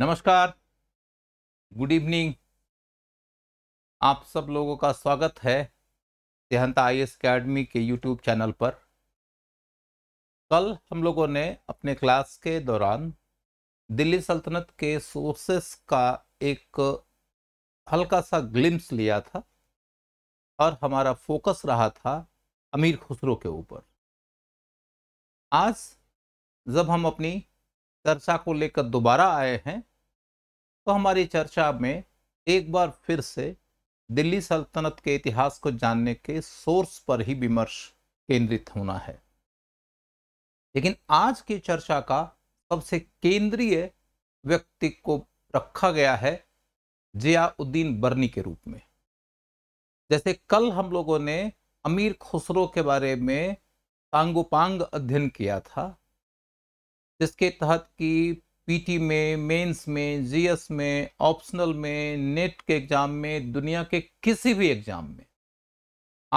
नमस्कार good evening आप सब लोगों का स्वागत है देहंता आई एस अकेडमी के यूट्यूब चैनल पर कल हम लोगों ने अपने क्लास के दौरान दिल्ली सल्तनत के सोर्सेस का एक हल्का सा ग्लिम्स लिया था और हमारा फोकस रहा था अमीर खुसरो के ऊपर आज जब हम अपनी चर्चा को लेकर दोबारा आए हैं तो हमारी चर्चा में एक बार फिर से दिल्ली सल्तनत के इतिहास को जानने के सोर्स पर ही विमर्श केंद्रित होना है लेकिन आज की चर्चा का सबसे केंद्रीय व्यक्ति को रखा गया है जियाउद्दीन बर्नी के रूप में जैसे कल हम लोगों ने अमीर खुसरो के बारे में पांगोपांग अध्ययन किया था जिसके तहत कि पीटी में मेंस में जीएस में ऑप्शनल में नेट के एग्ज़ाम में दुनिया के किसी भी एग्ज़ाम में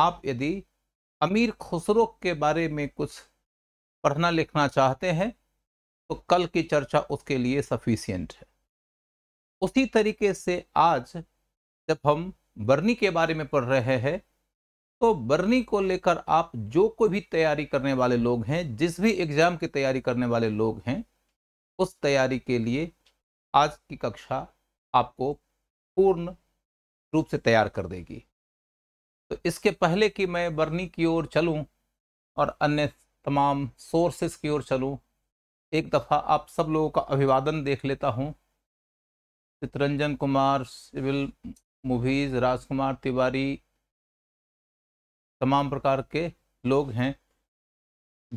आप यदि अमीर खुसरो के बारे में कुछ पढ़ना लिखना चाहते हैं तो कल की चर्चा उसके लिए सफिशियंट है उसी तरीके से आज जब हम बर्नी के बारे में पढ़ रहे हैं तो बर्नी को लेकर आप जो कोई भी तैयारी करने वाले लोग हैं जिस भी एग्ज़ाम की तैयारी करने वाले लोग हैं उस तैयारी के लिए आज की कक्षा आपको पूर्ण रूप से तैयार कर देगी तो इसके पहले कि मैं बर्नी की ओर चलूं और अन्य तमाम सोर्सेस की ओर चलूं एक दफ़ा आप सब लोगों का अभिवादन देख लेता हूं चित्रंजन कुमार सिविल मूवीज़ राजकुमार तिवारी तमाम प्रकार के लोग हैं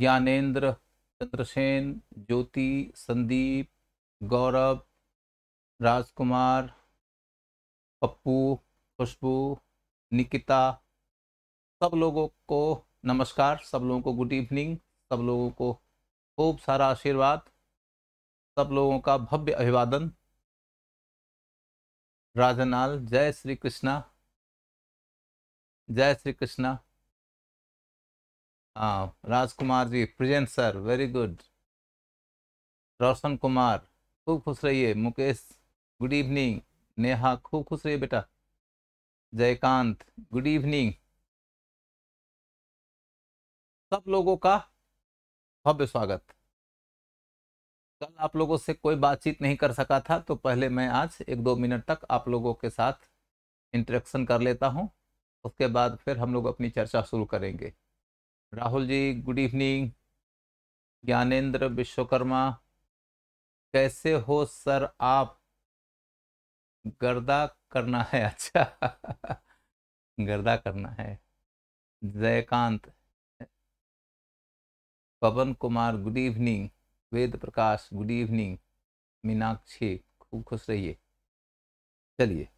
ज्ञानेंद्र चंद्रसेन ज्योति संदीप गौरव राजकुमार पप्पू खुशबू निकिता सब लोगों को नमस्कार सब लोगों को गुड इवनिंग सब लोगों को खूब सारा आशीर्वाद सब लोगों का भव्य अभिवादन राजनाल जय श्री कृष्णा जय श्री कृष्णा हाँ Rajkumar ji present sir very good Roshan Kumar खूब खुश रहिए मुकेश गुड इवनिंग नेहा खूब खुश रहिए बेटा जयकांत गुड इवनिंग सब लोगों का भव्य स्वागत कल आप लोगों से कोई बातचीत नहीं कर सका था तो पहले मैं आज एक दो मिनट तक आप लोगों के साथ इंटरेक्शन कर लेता हूं उसके बाद फिर हम लोग अपनी चर्चा शुरू करेंगे राहुल जी गुड इवनिंग ज्ञानेंद्र विश्वकर्मा कैसे हो सर आप गर्दा करना है अच्छा गर्दा करना है Jaikant Pawan Kumar good evening Ved Prakash good evening Meenakshi खूब खुश रहिए चलिए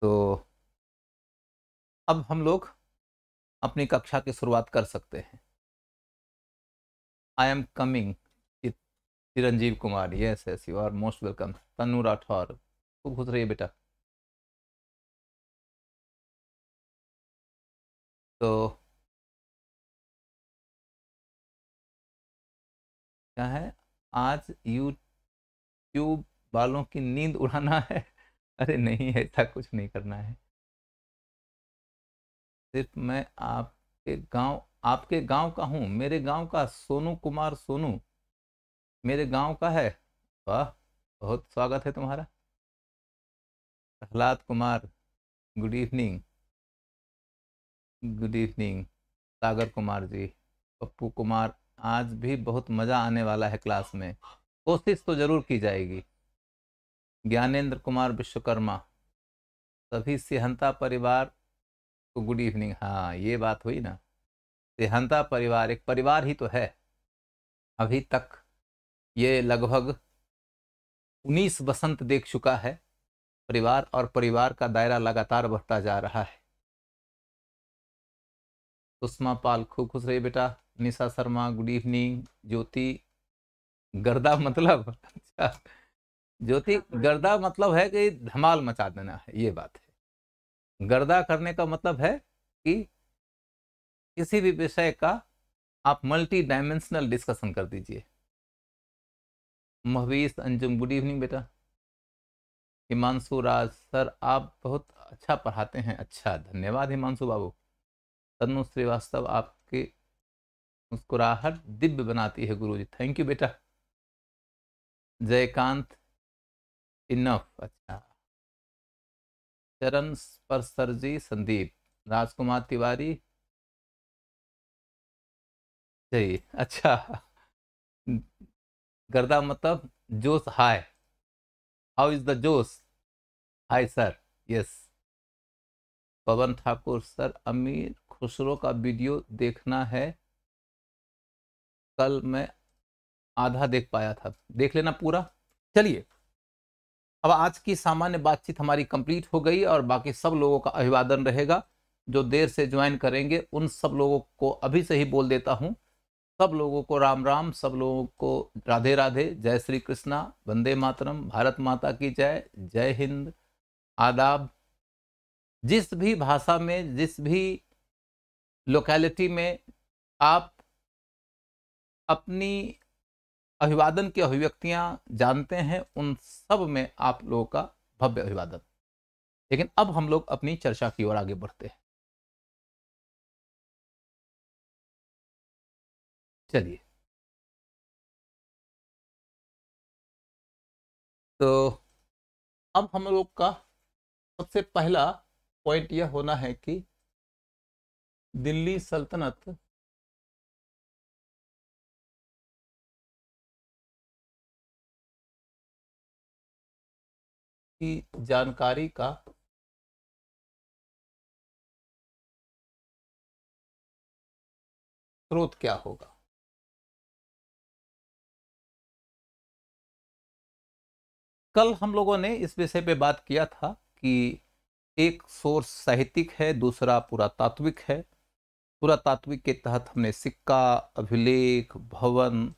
तो अब हम लोग अपनी कक्षा की शुरुआत कर सकते हैं I am coming Chiranjeev Kumar yes yes you are most welcome Tanu Rathore खूब घुस रही है बेटा तो क्या है आज यूट्यूब वालों की नींद उड़ाना है अरे नहीं ऐसा कुछ नहीं करना है सिर्फ मैं आपके गांव आपके गांव का हूँ मेरे गांव का सोनू कुमार सोनू मेरे गांव का है वाह बहुत स्वागत है तुम्हारा Prahlad Kumar good evening good evening Sagar Kumar ji Pappu Kumar आज भी बहुत मज़ा आने वाला है क्लास में कोशिश तो ज़रूर की जाएगी ज्ञानेंद्र कुमार विश्वकर्मा सभी सिहंता परिवार तो गुड इवनिंग हाँ ये बात हुई ना देहांता परिवार एक परिवार ही तो है अभी तक ये लगभग उन्नीस बसंत देख चुका है परिवार और परिवार का दायरा लगातार बढ़ता जा रहा है सुषमा पाल खूब खुश रही बेटा निशा शर्मा गुड इवनिंग ज्योति गर्दा मतलब अच्छा। ज्योति हाँ, हाँ। गर्दा मतलब है कि धमाल मचा देना है ये बात है गर्दा करने का मतलब है कि किसी भी विषय का आप मल्टी डायमेंशनल डिस्कशन कर दीजिए महवीस अंजुम गुड इवनिंग बेटा हिमांशु राज सर आप बहुत अच्छा पढ़ाते हैं अच्छा धन्यवाद हिमांशु बाबू तनु श्रीवास्तव आपके मुस्कुराहट दिव्य बनाती है गुरुजी थैंक यू बेटा जयकांत इनफ अच्छा चरण जी संदीप राजकुमार तिवारी जी अच्छा गर्दा मतलब जोश हाय हाउ इज द जोश hi sir yes Pawan Thakur sir Amir Khusro का वीडियो देखना है कल मैं आधा देख पाया था देख लेना पूरा चलिए अब आज की सामान्य बातचीत हमारी कंप्लीट हो गई और बाकी सब लोगों का अभिवादन रहेगा जो देर से ज्वाइन करेंगे उन सब लोगों को अभी से ही बोल देता हूँ सब लोगों को राम राम सब लोगों को राधे राधे जय श्री कृष्णा वंदे मातरम भारत माता की जय जय हिंद आदाब जिस भी भाषा में जिस भी लोकेलिटी में आप अपनी अभिवादन की अभिव्यक्तियाँ जानते हैं उन सब में आप लोगों का भव्य अभिवादन लेकिन अब हम लोग अपनी चर्चा की ओर आगे बढ़ते हैं चलिए तो अब हम लोग का सबसे पहला पॉइंट यह होना है कि दिल्ली सल्तनत की जानकारी का स्रोत क्या होगा कल हम लोगों ने इस विषय पे बात किया था कि एक सोर्स साहित्यिक है दूसरा पुरातात्विक है पुरातात्विक के तहत हमने सिक्का अभिलेख भवन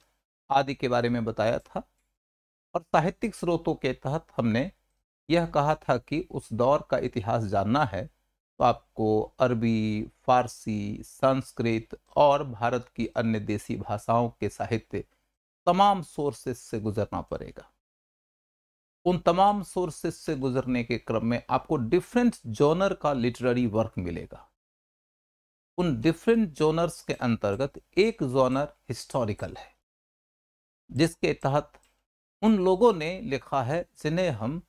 आदि के बारे में बताया था और साहित्यिक स्रोतों के तहत हमने यह कहा था कि उस दौर का इतिहास जानना है तो आपको अरबी फारसी संस्कृत और भारत की अन्य देसी भाषाओं के साहित्य तमाम सोर्सेस से गुजरना पड़ेगा उन तमाम सोर्सेस से गुजरने के क्रम में आपको डिफरेंट जोनर का लिटरेरी वर्क मिलेगा उन डिफरेंट जोनर्स के अंतर्गत एक जोनर हिस्टोरिकल है जिसके तहत उन लोगों ने लिखा है जिन्हें हम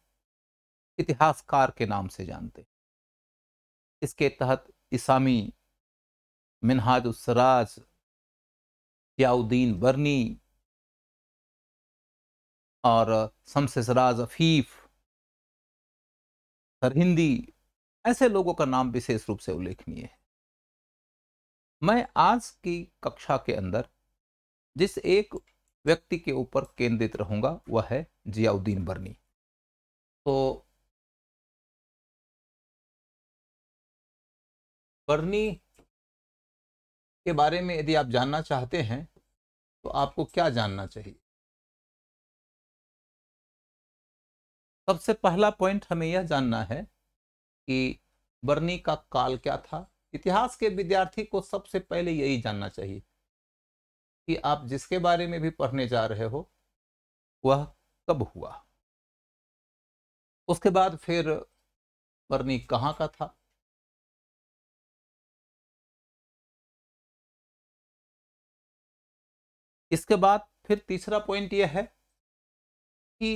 इतिहासकार के नाम से जानते इसके तहत इसामी मिनहाज उसराज याउद्दीन बर्नी और शमसराज अफीफ सरहिंदी ऐसे लोगों का नाम विशेष रूप से उल्लेखनीय है मैं आज की कक्षा के अंदर जिस एक व्यक्ति के ऊपर केंद्रित रहूंगा वह है जियाउद्दीन बर्नी तो बर्नी के बारे में यदि आप जानना चाहते हैं तो आपको क्या जानना चाहिए सबसे पहला पॉइंट हमें यह जानना है कि बर्नी का काल क्या था इतिहास के विद्यार्थी को सबसे पहले यही जानना चाहिए कि आप जिसके बारे में भी पढ़ने जा रहे हो वह कब हुआ उसके बाद फिर बर्नी कहाँ का था इसके बाद फिर तीसरा पॉइंट यह है कि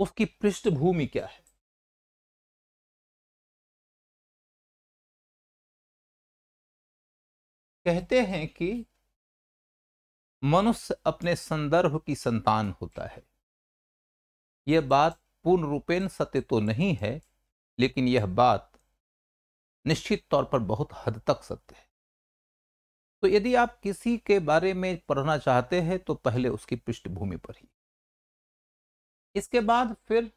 उसकी पृष्ठभूमि क्या है कहते हैं कि मनुष्य अपने संदर्भ की संतान होता है यह बात पूर्ण रूपेण सत्य तो नहीं है लेकिन यह बात निश्चित तौर पर बहुत हद तक सत्य है तो यदि आप किसी के बारे में पढ़ना चाहते हैं तो पहले उसकी पृष्ठभूमि पर ही इसके बाद फिर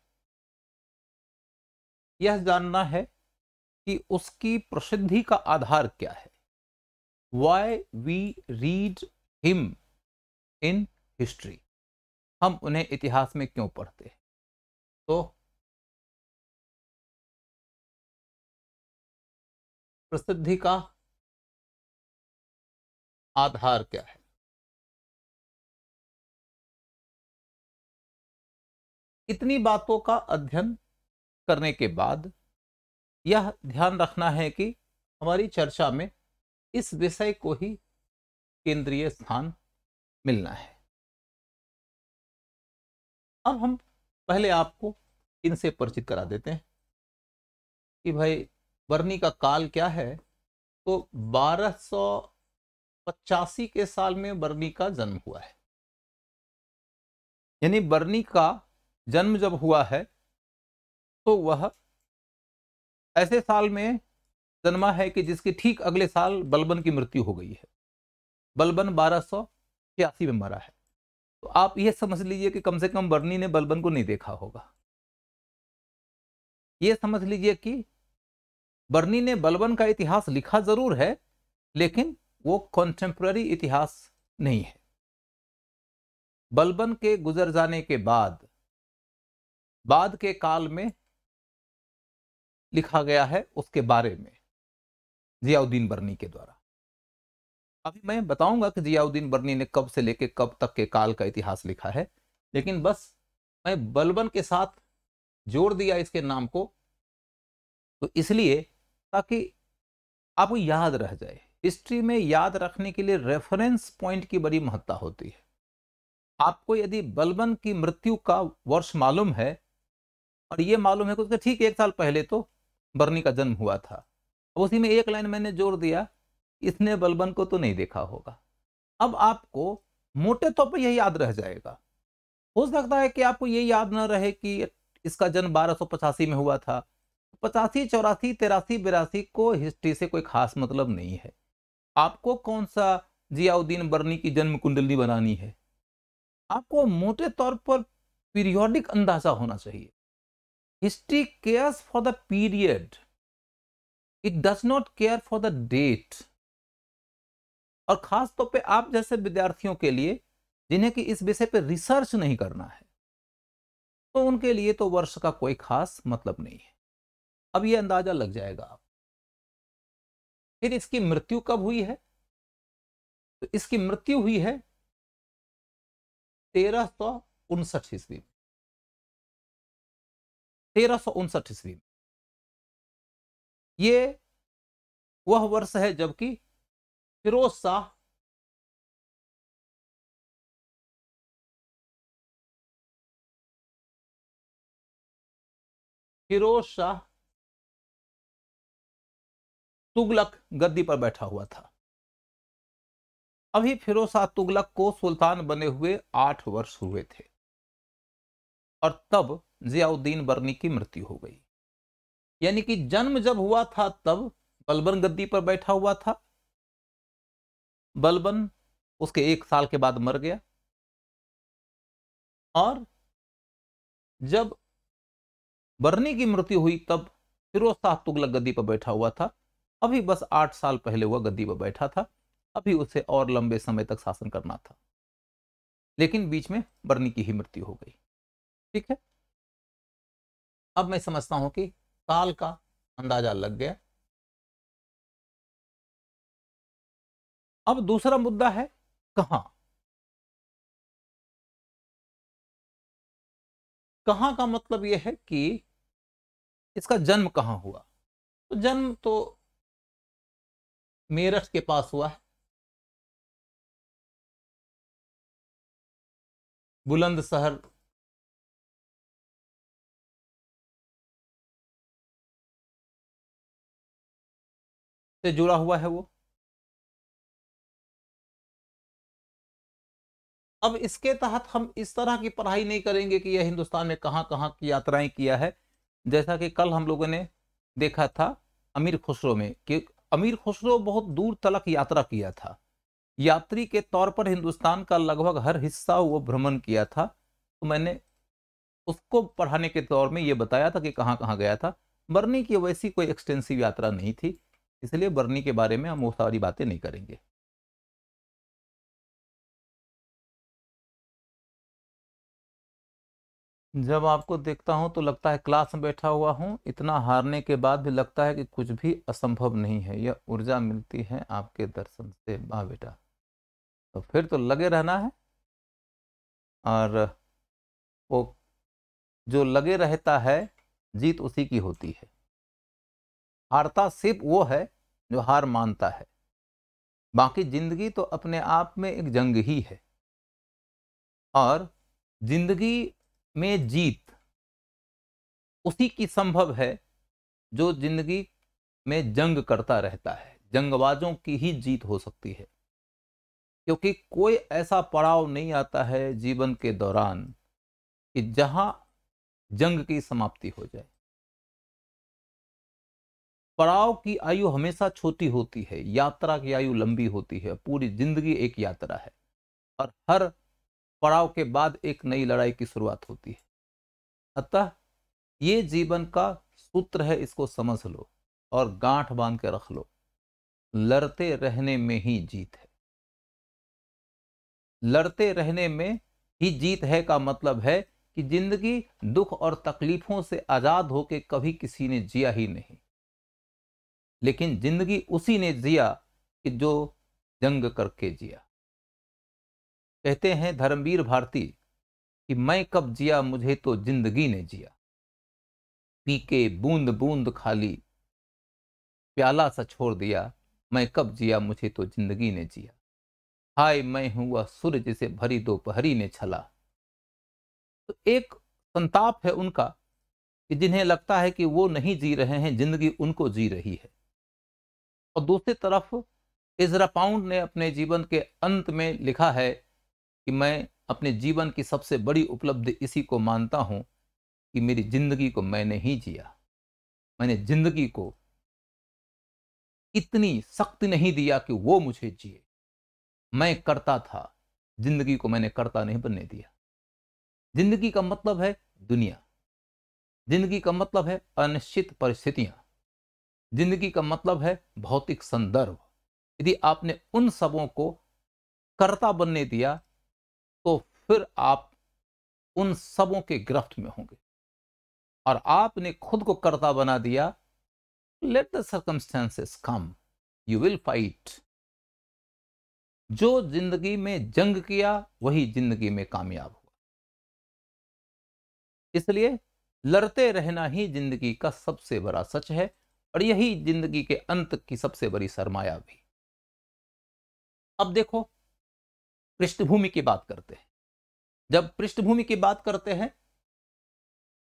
यह जानना है कि उसकी प्रसिद्धि का आधार क्या है why we read him in history हम उन्हें इतिहास में क्यों पढ़ते हैं तो प्रसिद्धि का आधार क्या है इतनी बातों का अध्ययन करने के बाद यह ध्यान रखना है कि हमारी चर्चा में इस विषय को ही केंद्रीय स्थान मिलना है अब हम पहले आपको इनसे परिचित करा देते हैं कि भाई बर्नी का काल क्या है तो पचासी के साल में बर्नी का जन्म हुआ है यानी बर्नी का जन्म जब हुआ है तो वह ऐसे साल में जन्मा है कि जिसके ठीक अगले साल बलबन की मृत्यु हो गई है बलबन बारह सौ छियासी में मरा है तो आप यह समझ लीजिए कि कम से कम बर्नी ने बलबन को नहीं देखा होगा यह समझ लीजिए कि बर्नी ने बलबन का इतिहास लिखा जरूर है लेकिन वो कॉन्टेम्प्ररी इतिहास नहीं है बलबन के गुजर जाने के बाद बाद के काल में लिखा गया है उसके बारे में जियाउद्दीन बर्नी के द्वारा अभी मैं बताऊंगा कि जियाउद्दीन बर्नी ने कब से लेकर कब तक के काल का इतिहास लिखा है लेकिन बस मैं बलबन के साथ जोड़ दिया इसके नाम को तो इसलिए ताकि आपको याद रह जाए हिस्ट्री में याद रखने के लिए रेफरेंस पॉइंट की बड़ी महत्ता होती है आपको यदि बलबन की मृत्यु का वर्ष मालूम है और ये मालूम है कि ठीक एक साल पहले तो बर्नी का जन्म हुआ था अब उसी में एक लाइन मैंने जोड़ दिया इसने बलबन को तो नहीं देखा होगा अब आपको मोटे तौर पर यह याद रह जाएगा हो सकता है कि आपको ये याद ना रहे कि इसका जन्म बारह में हुआ था पचासी चौरासी तिरासी बिरासी को हिस्ट्री से कोई खास मतलब नहीं है आपको कौन सा जियाउद्दीन बर्नी की जन्म कुंडली बनानी है आपको मोटे तौर पर पीरियोडिक अंदाजा होना चाहिए history cares for the period it does not care for the date और खास तौर पे आप जैसे विद्यार्थियों के लिए जिन्हें कि इस विषय पे रिसर्च नहीं करना है तो उनके लिए तो वर्ष का कोई खास मतलब नहीं है अब ये अंदाजा लग जाएगा आप फिर इसकी मृत्यु कब हुई है तो इसकी मृत्यु हुई है तेरह सौ उनसठ ईस्वी में तेरह सौ उनसठ ईस्वी में ये वह वर्ष है जबकि फिरोज शाह फिरोज शाह तुगलक गद्दी पर बैठा हुआ था अभी फिरोसा तुगलक को सुल्तान बने हुए आठ वर्ष हुए थे और तब जियाउद्दीन बर्नी की मृत्यु हो गई यानी कि जन्म जब हुआ था तब बलबन गद्दी पर बैठा हुआ था बलबन उसके एक साल के बाद मर गया और जब बर्नी की मृत्यु हुई तब फिरोज शाह तुगलक गद्दी पर बैठा हुआ था अभी बस आठ साल पहले वह गद्दी पर बैठा था अभी उसे और लंबे समय तक शासन करना था लेकिन बीच में बर्नी की ही मृत्यु हो गई ठीक है अब मैं समझता हूं कि काल का अंदाजा लग गया अब दूसरा मुद्दा है कहां कहां का मतलब यह है कि इसका जन्म कहां हुआ तो जन्म तो मेरठ के पास हुआ है बुलंदशहर से जुड़ा हुआ है वो अब इसके तहत हम इस तरह की पढ़ाई नहीं करेंगे कि यह हिंदुस्तान में कहां कहां की यात्राएं किया है जैसा कि कल हम लोगों ने देखा था अमीर खुसरो में कि अमीर खुसरो बहुत दूर तलक यात्रा किया था यात्री के तौर पर हिंदुस्तान का लगभग हर हिस्सा वो भ्रमण किया था तो मैंने उसको पढ़ाने के तौर में ये बताया था कि कहाँ कहाँ गया था बर्नी की वैसी कोई एक्सटेंसिव यात्रा नहीं थी इसलिए बर्नी के बारे में हम वो सारी बातें नहीं करेंगे जब आपको देखता हूँ तो लगता है क्लास में बैठा हुआ हूँ इतना हारने के बाद भी लगता है कि कुछ भी असंभव नहीं है यह ऊर्जा मिलती है आपके दर्शन से वाह हाँ बेटा तो फिर तो लगे रहना है और वो जो लगे रहता है जीत उसी की होती है हारता सिर्फ वो है जो हार मानता है बाकी जिंदगी तो अपने आप में एक जंग ही है और जिंदगी में जीत उसी की संभव है जो जिंदगी में जंग करता रहता है जंगबाजों की ही जीत हो सकती है क्योंकि कोई ऐसा पड़ाव नहीं आता है जीवन के दौरान कि जहां जंग की समाप्ति हो जाए पड़ाव की आयु हमेशा छोटी होती है यात्रा की आयु लंबी होती है पूरी जिंदगी एक यात्रा है और हर पड़ाव के बाद एक नई लड़ाई की शुरुआत होती है अतः ये जीवन का सूत्र है इसको समझ लो और गांठ बांध के रख लो लड़ते रहने में ही जीत है लड़ते रहने में ही जीत है का मतलब है कि जिंदगी दुख और तकलीफों से आजाद होके कभी किसी ने जिया ही नहीं लेकिन जिंदगी उसी ने जिया कि जो जंग करके जिया कहते हैं धर्मवीर भारती कि मैं कब जिया मुझे तो जिंदगी ने जिया पी के बूंद बूंद खाली प्याला सा छोड़ दिया मैं कब जिया मुझे तो जिंदगी ने जिया हाय मैं हूं वह सूर्य जिसे भरी दोपहरी ने छला तो एक संताप है उनका कि जिन्हें लगता है कि वो नहीं जी रहे हैं जिंदगी उनको जी रही है और दूसरी तरफ इजरा पाउंड ने अपने जीवन के अंत में लिखा है कि मैं अपने जीवन की सबसे बड़ी उपलब्धि इसी को मानता हूँ कि मेरी जिंदगी को मैंने ही जिया मैंने जिंदगी को इतनी शक्ति नहीं दिया कि वो मुझे जिए मैं करता था जिंदगी को मैंने करता नहीं बनने दिया जिंदगी का मतलब है दुनिया जिंदगी का मतलब है अनिश्चित परिस्थितियां जिंदगी का मतलब है भौतिक संदर्भ यदि आपने उन सबों को कर्ता बनने दिया तो फिर आप उन सबों के गिरफ्त में होंगे और आपने खुद को कर्ता बना दिया let the circumstances come you will fight जो जिंदगी में जंग किया वही जिंदगी में कामयाब हुआ इसलिए लड़ते रहना ही जिंदगी का सबसे बड़ा सच है और यही जिंदगी के अंत की सबसे बड़ी सरमाया भी अब देखो पृष्ठभूमि की बात करते हैं जब पृष्ठभूमि की बात करते हैं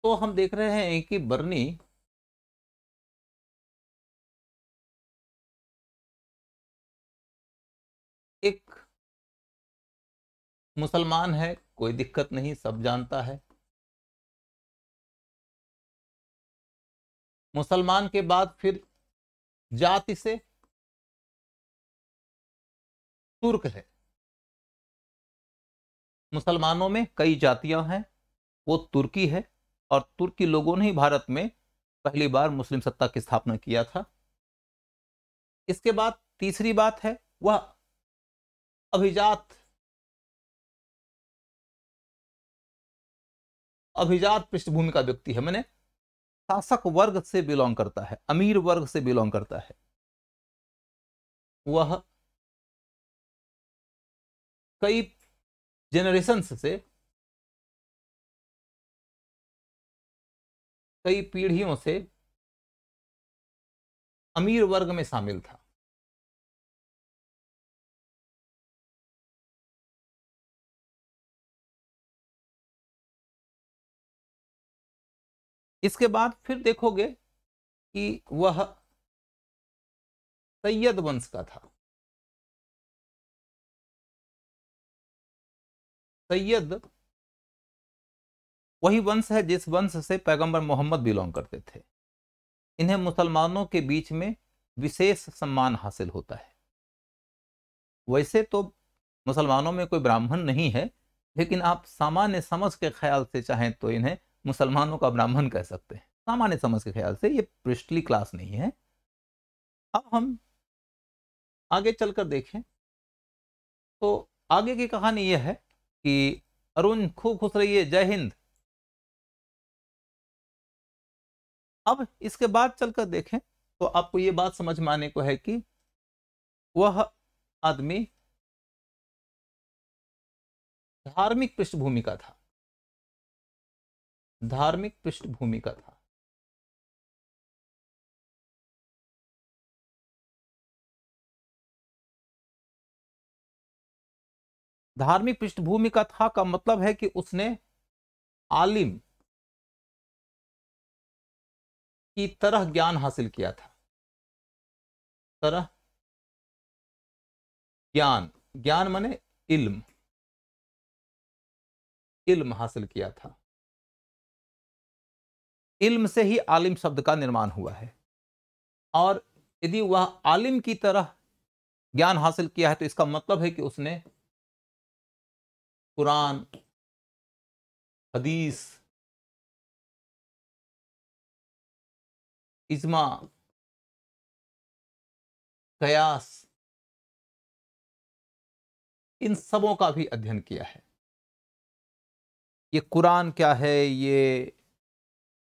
तो हम देख रहे हैं कि बर्नी एक मुसलमान है कोई दिक्कत नहीं सब जानता है मुसलमान के बाद फिर जाति से तुर्क है मुसलमानों में कई जातियां हैं वो तुर्की है और तुर्की लोगों ने ही भारत में पहली बार मुस्लिम सत्ता की स्थापना किया था इसके बाद तीसरी बात है वह अभिजात अभिजात पृष्ठभूमि का व्यक्ति है मैंने शासक वर्ग से बिलोंग करता है अमीर वर्ग से बिलोंग करता है वह कई जेनरेशन से कई पीढ़ियों से अमीर वर्ग में शामिल था इसके बाद फिर देखोगे कि वह सैयद वंश का था सैयद वही वंश है जिस वंश से पैगंबर मोहम्मद बिलोंग करते थे इन्हें मुसलमानों के बीच में विशेष सम्मान हासिल होता है वैसे तो मुसलमानों में कोई ब्राह्मण नहीं है लेकिन आप सामान्य समझ के ख्याल से चाहें तो इन्हें मुसलमानों का ब्राह्मण कह सकते हैं सामान्य समझ के ख्याल से ये पृष्ठली क्लास नहीं है अब हम आगे चलकर देखें तो आगे की कहानी यह है कि अरुण खूब खुश रहिए जय हिंद अब इसके बाद चलकर देखें तो आपको ये बात समझ में आने को है कि वह आदमी धार्मिक पृष्ठभूमि का था धार्मिक पृष्ठभूमि का था धार्मिक पृष्ठभूमि का था का मतलब है कि उसने आलिम की तरह ज्ञान हासिल किया था तरह ज्ञान ज्ञान माने इल्म इल्म हासिल किया था इल्म से ही आलिम शब्द का निर्माण हुआ है और यदि वह आलिम की तरह ज्ञान हासिल किया है तो इसका मतलब है कि उसने कुरान हदीस इजमा कयास इन सबों का भी अध्ययन किया है ये कुरान क्या है ये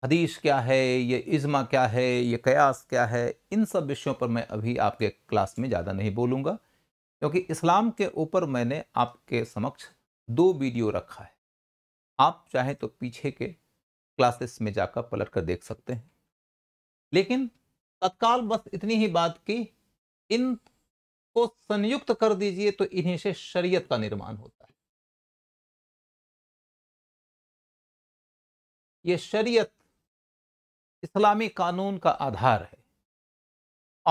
हदीस क्या है ये इज़्मा क्या है ये कयास क्या है इन सब विषयों पर मैं अभी आपके क्लास में ज़्यादा नहीं बोलूँगा क्योंकि इस्लाम के ऊपर मैंने आपके समक्ष दो वीडियो रखा है आप चाहें तो पीछे के क्लासेस में जाकर पलट कर देख सकते हैं लेकिन तत्काल बस इतनी ही बात की इन को संयुक्त कर दीजिए तो इन्हीं से शरीयत का निर्माण होता है ये शरीयत इस्लामी कानून का आधार है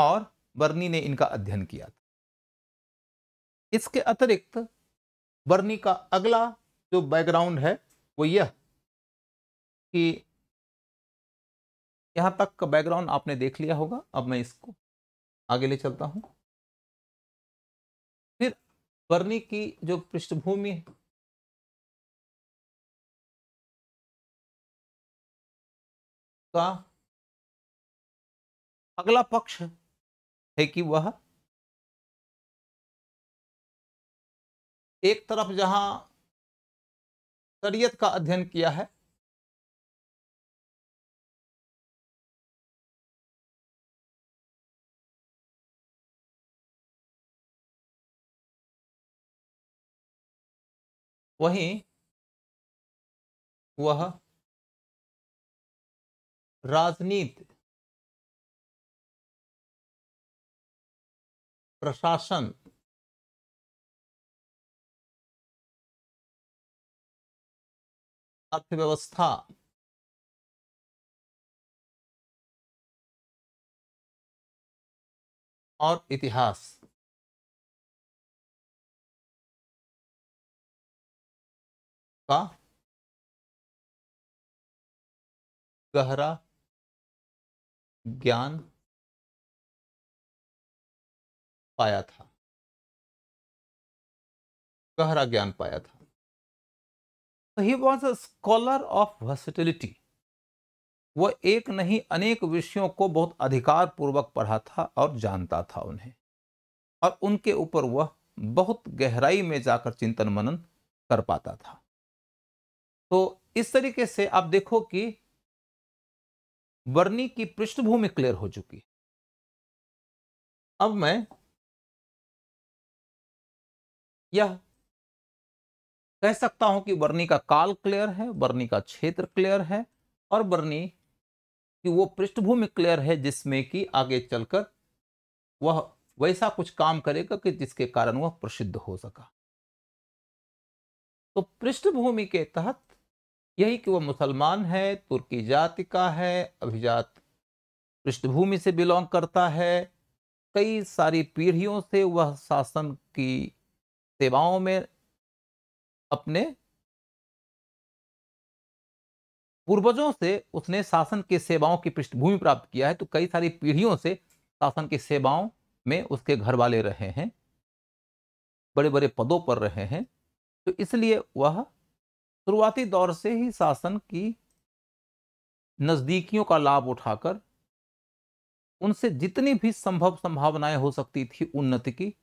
और बर्नी ने इनका अध्ययन किया था इसके अतिरिक्त बर्नी का अगला जो बैकग्राउंड है वो यह कि यहाँ तक का बैकग्राउंड आपने देख लिया होगा अब मैं इसको आगे ले चलता हूँ फिर बर्नी की जो पृष्ठभूमि है का अगला पक्ष है कि वह एक तरफ जहां शरीयत का अध्ययन किया है वहीं वह राजनीति प्रशासन अर्थव्यवस्था और इतिहास का गहरा ज्ञान पाया था गहरा ज्ञान पाया था he was a scholar of versatility वो एक नहीं अनेक विषयों को बहुत अधिकार पूर्वक पढ़ा था और जानता था उन्हें और उनके ऊपर वह बहुत गहराई में जाकर चिंतन मनन कर पाता था तो इस तरीके से आप देखो कि वर्णी की पृष्ठभूमि क्लियर हो चुकी अब मैं यह कह सकता हूं कि बर्नी का काल क्लियर है बर्नी का क्षेत्र क्लियर है और बर्नी की वो पृष्ठभूमि क्लियर है जिसमें कि आगे चलकर वह वैसा कुछ काम करेगा कि जिसके कारण वह प्रसिद्ध हो सका तो पृष्ठभूमि के तहत यही कि वह मुसलमान है तुर्की जाति का है अभिजात पृष्ठभूमि से बिलोंग करता है कई सारी पीढ़ियों से वह शासन की सेवाओं में अपने पूर्वजों से उसने शासन की सेवाओं की पृष्ठभूमि प्राप्त किया है तो कई सारी पीढ़ियों से शासन की सेवाओं में उसके घर वाले रहे हैं बड़े बड़े पदों पर रहे हैं तो इसलिए वह शुरुआती दौर से ही शासन की नज़दीकियों का लाभ उठाकर उनसे जितनी भी संभव संभावनाएं हो सकती थी उन्नति की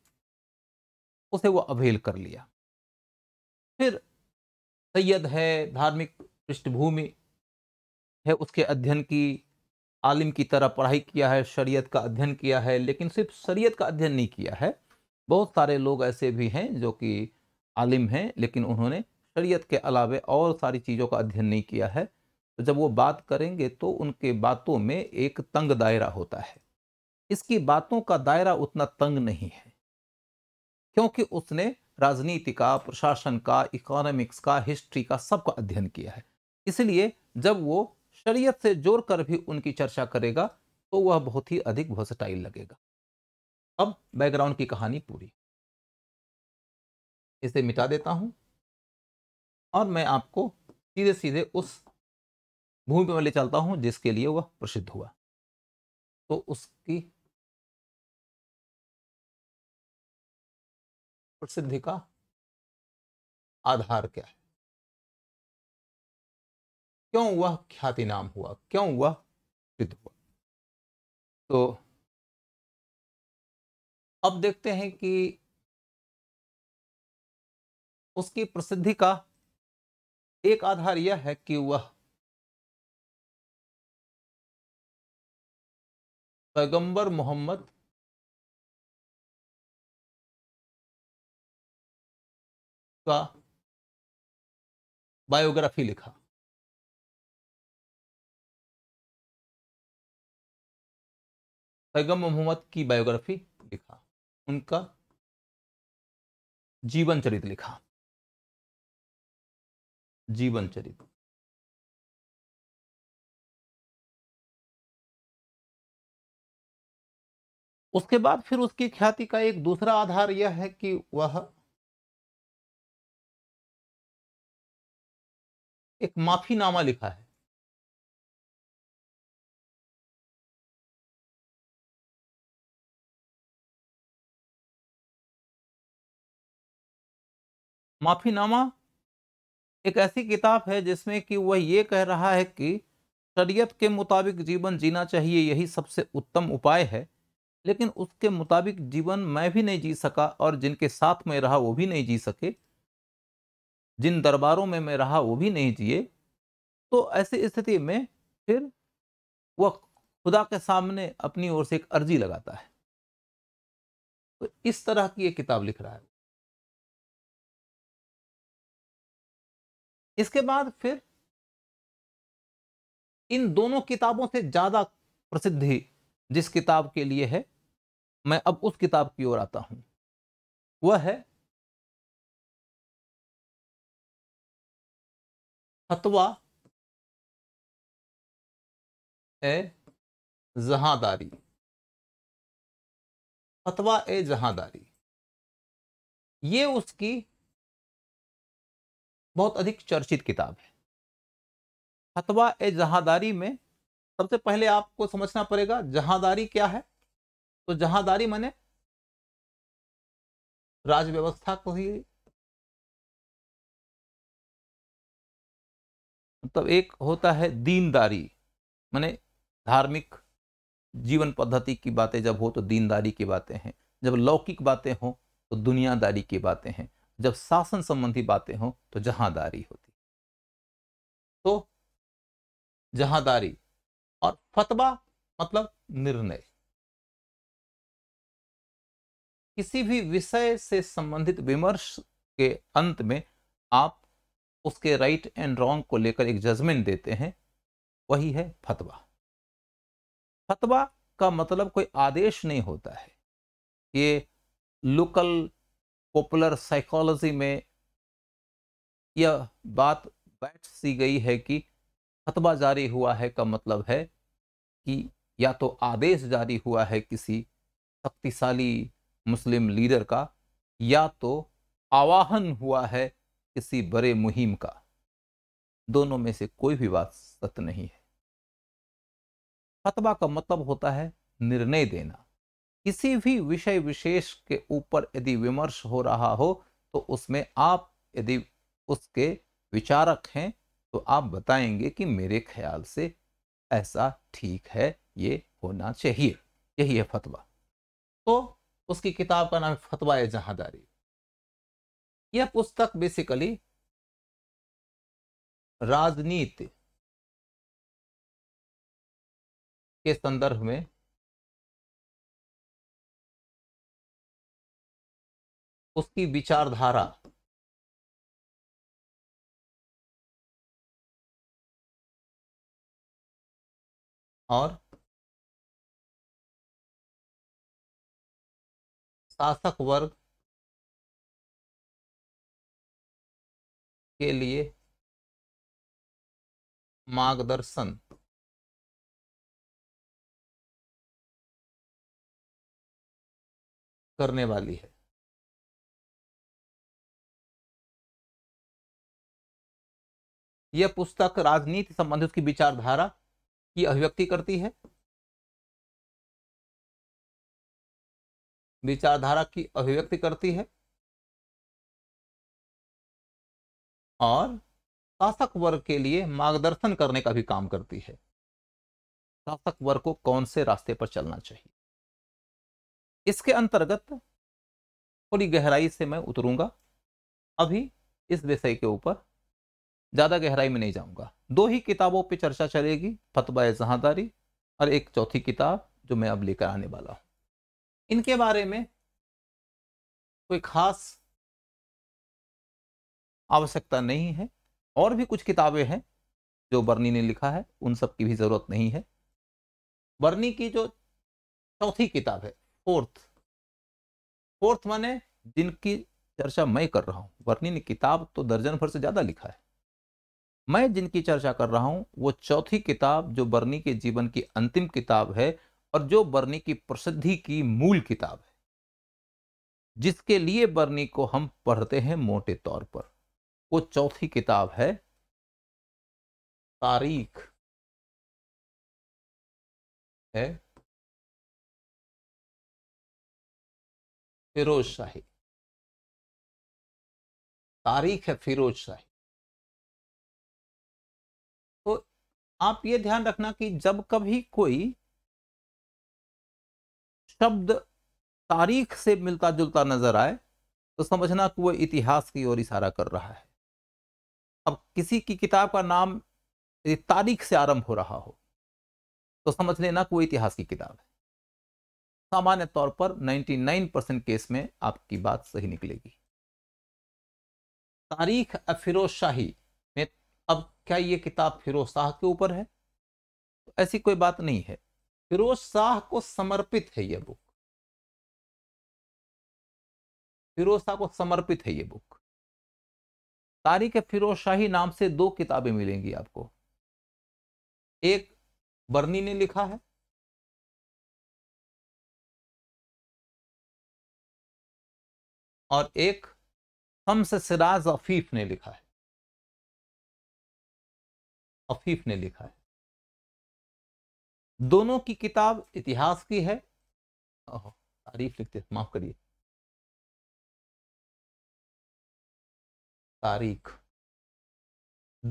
उसे वह अवहेल कर लिया फिर सैयद है धार्मिक पृष्ठभूमि है उसके अध्ययन की आलिम की तरह पढ़ाई किया है शरीयत का अध्ययन किया है लेकिन सिर्फ शरीयत का अध्ययन नहीं किया है बहुत सारे लोग ऐसे भी हैं जो कि आलिम हैं लेकिन उन्होंने शरीयत के अलावे और सारी चीज़ों का अध्ययन नहीं किया है तो जब वो बात करेंगे तो उनके बातों में एक तंग दायरा होता है इसकी बातों का दायरा उतना तंग नहीं है क्योंकि उसने राजनीति का प्रशासन का इकोनॉमिक्स का हिस्ट्री का सबका अध्ययन किया है इसलिए जब वो शरीयत से जोड़ कर भी उनकी चर्चा करेगा तो वह बहुत ही अधिक वर्सटाइल लगेगा अब बैकग्राउंड की कहानी पूरी इसे मिटा देता हूँ और मैं आपको सीधे सीधे उस भूमि पर ले चलता हूँ जिसके लिए वह प्रसिद्ध हुआ तो उसकी प्रसिद्धि का आधार क्या है क्यों वह ख्याति नाम हुआ क्यों वह सिद्ध हुआ तो अब देखते हैं कि उसकी प्रसिद्धि का एक आधार यह है कि वह पैगंबर मोहम्मद का बायोग्राफी लिखा पैगम मोहम्मद की बायोग्राफी लिखा उनका जीवन चरित लिखा जीवन चरित उसके बाद फिर उसकी ख्याति का एक दूसरा आधार यह है कि वह एक माफीनामा लिखा है माफीनामा एक ऐसी किताब है जिसमें कि वह ये कह रहा है कि शरीयत के मुताबिक जीवन जीना चाहिए यही सबसे उत्तम उपाय है लेकिन उसके मुताबिक जीवन मैं भी नहीं जी सका और जिनके साथ में रहा वो भी नहीं जी सके जिन दरबारों में मैं रहा वो भी नहीं जिए तो ऐसी स्थिति में फिर वह खुदा के सामने अपनी ओर से एक अर्जी लगाता है तो इस तरह की एक किताब लिख रहा है इसके बाद फिर इन दोनों किताबों से ज़्यादा प्रसिद्धि जिस किताब के लिए है मैं अब उस किताब की ओर आता हूँ वह है फतवा ए जहादारी फतवा ए जहादारी ये उसकी बहुत अधिक चर्चित किताब है फतवा ए जहादारी में सबसे पहले आपको समझना पड़ेगा जहादारी क्या है तो जहादारी मैंने राज व्यवस्था को ही मतलब एक होता है दीनदारी माने धार्मिक जीवन पद्धति की बातें जब हो तो दीनदारी की बातें हैं जब लौकिक बातें हों तो दुनियादारी की बातें हैं जब शासन संबंधी बातें हों तो जहांदारी होती तो जहांदारी और फतवा मतलब निर्णय किसी भी विषय से संबंधित विमर्श के अंत में आप उसके राइट एंड रॉन्ग को लेकर एक जजमेंट देते हैं वही है फतवा फतवा का मतलब कोई आदेश नहीं होता है ये लोकल पॉपुलर साइकोलॉजी में यह बात बैठ सी गई है कि फतवा जारी हुआ है का मतलब है कि या तो आदेश जारी हुआ है किसी शक्तिशाली मुस्लिम लीडर का या तो आवाहन हुआ है किसी बड़े मुहिम का दोनों में से कोई भी बात सत्य नहीं है फतवा का मतलब होता है निर्णय देना किसी भी विषय विशेष के ऊपर यदि विमर्श हो रहा हो तो उसमें आप यदि उसके विचारक हैं तो आप बताएंगे कि मेरे ख्याल से ऐसा ठीक है ये होना चाहिए यही है फतवा तो उसकी किताब का नाम फतवा जहादारी यह पुस्तक बेसिकली राजनीति के संदर्भ में उसकी विचारधारा और शासक वर्ग के लिए मार्गदर्शन करने वाली है यह पुस्तक राजनीति संबंधित की विचारधारा की अभिव्यक्ति करती है विचारधारा की अभिव्यक्ति करती है और शासक वर्ग के लिए मार्गदर्शन करने का भी काम करती है शासक वर्ग को कौन से रास्ते पर चलना चाहिए इसके अंतर्गत थोड़ी गहराई से मैं उतरूंगा अभी इस विषय के ऊपर ज़्यादा गहराई में नहीं जाऊंगा दो ही किताबों पे चर्चा चलेगी फतवा जहादारी और एक चौथी किताब जो मैं अब लेकर आने वाला हूँ इनके बारे में कोई खास आवश्यकता नहीं है और भी कुछ किताबें हैं जो बर्नी ने लिखा है उन सब की भी ज़रूरत नहीं है बर्नी की जो चौथी किताब है फोर्थ फोर्थ माने जिनकी चर्चा मैं कर रहा हूँ बर्नी ने किताब तो दर्जन भर से ज़्यादा लिखा है मैं जिनकी चर्चा कर रहा हूँ वो चौथी किताब जो बर्नी के जीवन की अंतिम किताब है और जो बर्नी की प्रसिद्धि की मूल किताब है जिसके लिए बर्नी को हम पढ़ते हैं मोटे तौर पर वो चौथी किताब है तारीख है फिरोज शाही तारीख है फिरोज शाही तो आप ये ध्यान रखना कि जब कभी कोई शब्द तारीख से मिलता जुलता नजर आए तो समझना कि वह इतिहास की ओर इशारा कर रहा है अब किसी की किताब का नाम तारीख से आरंभ हो रहा हो तो समझ लेना कोई इतिहास की किताब है सामान्य तौर पर 99 परसेंट केस में आपकी बात सही निकलेगी तारीख फिरोज शाही में अब क्या ये किताब फिरोज शाह के ऊपर है तो ऐसी कोई बात नहीं है फिरोज शाह को समर्पित है यह बुक फिरोज शाह को समर्पित है ये बुक तारीख फिरोज शाही नाम से दो किताबें मिलेंगी आपको एक बर्नी ने लिखा है और एक हमस सिराज अफीफ ने लिखा है अफीफ ने लिखा है दोनों की किताब इतिहास की है तारीफ लिखते माफ करिए तारीख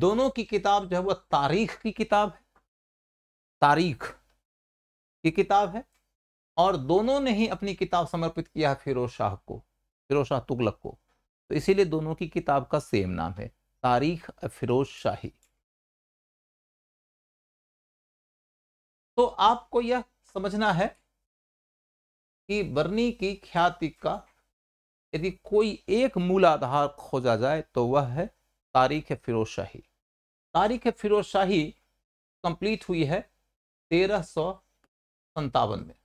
दोनों की किताब जो है वह तारीख की किताब है तारीख की किताब है और दोनों ने ही अपनी किताब समर्पित किया है फिरोज शाह को फिरोज शाह तुगलक को तो इसीलिए दोनों की किताब का सेम नाम है तारीख फिरोज शाही तो आपको यह समझना है कि बर्नी की ख्याति का यदि कोई एक मूल आधार खोजा जाए तो वह है तारीख फिरोज शाही तारीख फिरोज शाही कंप्लीट हुई है तेरह सौ संतावन में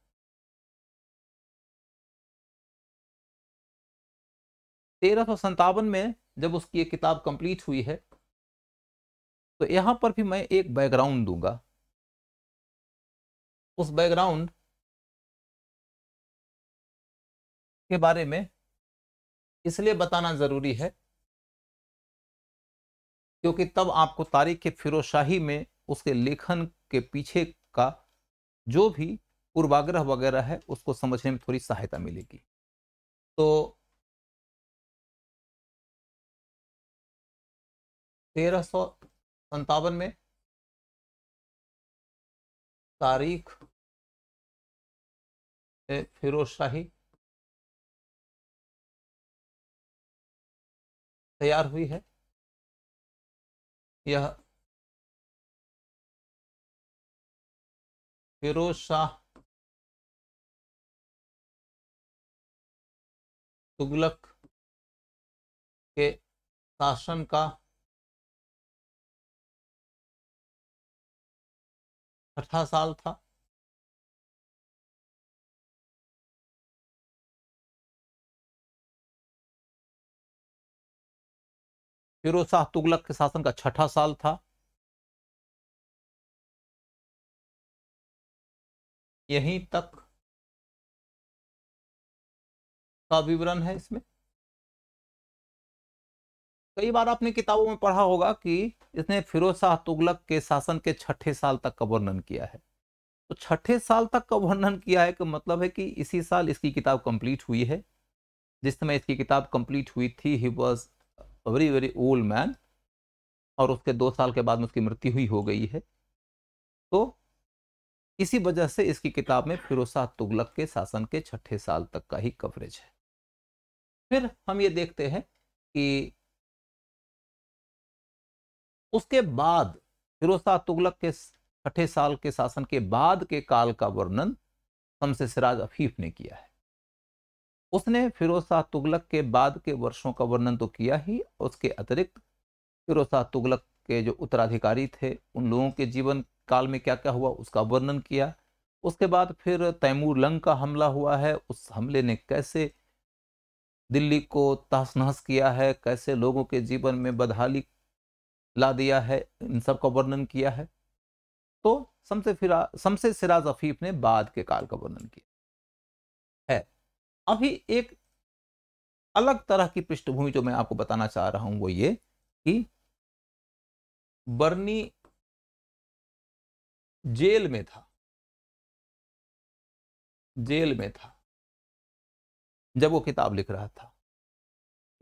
तेरह सौ संतावन में जब उसकी ये किताब कंप्लीट हुई है तो यहां पर भी मैं एक बैकग्राउंड दूंगा उस बैकग्राउंड के बारे में इसलिए बताना ज़रूरी है क्योंकि तब आपको तारीख के फिरोशाही में उसके लेखन के पीछे का जो भी पूर्वाग्रह वगैरह है उसको समझने में थोड़ी सहायता मिलेगी तो तेरह सौ संतावन में तारीख फिरोजशाही तैयार हुई है यह फिरोज शाह तुगलक के शासन का अठारह साल था फिरोज शाह तुगलक के शासन का छठा साल था यहीं तक का विवरण है इसमें कई बार आपने किताबों में पढ़ा होगा कि इसने फिरोज शाह तुगलक के शासन के छठे साल तक का वर्णन किया है तो छठे साल तक का वर्णन किया है कि मतलब है कि इसी साल इसकी किताब कंप्लीट हुई है जिस समय इसकी किताब कंप्लीट हुई थी he was very very old man और उसके दो साल के बाद में उसकी मृत्यु हुई हो गई है तो इसी वजह से इसकी किताब में फिरोसा तुगलक के शासन के छठे साल तक का ही कवरेज है फिर हम ये देखते हैं कि उसके बाद फिरोसा तुगलक के छठे साल के शासन के बाद के काल का वर्णन हमसे सिराज अफीफ ने किया है उसने फिरोज शाह तुगलक के बाद के वर्षों का वर्णन तो किया ही उसके अतिरिक्त फिरोज शाह तुगलक के जो उत्तराधिकारी थे उन लोगों के जीवन काल में क्या क्या हुआ उसका वर्णन किया उसके बाद फिर तैमूर लंग का हमला हुआ है उस हमले ने कैसे दिल्ली को तहस नहस किया है कैसे लोगों के जीवन में बदहाली ला दिया है इन सब का वर्णन किया है तो शमसे फिरा शमसे सिराज अफीफ ने बाद के काल का वर्णन किया अभी एक अलग तरह की पृष्ठभूमि जो मैं आपको बताना चाह रहा हूं वो ये कि बर्नी जेल में था जेल में था जब वो किताब लिख रहा था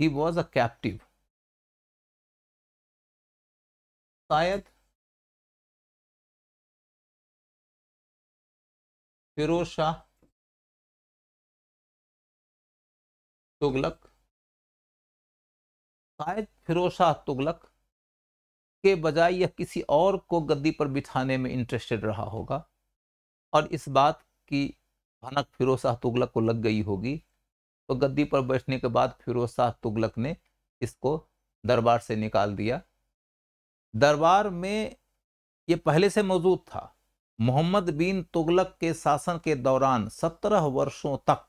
ही वॉज अ कैप्टिव शायद फिरोज शाह तुगलक शायद फिरोज शाह तुगलक के बजाय यह किसी और को गद्दी पर बिठाने में इंटरेस्टेड रहा होगा और इस बात की भनक फिरोज शाह तुगलक को लग गई होगी तो गद्दी पर बैठने के बाद फिरोज शाह तुगलक ने इसको दरबार से निकाल दिया दरबार में ये पहले से मौजूद था मोहम्मद बिन तुगलक के शासन के दौरान सत्रह वर्षों तक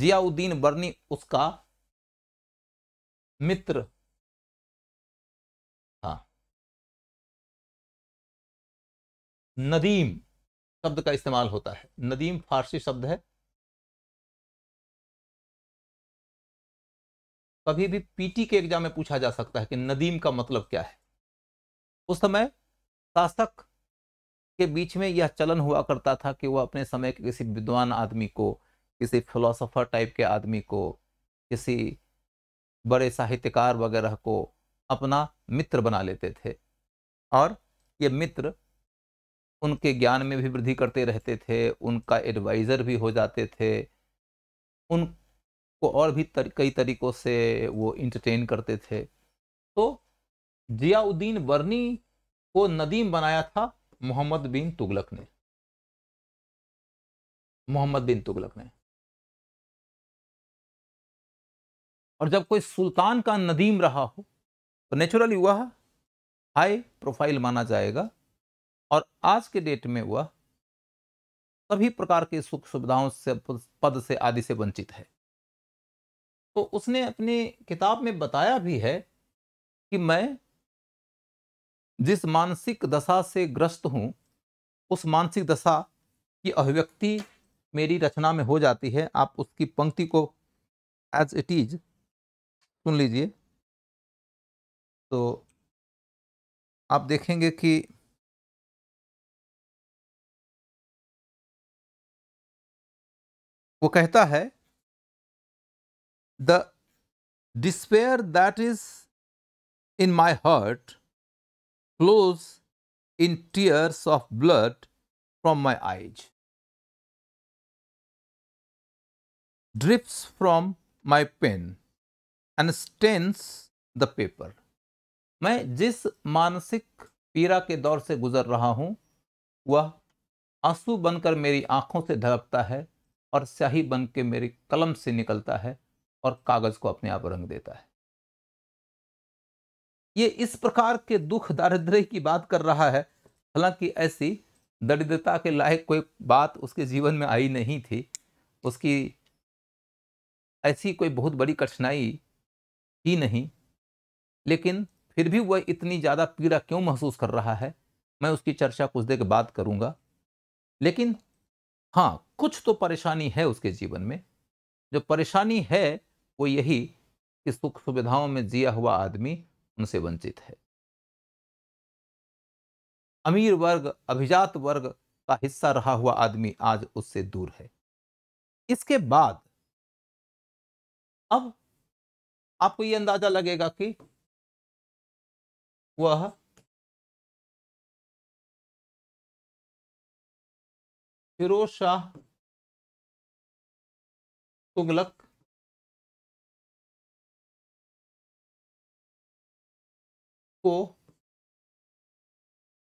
जियाउद्दीन बर्नी उसका मित्र था हाँ। नदीम शब्द का इस्तेमाल होता है नदीम फारसी शब्द है कभी भी पीटी के एग्जाम में पूछा जा सकता है कि नदीम का मतलब क्या है उस समय शासक के बीच में यह चलन हुआ करता था कि वह अपने समय के किसी विद्वान आदमी को किसी फिलोसोफर टाइप के आदमी को किसी बड़े साहित्यकार वगैरह को अपना मित्र बना लेते थे और ये मित्र उनके ज्ञान में भी वृद्धि करते रहते थे उनका एडवाइज़र भी हो जाते थे उनको और भी तर, कई तरीक़ों से वो इंटरटेन करते थे तो जियाउद्दीन वर्नी को नदीम बनाया था मोहम्मद बिन तुगलक ने मोहम्मद बिन तुगलक ने और जब कोई सुल्तान का नदीम रहा हो तो नेचुरली वह हाई प्रोफाइल माना जाएगा और आज के डेट में वह सभी प्रकार की सुख सुविधाओं से पद से आदि से वंचित है तो उसने अपनी किताब में बताया भी है कि मैं जिस मानसिक दशा से ग्रस्त हूँ उस मानसिक दशा की अभिव्यक्ति मेरी रचना में हो जाती है आप उसकी पंक्ति को एज इट इज़ सुन लीजिए तो आप देखेंगे कि वो कहता है the despair that is in my heart close in tears of blood from my eyes drips from my pen and stains the paper मैं जिस मानसिक पीड़ा के दौर से गुजर रहा हूँ वह आंसू बनकर मेरी आँखों से धड़पता है और स्याही बन के मेरी कलम से निकलता है और कागज़ को अपने आप रंग देता है ये इस प्रकार के दुख दारिद्र की बात कर रहा है हालांकि ऐसी दरिद्रता के लायक कोई बात उसके जीवन में आई नहीं थी उसकी ऐसी कोई बहुत बड़ी कठिनाई ही नहीं लेकिन फिर भी वह इतनी ज़्यादा पीड़ा क्यों महसूस कर रहा है मैं उसकी चर्चा कुछ देर के बाद करूँगा लेकिन हाँ कुछ तो परेशानी है उसके जीवन में जो परेशानी है वो यही कि सुख सुविधाओं में जिया हुआ आदमी उनसे वंचित है अमीर वर्ग अभिजात वर्ग का हिस्सा रहा हुआ आदमी आज उससे दूर है इसके बाद अब आपको ये अंदाजा लगेगा कि वह फिरोज शाह तुगलक को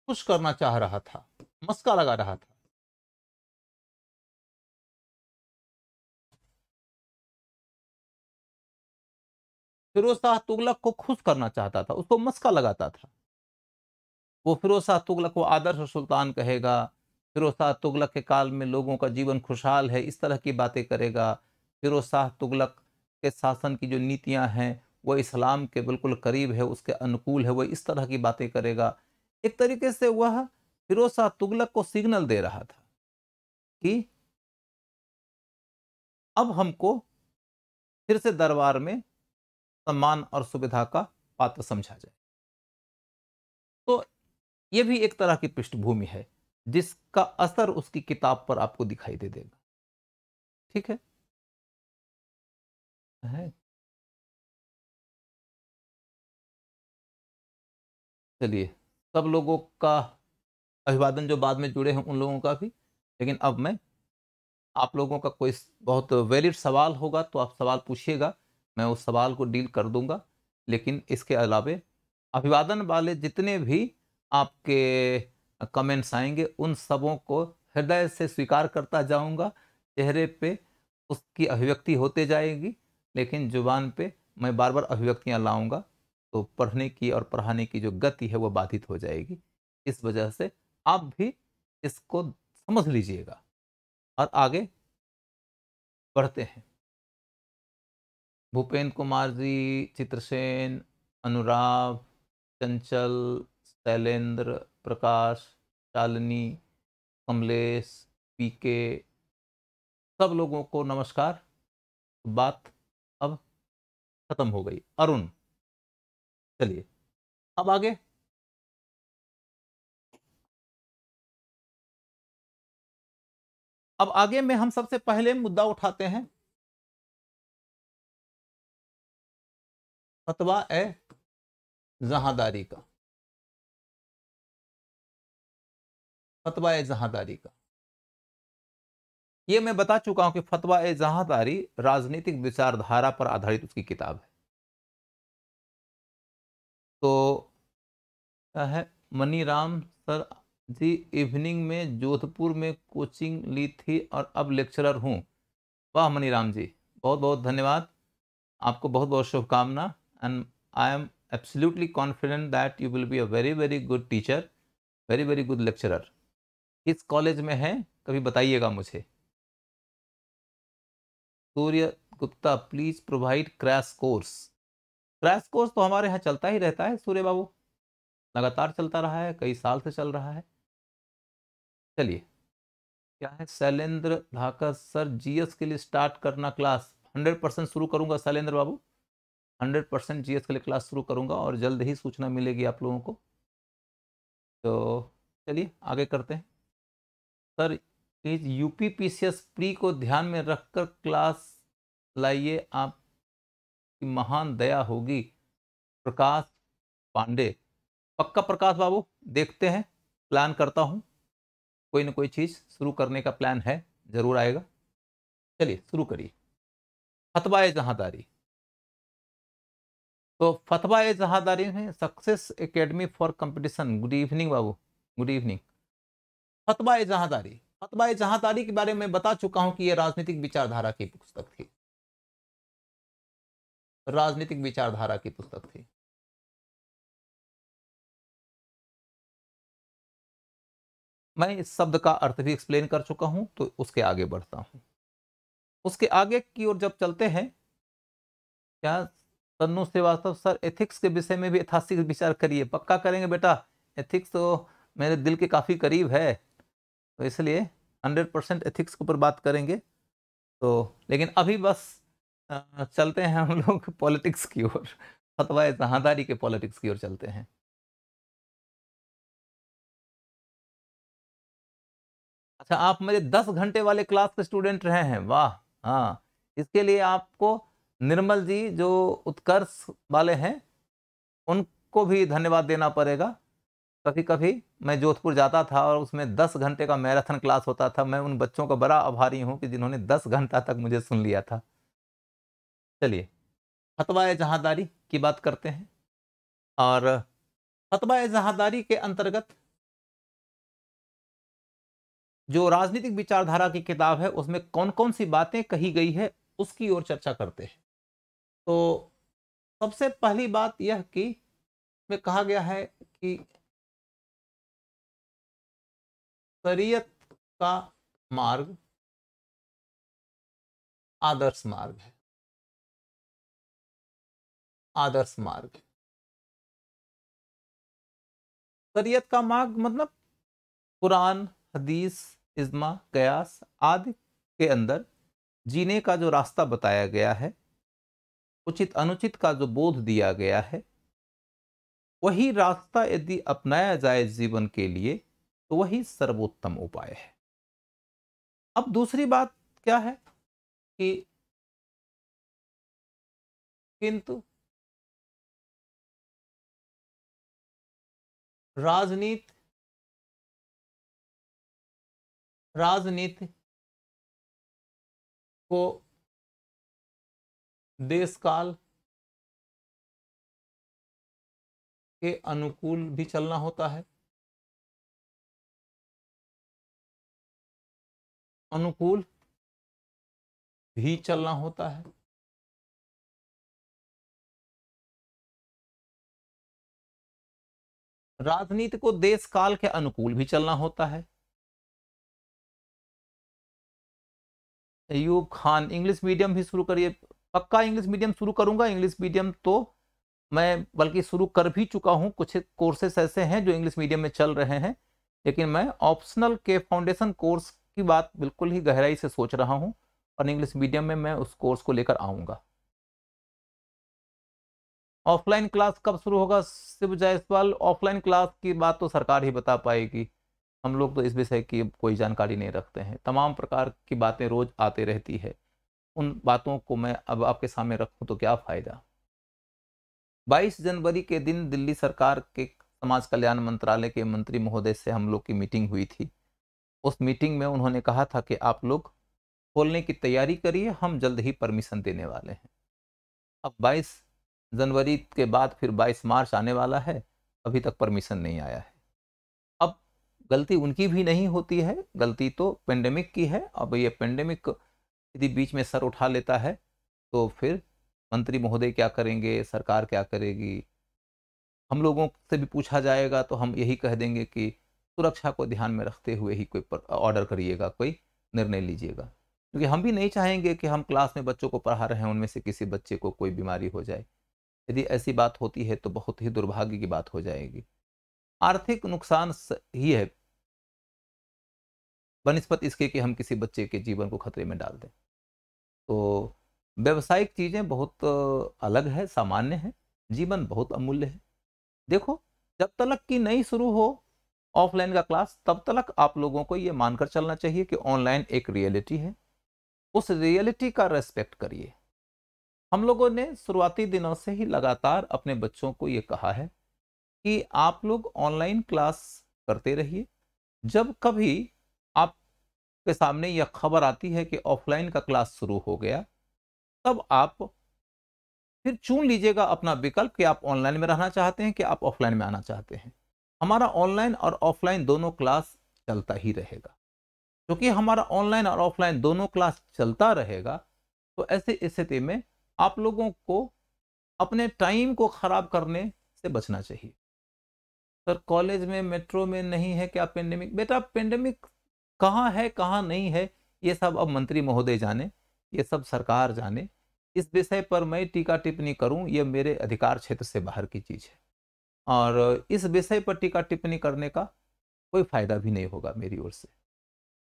खुश करना चाह रहा था मस्का लगा रहा था फिरोज शाह तुगलक को खुश करना चाहता था उसको मस्का लगाता था वो फिरोज शाह तुगलक को आदर्श सुल्तान कहेगा फिरोज शाह तुगलक के काल में लोगों का जीवन खुशहाल है इस तरह की बातें करेगा फिरोज शाह तुगलक के शासन की जो नीतियाँ हैं वह इस्लाम के बिल्कुल करीब है उसके अनुकूल है वह इस तरह की बातें करेगा एक तरीके से वह फिरोज शाह तुगलक को सिग्नल दे रहा था कि अब हमको फिर से दरबार में सम्मान और सुविधा का पात्र समझा जाए तो ये भी एक तरह की पृष्ठभूमि है जिसका असर उसकी किताब पर आपको दिखाई दे देगा ठीक है, है? चलिए सब लोगों का अभिवादन जो बाद में जुड़े हैं उन लोगों का भी लेकिन अब मैं आप लोगों का कोई बहुत वैलिड सवाल होगा तो आप सवाल पूछिएगा मैं उस सवाल को डील कर दूंगा लेकिन इसके अलावे अभिवादन वाले जितने भी आपके कमेंट्स आएंगे उन सबों को हृदय से स्वीकार करता जाऊंगा चेहरे पे उसकी अभिव्यक्ति होते जाएगी लेकिन जुबान पे मैं बार बार अभिव्यक्तियाँ लाऊंगा तो पढ़ने की और पढ़ाने की जो गति है वो बाधित हो जाएगी इस वजह से आप भी इसको समझ लीजिएगा और आगे बढ़ते हैं भूपेंद्र कुमार जी चित्रसेन अनुराग चंचल शैलेंद्र प्रकाश शालिनी कमलेश पीके सब लोगों को नमस्कार बात अब खत्म हो गई अरुण चलिए अब आगे अब आगे में हम सबसे पहले मुद्दा उठाते हैं फतवा ए जहादारी का फतवा ए जहादारी का ये मैं बता चुका हूं कि फतवा ए जहादारी राजनीतिक विचारधारा पर आधारित उसकी किताब है तो क्या है राम सर जी इवनिंग में जोधपुर में कोचिंग ली थी और अब लेक्चरर हूँ वाह मनी राम जी बहुत बहुत धन्यवाद आपको बहुत बहुत शुभकामना and I am absolutely confident that you will be a very very good teacher, very very good lecturer. किस कॉलेज में है कभी बताइएगा मुझे Surya Gupta please provide crash course crash course तो हमारे यहाँ चलता ही रहता है सूर्य बाबू लगातार चलता रहा है कई साल से चल रहा है चलिए क्या है शैलेंद्र धाकर सर जीएस के लिए स्टार्ट करना क्लास हंड्रेड परसेंट शुरू करूंगा शैलेंद्र बाबू हंड्रेड परसेंट जी के लिए क्लास शुरू करूँगा और जल्द ही सूचना मिलेगी आप लोगों को तो चलिए आगे करते हैं sir please U P P C S pre को ध्यान में रखकर क्लास लाइए आप की महान दया होगी प्रकाश पांडे पक्का प्रकाश बाबू देखते हैं प्लान करता हूँ कोई ना कोई चीज़ शुरू करने का प्लान है ज़रूर आएगा चलिए शुरू करिए फतवाए जहाँदारी तो फतवा ए जहादारी में success academy for competition good evening बाबू गुड इवनिंग फतवा ए जहादारी फतवा ए जहादारी के बारे में बता चुका हूं कि यह राजनीतिक विचारधारा की पुस्तक थी राजनीतिक विचारधारा की पुस्तक थी मैं इस शब्द का अर्थ भी एक्सप्लेन कर चुका हूं तो उसके आगे बढ़ता हूं उसके आगे की ओर जब चलते हैं क्या तनु श्रीवास्तव सर एथिक्स के विषय में भी ऐतिहासिक विचार करिए पक्का करेंगे बेटा एथिक्स तो मेरे दिल के काफ़ी करीब है तो इसलिए हंड्रेड परसेंट एथिक्स के ऊपर बात करेंगे तो लेकिन अभी बस चलते हैं हम लोग पॉलिटिक्स की ओर फतवा जहादारी के पॉलिटिक्स की ओर चलते हैं अच्छा आप मेरे दस घंटे वाले क्लास के स्टूडेंट रहे हैं वाह हाँ इसके लिए आपको निर्मल जी जो उत्कर्ष वाले हैं उनको भी धन्यवाद देना पड़ेगा कभी कभी मैं जोधपुर जाता था और उसमें दस घंटे का मैराथन क्लास होता था मैं उन बच्चों का बड़ा आभारी हूँ कि जिन्होंने दस घंटा तक मुझे सुन लिया था चलिए फतवा जहाँदारी की बात करते हैं और फतवा जहाँदारी के अंतर्गत जो राजनीतिक विचारधारा की किताब है उसमें कौन कौन सी बातें कही गई है उसकी ओर चर्चा करते हैं तो सबसे पहली बात यह कि में कहा गया है कि शरीयत का मार्ग आदर्श मार्ग है आदर्श मार्ग शरीयत का मार्ग मतलब कुरान हदीस इज्मा कयास आदि के अंदर जीने का जो रास्ता बताया गया है उचित अनुचित का जो बोध दिया गया है वही रास्ता यदि अपनाया जाए जीवन के लिए तो वही सर्वोत्तम उपाय है अब दूसरी बात क्या है कि किंतु राजनीति राजनीति को देश काल के अनुकूल भी चलना होता है अनुकूल भी चलना होता है राजनीति को देश काल के अनुकूल भी चलना होता है एयूब खान इंग्लिश मीडियम भी शुरू करिए पक्का इंग्लिश मीडियम शुरू करूंगा इंग्लिश मीडियम तो मैं बल्कि शुरू कर भी चुका हूँ कुछ कोर्सेस ऐसे हैं जो इंग्लिश मीडियम में चल रहे हैं लेकिन मैं ऑप्शनल के फाउंडेशन कोर्स की बात बिल्कुल ही गहराई से सोच रहा हूँ और इंग्लिश मीडियम में मैं उस कोर्स को लेकर आऊँगा ऑफलाइन क्लास कब शुरू होगा शिव जायसवाल ऑफलाइन क्लास की बात तो सरकार ही बता पाएगी हम लोग तो इस विषय की कोई जानकारी नहीं रखते हैं तमाम प्रकार की बातें रोज आते रहती है उन बातों को मैं अब आपके सामने रखूं तो क्या फ़ायदा 22 जनवरी के दिन दिल्ली सरकार के समाज कल्याण मंत्रालय के मंत्री महोदय से हम लोग की मीटिंग हुई थी उस मीटिंग में उन्होंने कहा था कि आप लोग खोलने की तैयारी करिए हम जल्द ही परमिशन देने वाले हैं अब 22 जनवरी के बाद फिर 22 मार्च आने वाला है अभी तक परमिशन नहीं आया है अब गलती उनकी भी नहीं होती है गलती तो पेंडेमिक की है अब ये पेंडेमिक यदि बीच में सर उठा लेता है तो फिर मंत्री महोदय क्या करेंगे सरकार क्या करेगी हम लोगों से भी पूछा जाएगा तो हम यही कह देंगे कि सुरक्षा को ध्यान में रखते हुए ही कोई ऑर्डर करिएगा कोई निर्णय लीजिएगा क्योंकि हम भी नहीं चाहेंगे कि हम क्लास में बच्चों को पढ़ा रहे हैं उनमें से किसी बच्चे को कोई बीमारी हो जाए यदि ऐसी बात होती है तो बहुत ही दुर्भाग्य की बात हो जाएगी आर्थिक नुकसान ही है बनस्पत इसके कि हम किसी बच्चे के जीवन को खतरे में डाल दें तो व्यवसायिक चीज़ें बहुत अलग है सामान्य है जीवन बहुत अमूल्य है देखो जब तक की नहीं शुरू हो ऑफलाइन का क्लास तब तक आप लोगों को ये मानकर चलना चाहिए कि ऑनलाइन एक रियलिटी है उस रियलिटी का रेस्पेक्ट करिए हम लोगों ने शुरुआती दिनों से ही लगातार अपने बच्चों को ये कहा है कि आप लोग ऑनलाइन क्लास करते रहिए जब कभी के सामने यह खबर आती है कि ऑफलाइन का क्लास शुरू हो गया तब आप फिर चुन लीजिएगा अपना विकल्प कि आप ऑनलाइन में रहना चाहते हैं कि आप ऑफलाइन में आना चाहते हैं हमारा ऑनलाइन और ऑफलाइन दोनों क्लास चलता ही रहेगा क्योंकि हमारा ऑनलाइन और ऑफलाइन दोनों क्लास चलता रहेगा तो ऐसी स्थिति में आप लोगों को अपने टाइम को ख़राब करने से बचना चाहिए सर कॉलेज में मेट्रो में नहीं है क्या पेंडेमिक बेटा पेंडेमिक कहाँ है कहाँ नहीं है ये सब अब मंत्री महोदय जाने ये सब सरकार जाने इस विषय पर मैं टीका टिप्पणी करूं ये मेरे अधिकार क्षेत्र से बाहर की चीज़ है और इस विषय पर टीका टिप्पणी करने का कोई फायदा भी नहीं होगा मेरी ओर से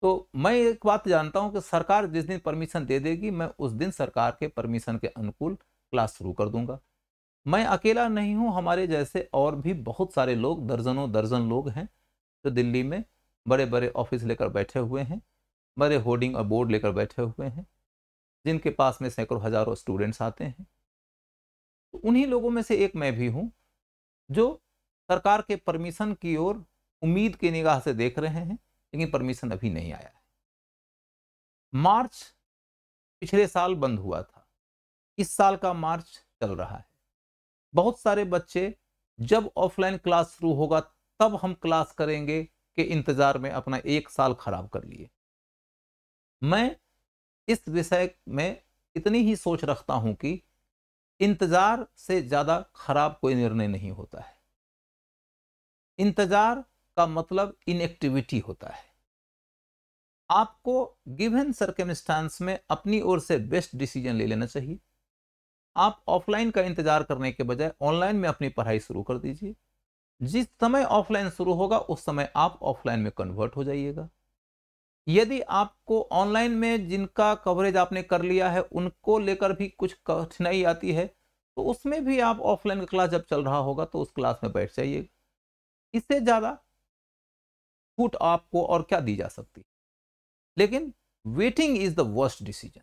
तो मैं एक बात जानता हूं कि सरकार जिस दिन परमिशन दे देगी मैं उस दिन सरकार के परमिशन के अनुकूल क्लास शुरू कर दूंगा मैं अकेला नहीं हूं हमारे जैसे और भी बहुत सारे लोग दर्जनों दर्जन लोग हैं जो दिल्ली में बड़े बड़े ऑफिस लेकर बैठे हुए हैं बड़े होर्डिंग और बोर्ड लेकर बैठे हुए हैं जिनके पास में सैकड़ों हज़ारों स्टूडेंट्स आते हैं तो उन्हीं लोगों में से एक मैं भी हूँ जो सरकार के परमिशन की ओर उम्मीद की निगाह से देख रहे हैं लेकिन परमिशन अभी नहीं आया है मार्च पिछले साल बंद हुआ था इस साल का मार्च चल रहा है बहुत सारे बच्चे जब ऑफलाइन क्लास शुरू होगा तब हम क्लास करेंगे के इंतज़ार में अपना एक साल खराब कर लिए मैं इस विषय में इतनी ही सोच रखता हूं कि इंतज़ार से ज़्यादा खराब कोई निर्णय नहीं होता है इंतज़ार का मतलब इनएक्टिविटी होता है आपको गिवन सर्कमस्टांस में अपनी ओर से बेस्ट डिसीजन ले लेना चाहिए आप ऑफलाइन का इंतज़ार करने के बजाय ऑनलाइन में अपनी पढ़ाई शुरू कर दीजिए जिस समय ऑफलाइन शुरू होगा उस समय आप ऑफलाइन में कन्वर्ट हो जाइएगा यदि आपको ऑनलाइन में जिनका कवरेज आपने कर लिया है उनको लेकर भी कुछ कठिनाई आती है तो उसमें भी आप ऑफलाइन का क्लास जब चल रहा होगा तो उस क्लास में बैठ जाइएगा इससे ज़्यादा छूट आपको और क्या दी जा सकती है लेकिन waiting is the worst decision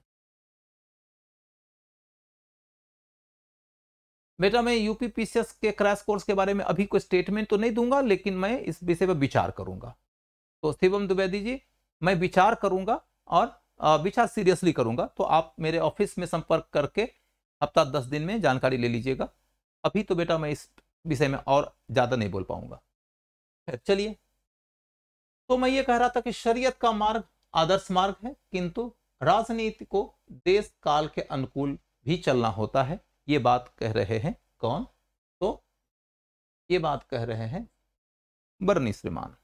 बेटा मैं यूपी पीसीएस के क्रैश कोर्स के बारे में अभी कोई स्टेटमेंट तो नहीं दूंगा लेकिन मैं इस विषय पर विचार करूंगा तो शिवम द्विवेदी जी मैं विचार करूंगा और विचार सीरियसली करूंगा तो आप मेरे ऑफिस में संपर्क करके हफ्ता दस दिन में जानकारी ले लीजिएगा अभी तो बेटा मैं इस विषय में और ज़्यादा नहीं बोल पाऊंगा चलिए तो मैं ये कह रहा था कि शरीयत का मार्ग आदर्श मार्ग है किंतु राजनीति को देश काल के अनुकूल भी चलना होता है ये बात कह रहे हैं कौन तो ये बात कह रहे हैं बर्नी श्रीमान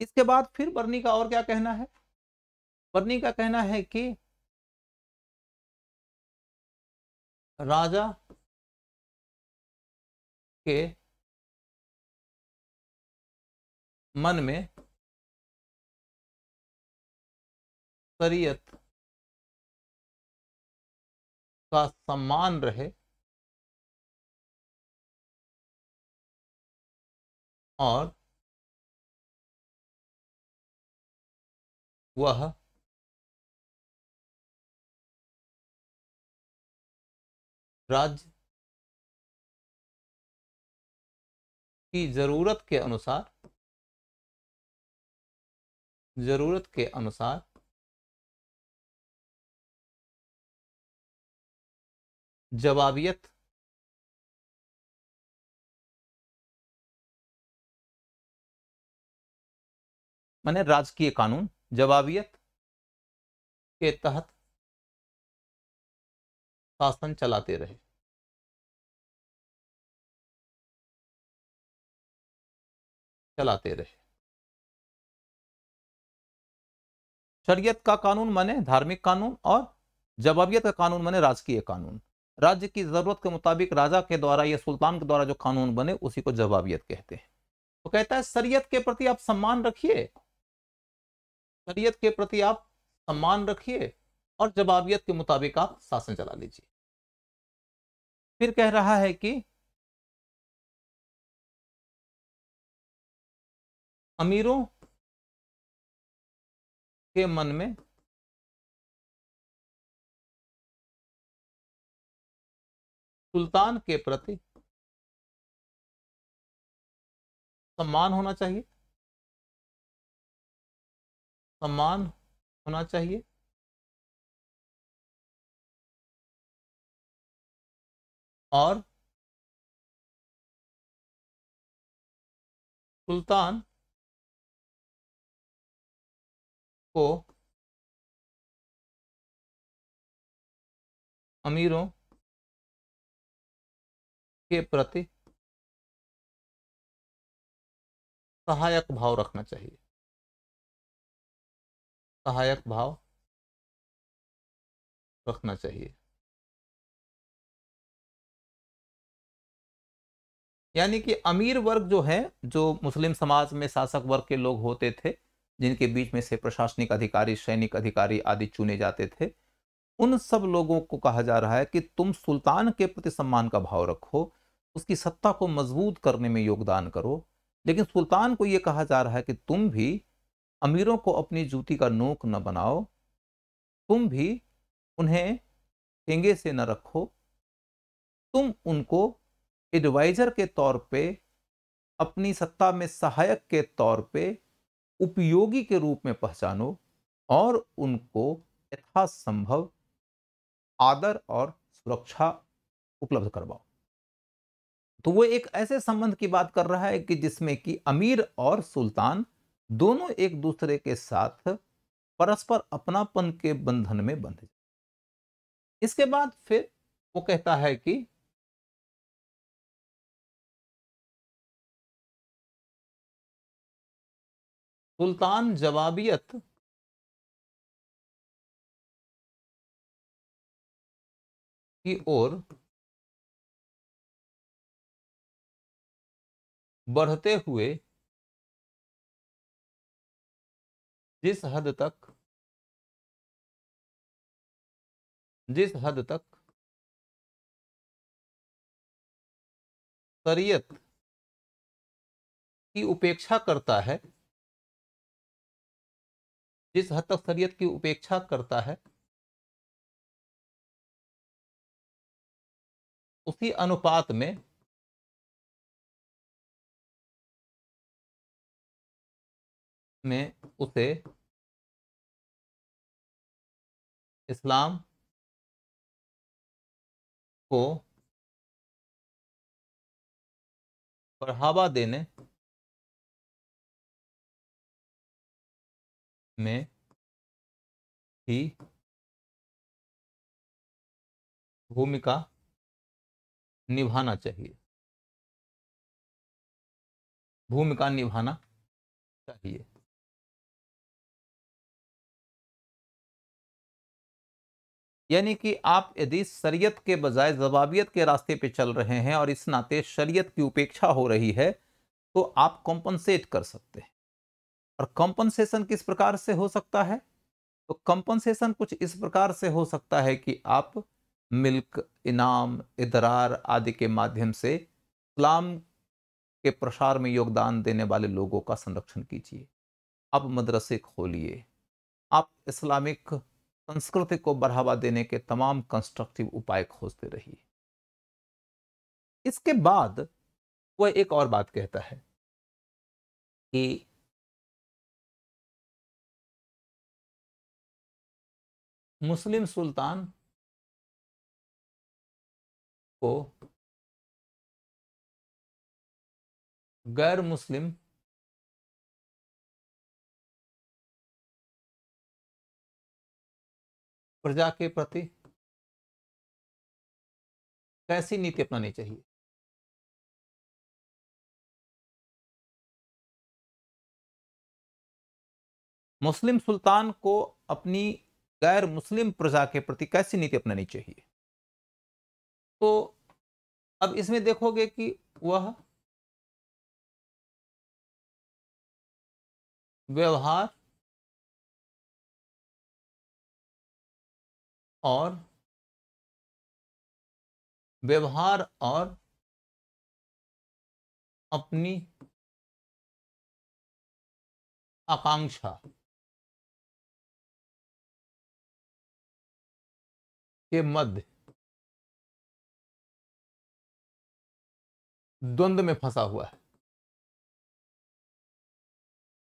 इसके बाद फिर बर्नी का और क्या कहना है बर्नी का कहना है कि राजा के मन में शरीयत का सम्मान रहे और वह राज्य की ज़रूरत के अनुसार ज़रूरत के अनुसार जवाबियत मैंने राजकीय कानून जवाबियत के तहत शासन चलाते रहे चलाते रहे शरीयत का कानून माने धार्मिक कानून और जवाबियत का कानून माने राजकीय कानून राज्य की ज़रूरत के मुताबिक राजा के द्वारा या सुल्तान के द्वारा जो कानून बने उसी को जवाबियत कहते हैं तो कहता है शरीयत के प्रति आप सम्मान रखिए शरीयत के प्रति आप सम्मान रखिए और जवाबियत के मुताबिक आप शासन चला लीजिए फिर कह रहा है कि अमीरों के मन में सुल्तान के प्रति सम्मान होना चाहिए सम्मान होना चाहिए और सुल्तान को अमीरों के प्रति सहायक भाव रखना चाहिए सहायक भाव रखना चाहिए यानी कि अमीर वर्ग जो है जो मुस्लिम समाज में शासक वर्ग के लोग होते थे जिनके बीच में से प्रशासनिक अधिकारी सैनिक अधिकारी आदि चुने जाते थे उन सब लोगों को कहा जा रहा है कि तुम सुल्तान के प्रति सम्मान का भाव रखो उसकी सत्ता को मजबूत करने में योगदान करो लेकिन सुल्तान को ये कहा जा रहा है कि तुम भी अमीरों को अपनी जूती का नोक न बनाओ तुम भी उन्हें ठेंगे से न रखो तुम उनको एडवाइजर के तौर पे अपनी सत्ता में सहायक के तौर पे उपयोगी के रूप में पहचानो और उनको यथासंभव आदर और सुरक्षा उपलब्ध करवाओ तो वो एक ऐसे संबंध की बात कर रहा है कि जिसमें कि अमीर और सुल्तान दोनों एक दूसरे के साथ परस्पर अपनापन के बंधन में बंध इसके बाद फिर वो कहता है कि सुल्तान जवाबियत की ओर बढ़ते हुए जिस हद तक जिस हद तक शरीयत की उपेक्षा करता है जिस हद तक शरीयत की उपेक्षा करता है उसी अनुपात में में उसे इस्लाम को बढ़ावा देने में ही भूमिका निभाना चाहिए भूमिका निभाना चाहिए यानी कि आप यदि शरीयत के बजाय जवाबियत के रास्ते पे चल रहे हैं और इस नाते शरीयत की उपेक्षा हो रही है तो आप कॉम्पनसेट कर सकते हैं और कॉम्पनसेशन किस प्रकार से हो सकता है तो कंपनसेशन कुछ इस प्रकार से हो सकता है कि आप मिल्क इनाम इदरार आदि के माध्यम से इस्लाम के प्रसार में योगदान देने वाले लोगों का संरक्षण कीजिए आप मदरसे खोलिए आप इस्लामिक संस्कृति को बढ़ावा देने के तमाम कंस्ट्रक्टिव उपाय खोजते रहिए इसके बाद वह एक और बात कहता है कि मुस्लिम सुल्तान को गैर मुस्लिम प्रजा के प्रति कैसी नीति अपनानी चाहिए मुस्लिम सुल्तान को अपनी गैर मुस्लिम प्रजा के प्रति कैसी नीति अपनानी चाहिए तो अब इसमें देखोगे कि वह व्यवहार और व्यवहार और अपनी आकांक्षा के मध्य द्वंद में फंसा हुआ है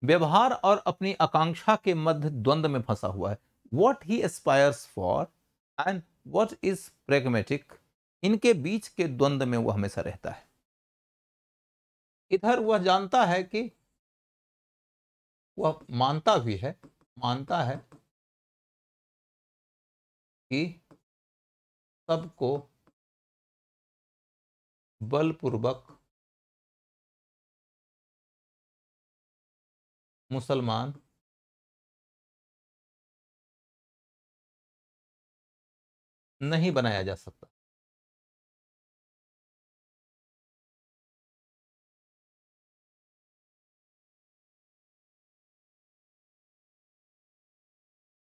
व्यवहार और अपनी आकांक्षा के मध्य द्वंद में फंसा हुआ है what he aspires for and what is pragmatic इनके बीच के द्वंद में वह हमेशा रहता है इधर वह जानता है कि वह मानता भी है मानता है कि सबको बलपूर्वक मुसलमान नहीं बनाया जा सकता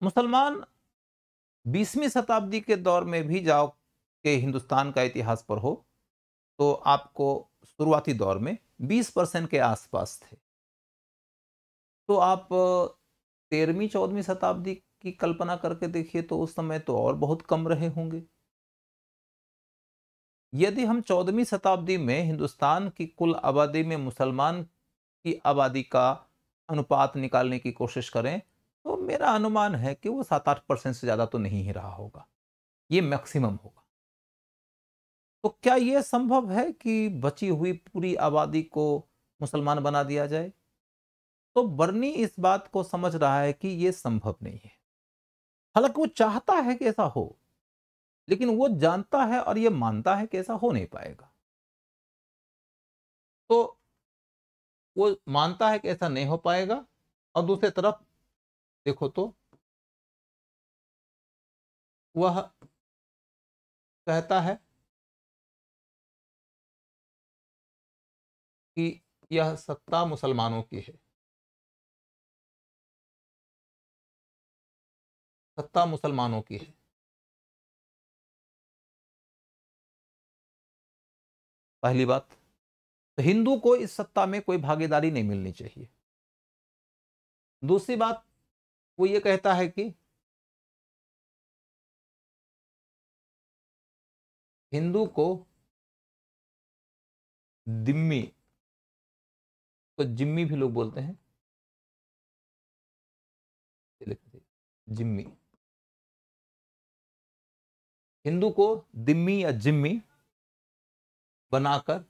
मुसलमान बीसवीं शताब्दी के दौर में भी जाओ के हिंदुस्तान का इतिहास पर हो तो आपको शुरुआती दौर में 20 परसेंट के आसपास थे तो आप तेरहवीं चौदहवीं शताब्दी की कल्पना करके देखिए तो उस समय तो और बहुत कम रहे होंगे यदि हम चौदहवीं शताब्दी में हिंदुस्तान की कुल आबादी में मुसलमान की आबादी का अनुपात निकालने की कोशिश करें तो मेरा अनुमान है कि वो सात आठ परसेंट से ज़्यादा तो नहीं ही रहा होगा ये मैक्सिमम होगा तो क्या ये संभव है कि बची हुई पूरी आबादी को मुसलमान बना दिया जाए तो बर्नी इस बात को समझ रहा है कि ये संभव नहीं है हालांकि वो चाहता है कि ऐसा हो लेकिन वो जानता है और ये मानता है कि ऐसा हो नहीं पाएगा तो वो मानता है कि ऐसा नहीं हो पाएगा और दूसरी तरफ देखो तो वह कहता है कि यह सत्ता मुसलमानों की है सत्ता मुसलमानों की है पहली बात तो हिंदू को इस सत्ता में कोई भागीदारी नहीं मिलनी चाहिए दूसरी बात वो ये कहता है कि हिंदू को दिम्मी को तो जिम्मी भी लोग बोलते हैं जिम्मी हिंदू को दिम्मी या जिम्मी बनाकर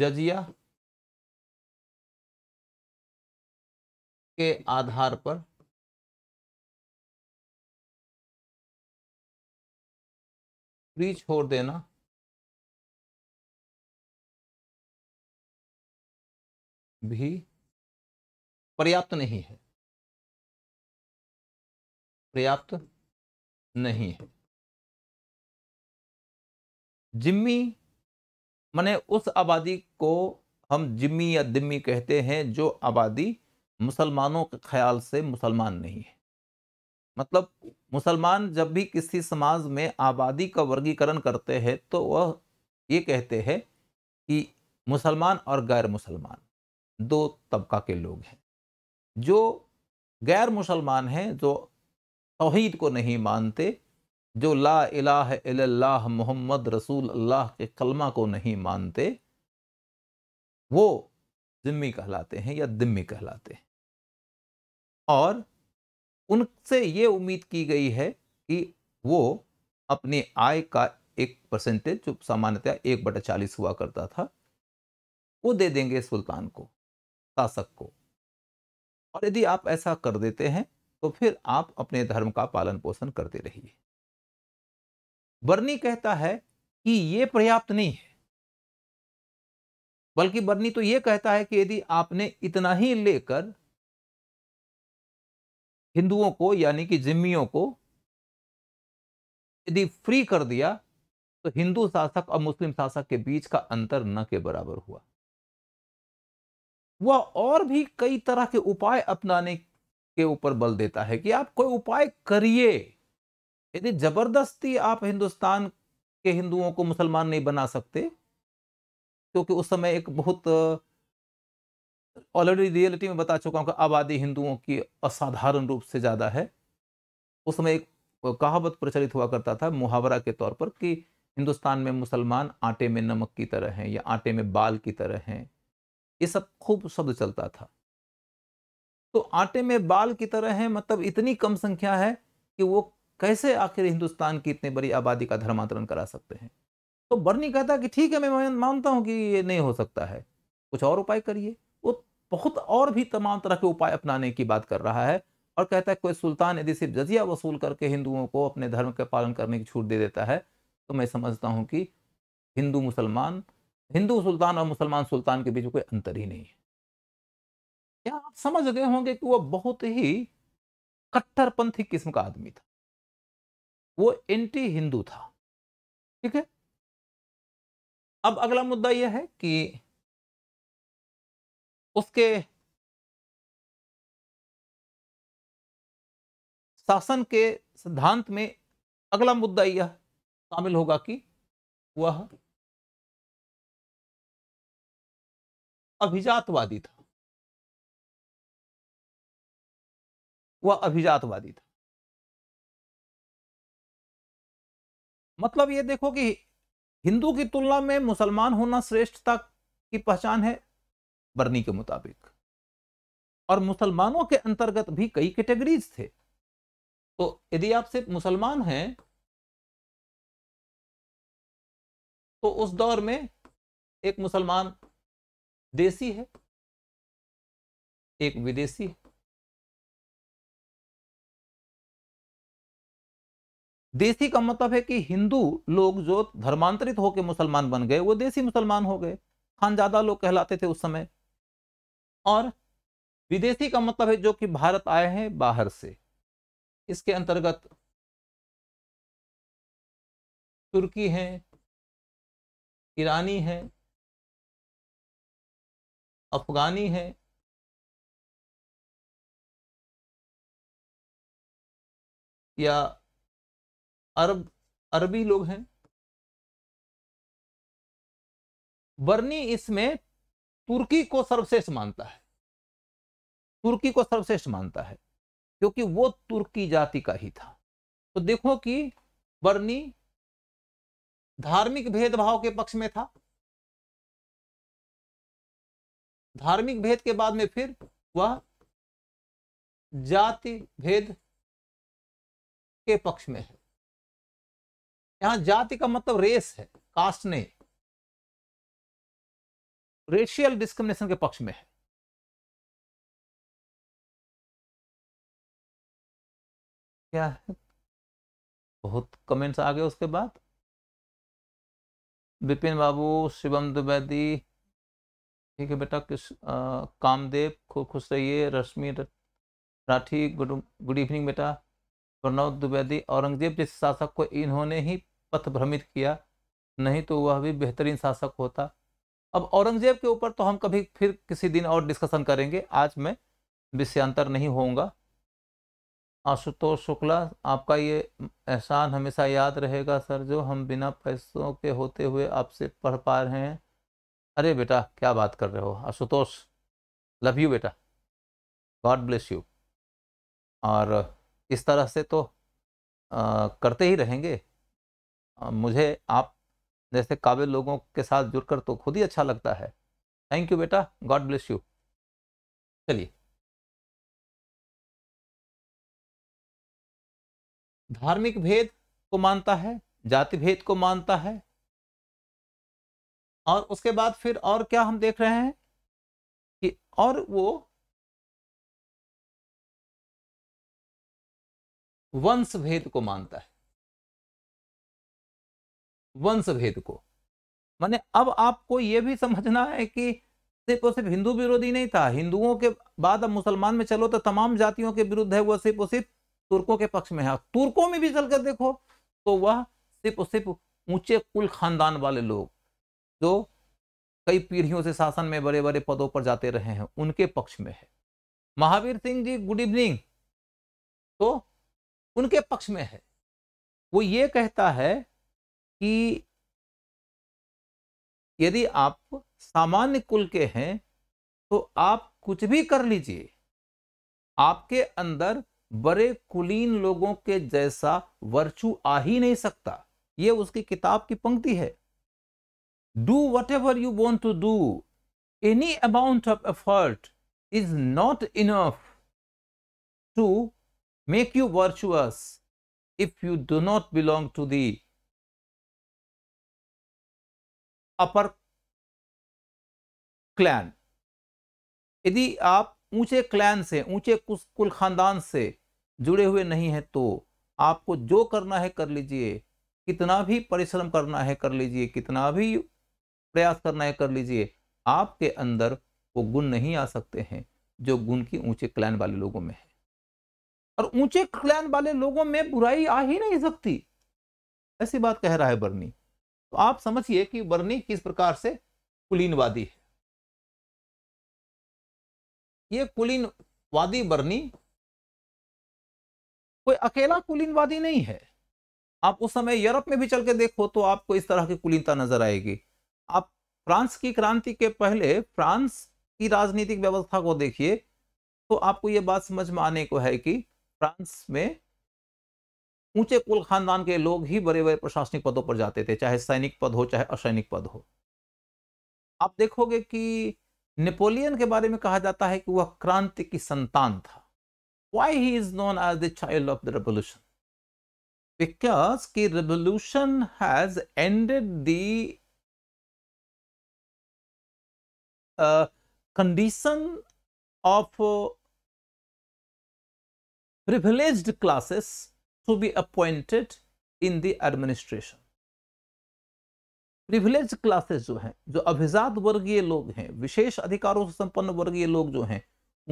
जजिया के आधार पर छोड़ देना भी पर्याप्त नहीं है पर्याप्त नहीं है जिम्मी माने उस आबादी को हम जिम्मी या दिम्मी कहते हैं जो आबादी मुसलमानों के ख्याल से मुसलमान नहीं है मतलब मुसलमान जब भी किसी समाज में आबादी का वर्गीकरण करते हैं तो वह ये कहते हैं कि मुसलमान और गैर मुसलमान दो तबका के लोग हैं जो गैर मुसलमान हैं जो तोहद को नहीं मानते जो ला इलाह इल्लाह मोहम्मद रसूल अल्लाह के कलमा को नहीं मानते वो जिम्मी कहलाते हैं या दिम्मी कहलाते हैं और उनसे ये उम्मीद की गई है कि वो अपनी आय का एक परसेंटेज जो सामान्यतः एक बटा चालीस हुआ करता था वो दे देंगे सुल्तान को शासक को और यदि आप ऐसा कर देते हैं तो फिर आप अपने धर्म का पालन पोषण करते रहिए बर्नी कहता है कि ये पर्याप्त नहीं है बल्कि बर्नी तो यह कहता है कि यदि आपने इतना ही लेकर हिंदुओं को यानी कि जिम्मियों को यदि फ्री कर दिया तो हिंदू शासक और मुस्लिम शासक के बीच का अंतर न के बराबर हुआ वह और भी कई तरह के उपाय अपनाने के ऊपर बल देता है कि आप कोई उपाय करिए यदि जबरदस्ती आप हिंदुस्तान के हिंदुओं को मुसलमान नहीं बना सकते क्योंकि तो उस समय एक बहुत ऑलरेडी रियलिटी में बता चुका हूँ कि आबादी हिंदुओं की असाधारण रूप से ज़्यादा है उस समय एक कहावत प्रचलित हुआ करता था मुहावरा के तौर पर कि हिंदुस्तान में मुसलमान आटे में नमक की तरह हैं या आटे में बाल की तरह हैं ये सब खूब शब्द चलता था तो आटे में बाल की तरह है मतलब इतनी कम संख्या है कि वो कैसे आखिर हिंदुस्तान की इतनी बड़ी आबादी का धर्मांतरण करा सकते हैं तो बर्नी कहता कि ठीक है मैं मानता हूँ कि ये नहीं हो सकता है कुछ और उपाय करिए वो बहुत और भी तमाम तरह के उपाय अपनाने की बात कर रहा है और कहता है कोई सुल्तान यदि सिर्फ जजिया वसूल करके हिंदुओं को अपने धर्म का पालन करने की छूट दे देता है तो मैं समझता हूँ कि हिंदू मुसलमान हिंदू सुल्तान और मुसलमान सुल्तान के बीच कोई अंतर ही नहीं है या आप समझ गए होंगे कि वह बहुत ही कट्टरपंथी किस्म का आदमी था वो एंटी हिंदू था ठीक है अब अगला मुद्दा यह है कि उसके शासन के सिद्धांत में अगला मुद्दा यह शामिल होगा कि वह अभिजातवादी था वह अभिजातवादी था मतलब ये देखो कि हिंदू की तुलना में मुसलमान होना श्रेष्ठता की पहचान है बर्नी के मुताबिक और मुसलमानों के अंतर्गत भी कई कैटेगरीज थे तो यदि आप सिर्फ मुसलमान हैं तो उस दौर में एक मुसलमान देसी है एक विदेशी है देसी का मतलब है कि हिंदू लोग जो धर्मांतरित होकर मुसलमान बन गए वो देसी मुसलमान हो गए खानजादा लोग कहलाते थे उस समय और विदेशी का मतलब है जो कि भारत आए हैं बाहर से इसके अंतर्गत तुर्की हैं ईरानी हैं अफगानी है या अरब अरबी लोग हैं बर्नी इसमें तुर्की को सर्वश्रेष्ठ मानता है तुर्की को सर्वश्रेष्ठ मानता है क्योंकि वो तुर्की जाति का ही था तो देखो कि बर्नी धार्मिक भेदभाव के पक्ष में था धार्मिक भेद के बाद में फिर वह जाति भेद के पक्ष में है यहां जाति का मतलब रेस है कास्ट नहीं रेशियल डिस्क्रिमिनेशन के पक्ष में है क्या है बहुत कमेंट्स आ गए उसके बाद बिपिन बाबू शिवम द्विवेदी ठीक है बेटा किस आ, कामदेव खूब खुश रहिए Rashmi Rathi good good evening बेटा प्रणव द्विवेदी औरंगजेब जैसे शासक को इन्होंने ही पथ भ्रमित किया नहीं तो वह भी बेहतरीन शासक होता अब औरंगजेब के ऊपर तो हम कभी फिर किसी दिन और डिस्कशन करेंगे आज मैं विषयांतर नहीं होऊंगा आशुतोष शुक्ला आपका ये एहसान हमेशा याद रहेगा सर जो हम बिना पैसों के होते हुए आपसे पढ़ पा रहे हैं अरे बेटा क्या बात कर रहे हो आशुतोष लव यू बेटा गॉड ब्लेस यू और इस तरह से तो आ, करते ही रहेंगे आ, मुझे आप जैसे काबिल लोगों के साथ जुड़कर तो खुद ही अच्छा लगता है थैंक यू बेटा गॉड ब्लेस यू चलिए धार्मिक भेद को मानता है जाति भेद को मानता है और उसके बाद फिर और क्या हम देख रहे हैं कि और वो वंश भेद को मानता है वंश भेद को माने अब आपको यह भी समझना है कि सिर्फ और सिर्फ हिंदू विरोधी नहीं था हिंदुओं के बाद अब मुसलमान में चलो तो तमाम जातियों के विरुद्ध है वह सिर्फ और सिर्फ तुर्कों के पक्ष में है तुर्कों में भी चलकर देखो तो वह सिर्फ और सिर्फ ऊंचे कुल खानदान वाले लोग जो कई पीढ़ियों से शासन में बड़े बड़े पदों पर जाते रहे हैं उनके पक्ष में है महावीर सिंह जी गुड इवनिंग तो उनके पक्ष में है वो ये कहता है कि यदि आप सामान्य कुल के हैं तो आप कुछ भी कर लीजिए आपके अंदर बड़े कुलीन लोगों के जैसा वर्चू आ ही नहीं सकता ये उसकी किताब की पंक्ति है do whatever you want to do. Any amount of effort is not enough to make you virtuous if you do not belong to the upper clan यदि आप ऊंचे क्लैन से ऊंचे कुल खानदान से जुड़े हुए नहीं हैं तो आपको जो करना है कर लीजिए कितना भी परिश्रम करना है कर लीजिए कितना भी प्रयास करना है कर लीजिए आपके अंदर वो गुण नहीं आ सकते हैं जो गुण की ऊंचे क्लैन वाले लोगों में है और ऊंचे क्लैन वाले लोगों में बुराई आ ही नहीं सकती ऐसी बात कह रहा है बर्नी तो आप समझिए कि बर्नी किस प्रकार से कुलीनवादी है ये कुलीनवादी बर्नी कोई अकेला कुलीनवादी नहीं है आप उस समय यूरोप में भी चल के देखो तो आपको इस तरह की कुलीनता नजर आएगी आप फ्रांस की क्रांति के पहले फ्रांस की राजनीतिक व्यवस्था को देखिए तो आपको ये बात समझ में आने को है कि फ्रांस में ऊंचे कुल खानदान के लोग ही बड़े बड़े प्रशासनिक पदों पर जाते थे चाहे सैनिक पद हो चाहे असैनिक पद हो आप देखोगे कि नेपोलियन के बारे में कहा जाता है कि वह क्रांति की संतान था why he is known as the child of the revolution because की revolution has ended the condition condition of uh, privileged classes to be appointed in the administration privilege classes जो हैं जो अभिजात वर्गीय लोग हैं विशेष अधिकारों से संपन्न वर्गीय लोग जो हैं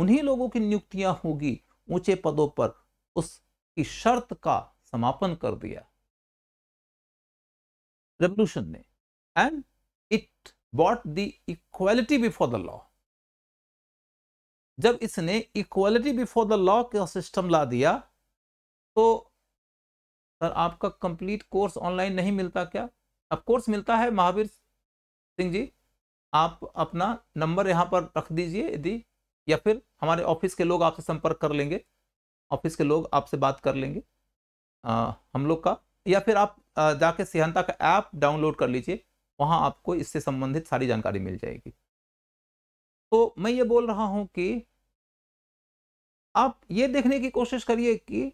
उन्हीं लोगों की नियुक्तियां होगी ऊंचे पदों पर उसकी शर्त का समापन कर दिया रेवल्यूशन ने and it bought the equality before the law जब इसने इक्वालिटी बिफोर द लॉ का सिस्टम ला दिया तो सर आपका कंप्लीट कोर्स ऑनलाइन नहीं मिलता क्या अब कोर्स मिलता है महावीर सिंह जी आप अपना नंबर यहाँ पर रख दीजिए यदि या फिर हमारे ऑफिस के लोग आपसे संपर्क कर लेंगे ऑफिस के लोग आपसे बात कर लेंगे आ, हम लोग का या फिर आप जाके सिहंता का ऐप डाउनलोड कर लीजिए वहाँ आपको इससे संबंधित सारी जानकारी मिल जाएगी तो मैं ये बोल रहा हूँ कि आप ये देखने की कोशिश करिए कि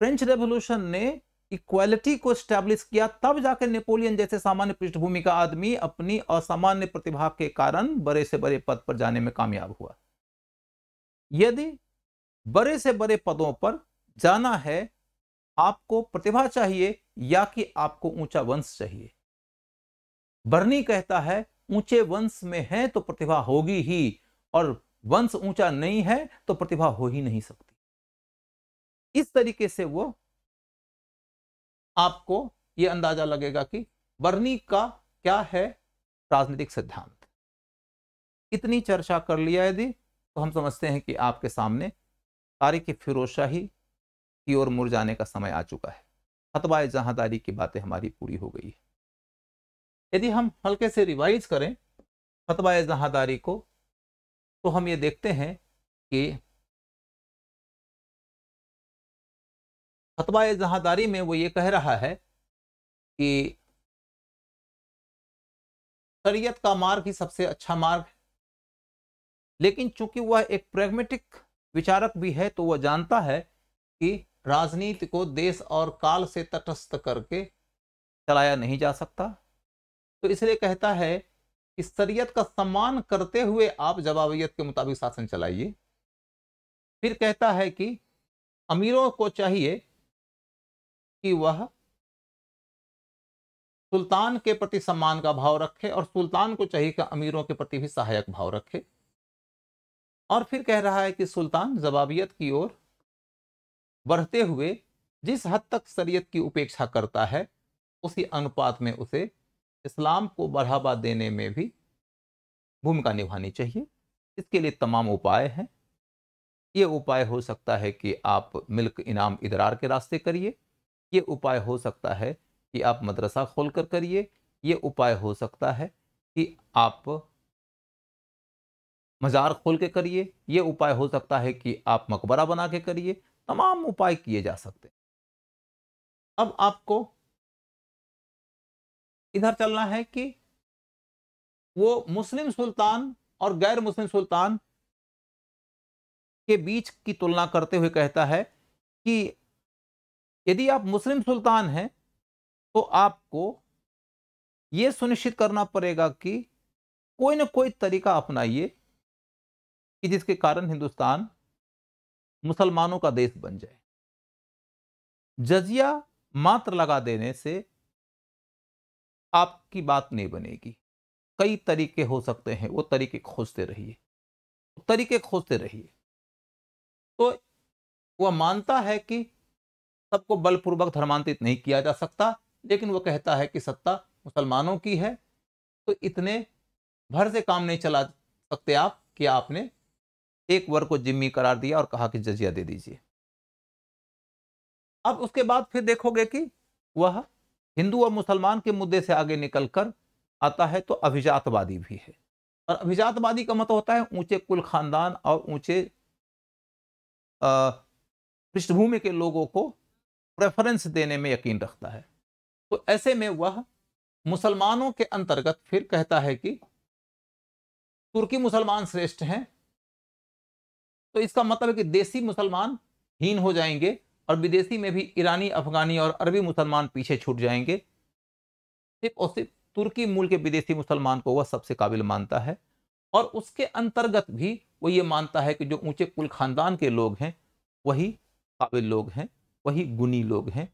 फ्रेंच रेवोल्यूशन ने इक्वालिटी को स्टैब्लिश किया तब जाकर नेपोलियन जैसे सामान्य पृष्ठभूमि का आदमी अपनी असामान्य प्रतिभा के कारण बड़े से बड़े पद पर जाने में कामयाब हुआ यदि बड़े से बड़े पदों पर जाना है आपको प्रतिभा चाहिए या कि आपको ऊंचा वंश चाहिए बर्नी कहता है ऊंचे वंश में है तो प्रतिभा होगी ही और वंश ऊंचा नहीं है तो प्रतिभा हो ही नहीं सकती इस तरीके से वो आपको ये अंदाजा लगेगा कि बर्नी का क्या है राजनीतिक सिद्धांत इतनी चर्चा कर लिया यदि तो हम समझते हैं कि आपके सामने तारीख की फिरोशाही की ओर जाने का समय आ चुका है फतवा जहांदारी की बातें हमारी पूरी हो गई है यदि हम हल्के से रिवाइज करें फतवा जहादारी को तो हम ये देखते हैं कि फतवा जहादारी में वो ये कह रहा है कि शरीयत का मार्ग ही सबसे अच्छा मार्ग है लेकिन चूंकि वह एक प्रेगमेटिक विचारक भी है तो वह जानता है कि राजनीति को देश और काल से तटस्थ करके चलाया नहीं जा सकता तो इसलिए कहता है कि शरीयत का सम्मान करते हुए आप जवाबियत के मुताबिक शासन चलाइए फिर कहता है कि अमीरों को चाहिए कि वह सुल्तान के प्रति सम्मान का भाव रखे और सुल्तान को चाहिए कि अमीरों के प्रति भी सहायक भाव रखे और फिर कह रहा है कि सुल्तान जवाबियत की ओर बढ़ते हुए जिस हद तक शरीयत की उपेक्षा करता है उसी अनुपात में उसे इस्लाम को बढ़ावा देने में भी भूमिका निभानी चाहिए इसके लिए तमाम उपाय हैं ये उपाय हो सकता है कि आप मिल्क इनाम इदरार के रास्ते करिए ये उपाय हो सकता है कि आप मदरसा खोल कर करिए ये उपाय हो सकता है कि आप मज़ार खोल के करिए ये उपाय हो सकता है कि आप मकबरा बना के करिए तमाम उपाय किए जा सकते हैं अब आपको इधर चलना है कि वो मुस्लिम सुल्तान और गैर मुस्लिम सुल्तान के बीच की तुलना करते हुए कहता है कि यदि आप मुस्लिम सुल्तान हैं तो आपको ये सुनिश्चित करना पड़ेगा कि कोई ना कोई तरीका अपनाइए कि जिसके कारण हिंदुस्तान मुसलमानों का देश बन जाए जजिया मात्र लगा देने से आपकी बात नहीं बनेगी कई तरीके हो सकते हैं वो तरीके खोजते रहिए तरीके खोजते रहिए तो वह मानता है कि सबको बलपूर्वक धर्मांतरित नहीं किया जा सकता लेकिन वह कहता है कि सत्ता मुसलमानों की है तो इतने भर से काम नहीं चला सकते आप कि आपने एक वर्ग को जिम्मी करार दिया और कहा कि जजिया दे दीजिए अब उसके बाद फिर देखोगे कि वह हिंदू और मुसलमान के मुद्दे से आगे निकलकर आता है तो अभिजातवादी भी है और अभिजातवादी का मत मतलब होता है ऊंचे कुल खानदान और ऊंचे पृष्ठभूमि के लोगों को प्रेफरेंस देने में यकीन रखता है तो ऐसे में वह मुसलमानों के अंतर्गत फिर कहता है कि तुर्की मुसलमान श्रेष्ठ हैं तो इसका मतलब है कि देसी मुसलमान हीन हो जाएंगे और विदेशी में भी ईरानी अफगानी और अरबी मुसलमान पीछे छूट जाएंगे सिर्फ और सिर्फ तुर्की मूल के विदेशी मुसलमान को वह सबसे काबिल मानता है और उसके अंतर्गत भी वो ये मानता है कि जो ऊंचे कुल खानदान के लोग हैं वही काबिल लोग हैं वही गुनी लोग हैं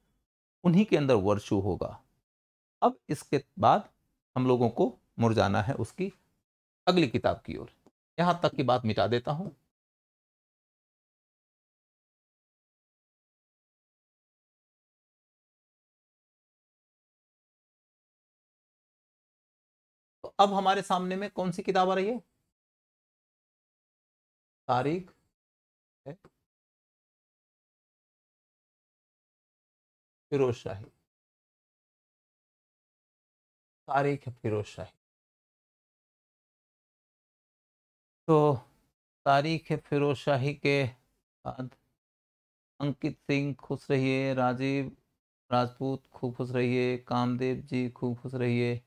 उन्हीं के अंदर वर्षु होगा अब इसके बाद हम लोगों को मुरझाना है उसकी अगली किताब की ओर यहाँ तक की बात मिटा देता हूँ अब हमारे सामने में कौन सी किताब आ रही है तारीख फिरोज शाही तारीख फिरोज शाही तो तारीख फिरोज शाही के बाद अंकित सिंह खुश रहिए राजीव राजपूत खूब खुश रहिए कामदेव जी खूब खुश रहिए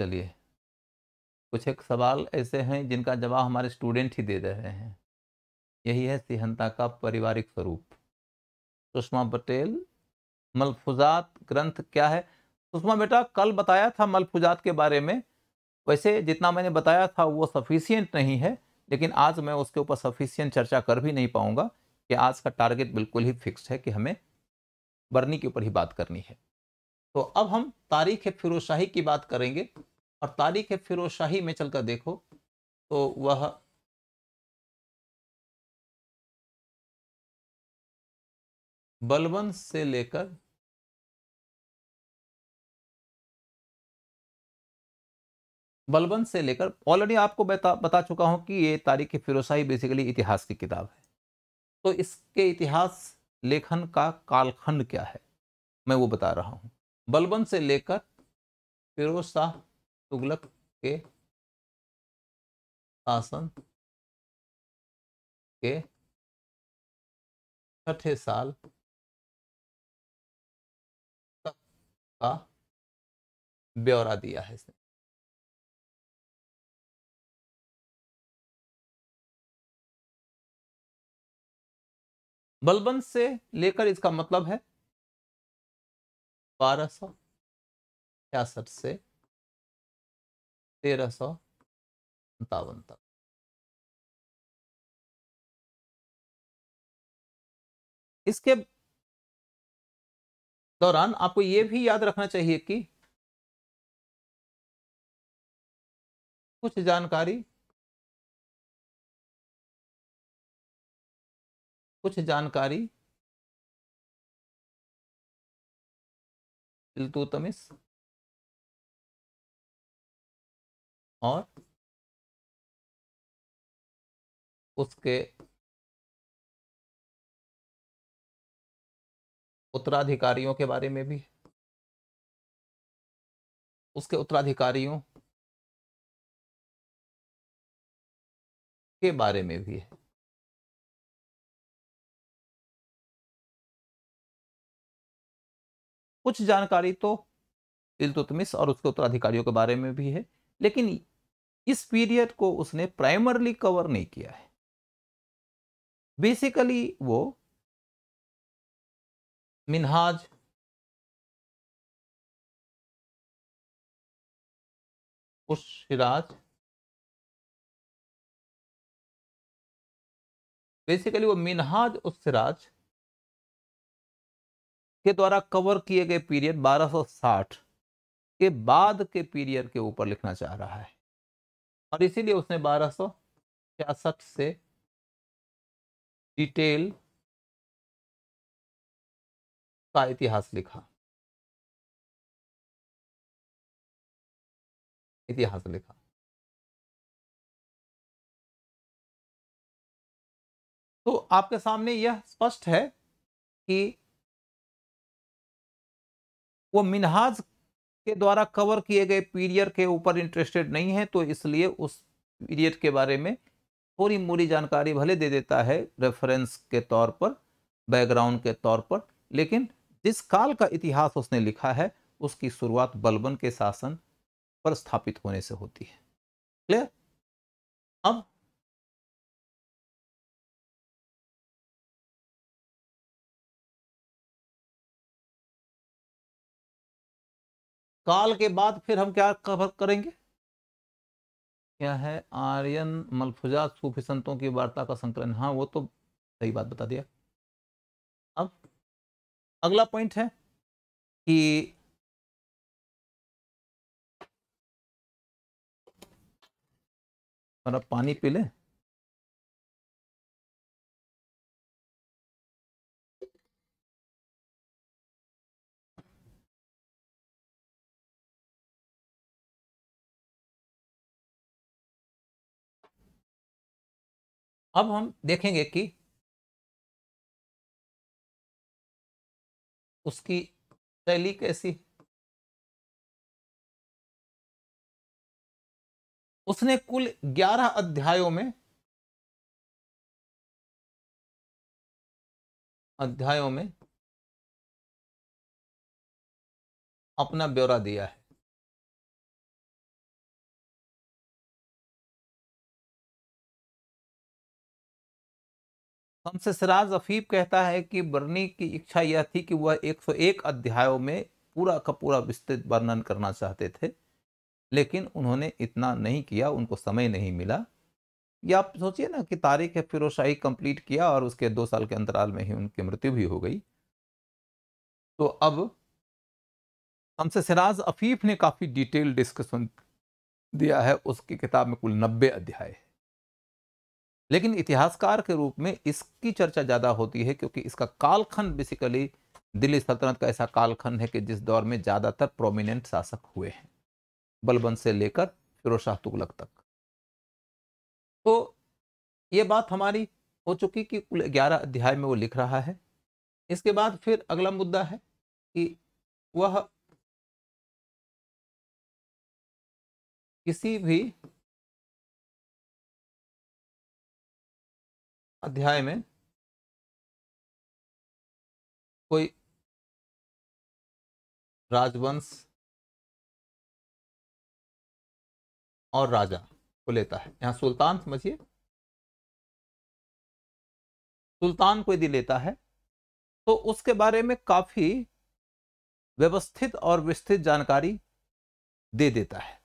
चलिए कुछ एक सवाल ऐसे हैं जिनका जवाब हमारे स्टूडेंट ही दे रहे हैं यही है सिहंता का पारिवारिक स्वरूप सुषमा पटेल मलफुजात ग्रंथ क्या है सुषमा बेटा कल बताया था मलफुजात के बारे में वैसे जितना मैंने बताया था वो सफिशियंट नहीं है लेकिन आज मैं उसके ऊपर सफिशियंट चर्चा कर भी नहीं पाऊँगा कि आज का टारगेट बिल्कुल ही फिक्स्ड है कि हमें बर्नी के ऊपर ही बात करनी है तो अब हम तारीख फिरोशाही की बात करेंगे और तारीख फिरोशाही में चलकर देखो तो वह बलबन से लेकर बलबन से लेकर ऑलरेडी आपको बता बता चुका हूं कि ये तारीख फिरोशाही बेसिकली इतिहास की किताब है तो इसके इतिहास लेखन का कालखंड क्या है मैं वो बता रहा हूं बलबन से लेकर फिरोज शाह तुगलक के शासन के छठे साल तक का ब्यौरा दिया है इसने बलबन से लेकर इसका मतलब है बारह सौ छियासठ से तेरह सौ सत्तावन तक इसके दौरान आपको ये भी याद रखना चाहिए कि कुछ जानकारी कुछ जानकारी तिलतोतमिस और उसके उत्तराधिकारियों के बारे में भी उसके उत्तराधिकारियों के बारे में भी है कुछ जानकारी तो इल्तुतमिस तो और उसके उत्तराधिकारियों के बारे में भी है लेकिन इस पीरियड को उसने प्राइमरली कवर नहीं किया है बेसिकली वो मिनहाज उस सिराज बेसिकली वो मिनहाज उस सिराज के द्वारा कवर किए गए पीरियड 1260 के बाद के पीरियड के ऊपर लिखना चाह रहा है और इसीलिए उसने बारह से डिटेल का इतिहास लिखा इतिहास लिखा तो आपके सामने यह स्पष्ट है कि वो मिनहाज के द्वारा कवर किए गए पीरियड के ऊपर इंटरेस्टेड नहीं है तो इसलिए उस पीरियड के बारे में थोड़ी मोड़ी जानकारी भले दे देता है रेफरेंस के तौर पर बैकग्राउंड के तौर पर लेकिन जिस काल का इतिहास उसने लिखा है उसकी शुरुआत बलबन के शासन पर स्थापित होने से होती है क्लियर अब काल के बाद फिर हम क्या कवर करेंगे क्या है आर्यन मलफुजा सूफी संतों की वार्ता का संकलन हाँ वो तो सही बात बता दिया अब अगला पॉइंट है कि पानी पी लें अब हम देखेंगे कि उसकी शैली कैसी है उसने कुल ग्यारह अध्यायों में अध्यायों में अपना ब्यौरा दिया है हमसे सराज अफीब कहता है कि बर्नी की इच्छा यह थी कि वह 101 अध्यायों में पूरा का पूरा विस्तृत वर्णन करना चाहते थे लेकिन उन्होंने इतना नहीं किया उनको समय नहीं मिला या आप सोचिए ना कि तारीख है फिर कंप्लीट किया और उसके दो साल के अंतराल में ही उनकी मृत्यु भी हो गई तो अब हमसे सिराज अफीफ ने काफ़ी डिटेल डिस्कशन दिया है उसकी किताब में कुल नब्बे अध्याय लेकिन इतिहासकार के रूप में इसकी चर्चा ज़्यादा होती है क्योंकि इसका कालखंड बेसिकली दिल्ली सल्तनत का ऐसा कालखंड है कि जिस दौर में ज़्यादातर प्रोमिनेंट शासक हुए हैं बलबन से लेकर फिरोशाह शाह तुगलक तक तो ये बात हमारी हो चुकी कि कुल ग्यारह अध्याय में वो लिख रहा है इसके बाद फिर अगला मुद्दा है कि वह किसी भी अध्याय में कोई राजवंश और राजा को लेता है यहां सुल्तान समझिए सुल्तान को यदि लेता है तो उसके बारे में काफी व्यवस्थित और विस्तृत जानकारी दे देता है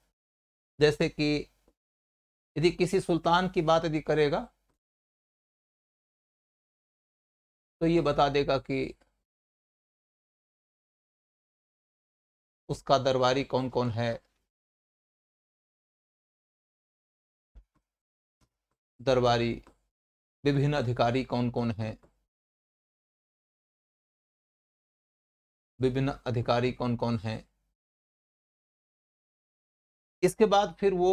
जैसे कि यदि किसी सुल्तान की बात यदि करेगा तो ये बता देगा कि उसका दरबारी कौन कौन है दरबारी विभिन्न अधिकारी कौन कौन है विभिन्न अधिकारी कौन कौन है इसके बाद फिर वो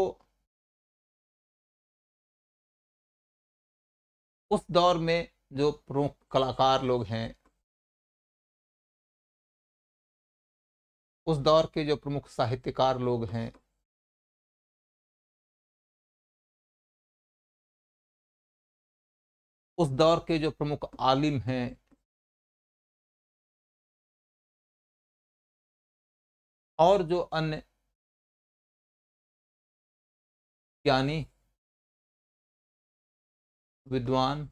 उस दौर में जो प्रमुख कलाकार लोग हैं उस दौर के जो प्रमुख साहित्यकार लोग हैं उस दौर के जो प्रमुख आलिम हैं और जो अन्य ज्ञानी विद्वान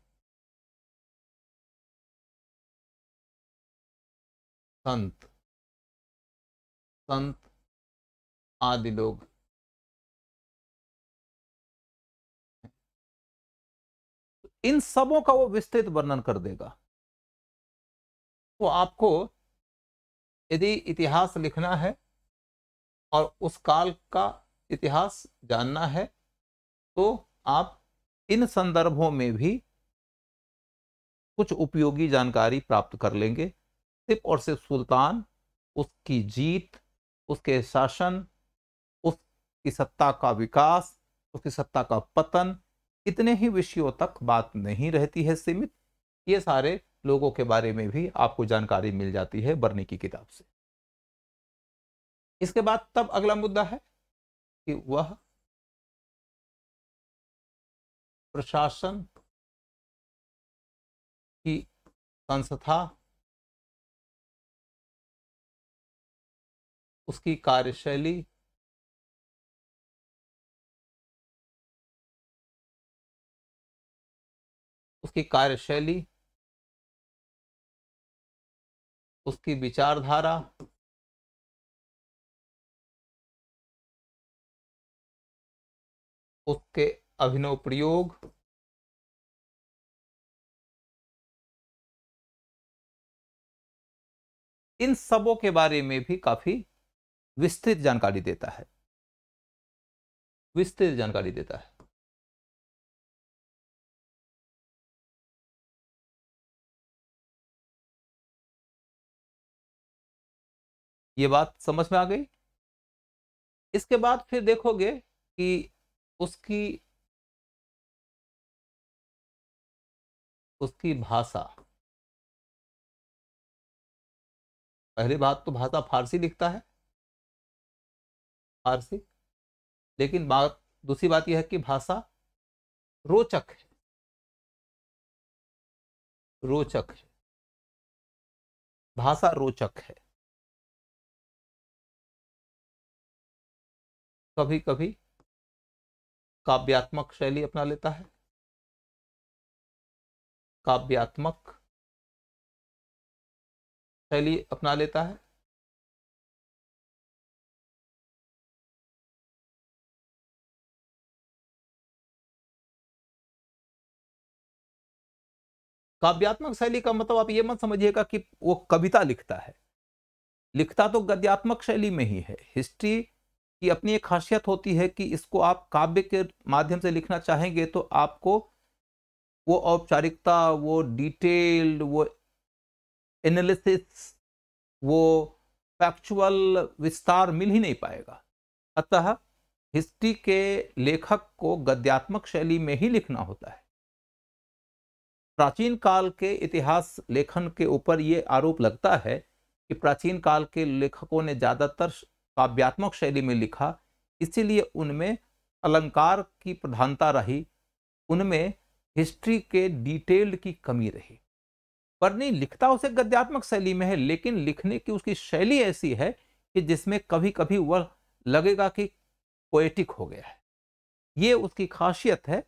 संत संत आदि लोग इन सबों का वो विस्तृत वर्णन कर देगा तो आपको यदि इतिहास लिखना है और उस काल का इतिहास जानना है तो आप इन संदर्भों में भी कुछ उपयोगी जानकारी प्राप्त कर लेंगे सिर्फ और सिर्फ सुल्तान उसकी जीत उसके शासन उसकी सत्ता का विकास उसकी सत्ता का पतन इतने ही विषयों तक बात नहीं रहती है सीमित ये सारे लोगों के बारे में भी आपको जानकारी मिल जाती है बर्नी की किताब से इसके बाद तब अगला मुद्दा है कि वह प्रशासन की संस्था उसकी कार्यशैली उसकी कार्यशैली उसकी विचारधारा उसके अभिनव प्रयोग इन सबों के बारे में भी काफी विस्तृत जानकारी देता है विस्तृत जानकारी देता है ये बात समझ में आ गई इसके बाद फिर देखोगे कि उसकी उसकी भाषा पहली बात तो भाषा फारसी लिखता है फारसी लेकिन बात दूसरी बात यह है कि भाषा रोचक है रोचक है भाषा रोचक है कभी कभी काव्यात्मक शैली अपना लेता है काव्यात्मक शैली अपना लेता है काव्यात्मक शैली का मतलब आप ये मत समझिएगा कि वो कविता लिखता है लिखता तो गद्यात्मक शैली में ही है हिस्ट्री की अपनी एक खासियत होती है कि इसको आप काव्य के माध्यम से लिखना चाहेंगे तो आपको वो औपचारिकता वो डिटेल्ड वो एनालिसिस वो फैक्चुअल विस्तार मिल ही नहीं पाएगा अतः हिस्ट्री के लेखक को गद्यात्मक शैली में ही लिखना होता है प्राचीन काल के इतिहास लेखन के ऊपर ये आरोप लगता है कि प्राचीन काल के लेखकों ने ज़्यादातर काव्यात्मक शैली में लिखा इसीलिए उनमें अलंकार की प्रधानता रही उनमें हिस्ट्री के डिटेल्ड की कमी रही वर्णी लिखता उसे गद्यात्मक शैली में है लेकिन लिखने की उसकी शैली ऐसी है कि जिसमें कभी कभी वह लगेगा कि पोएटिक हो गया है ये उसकी खासियत है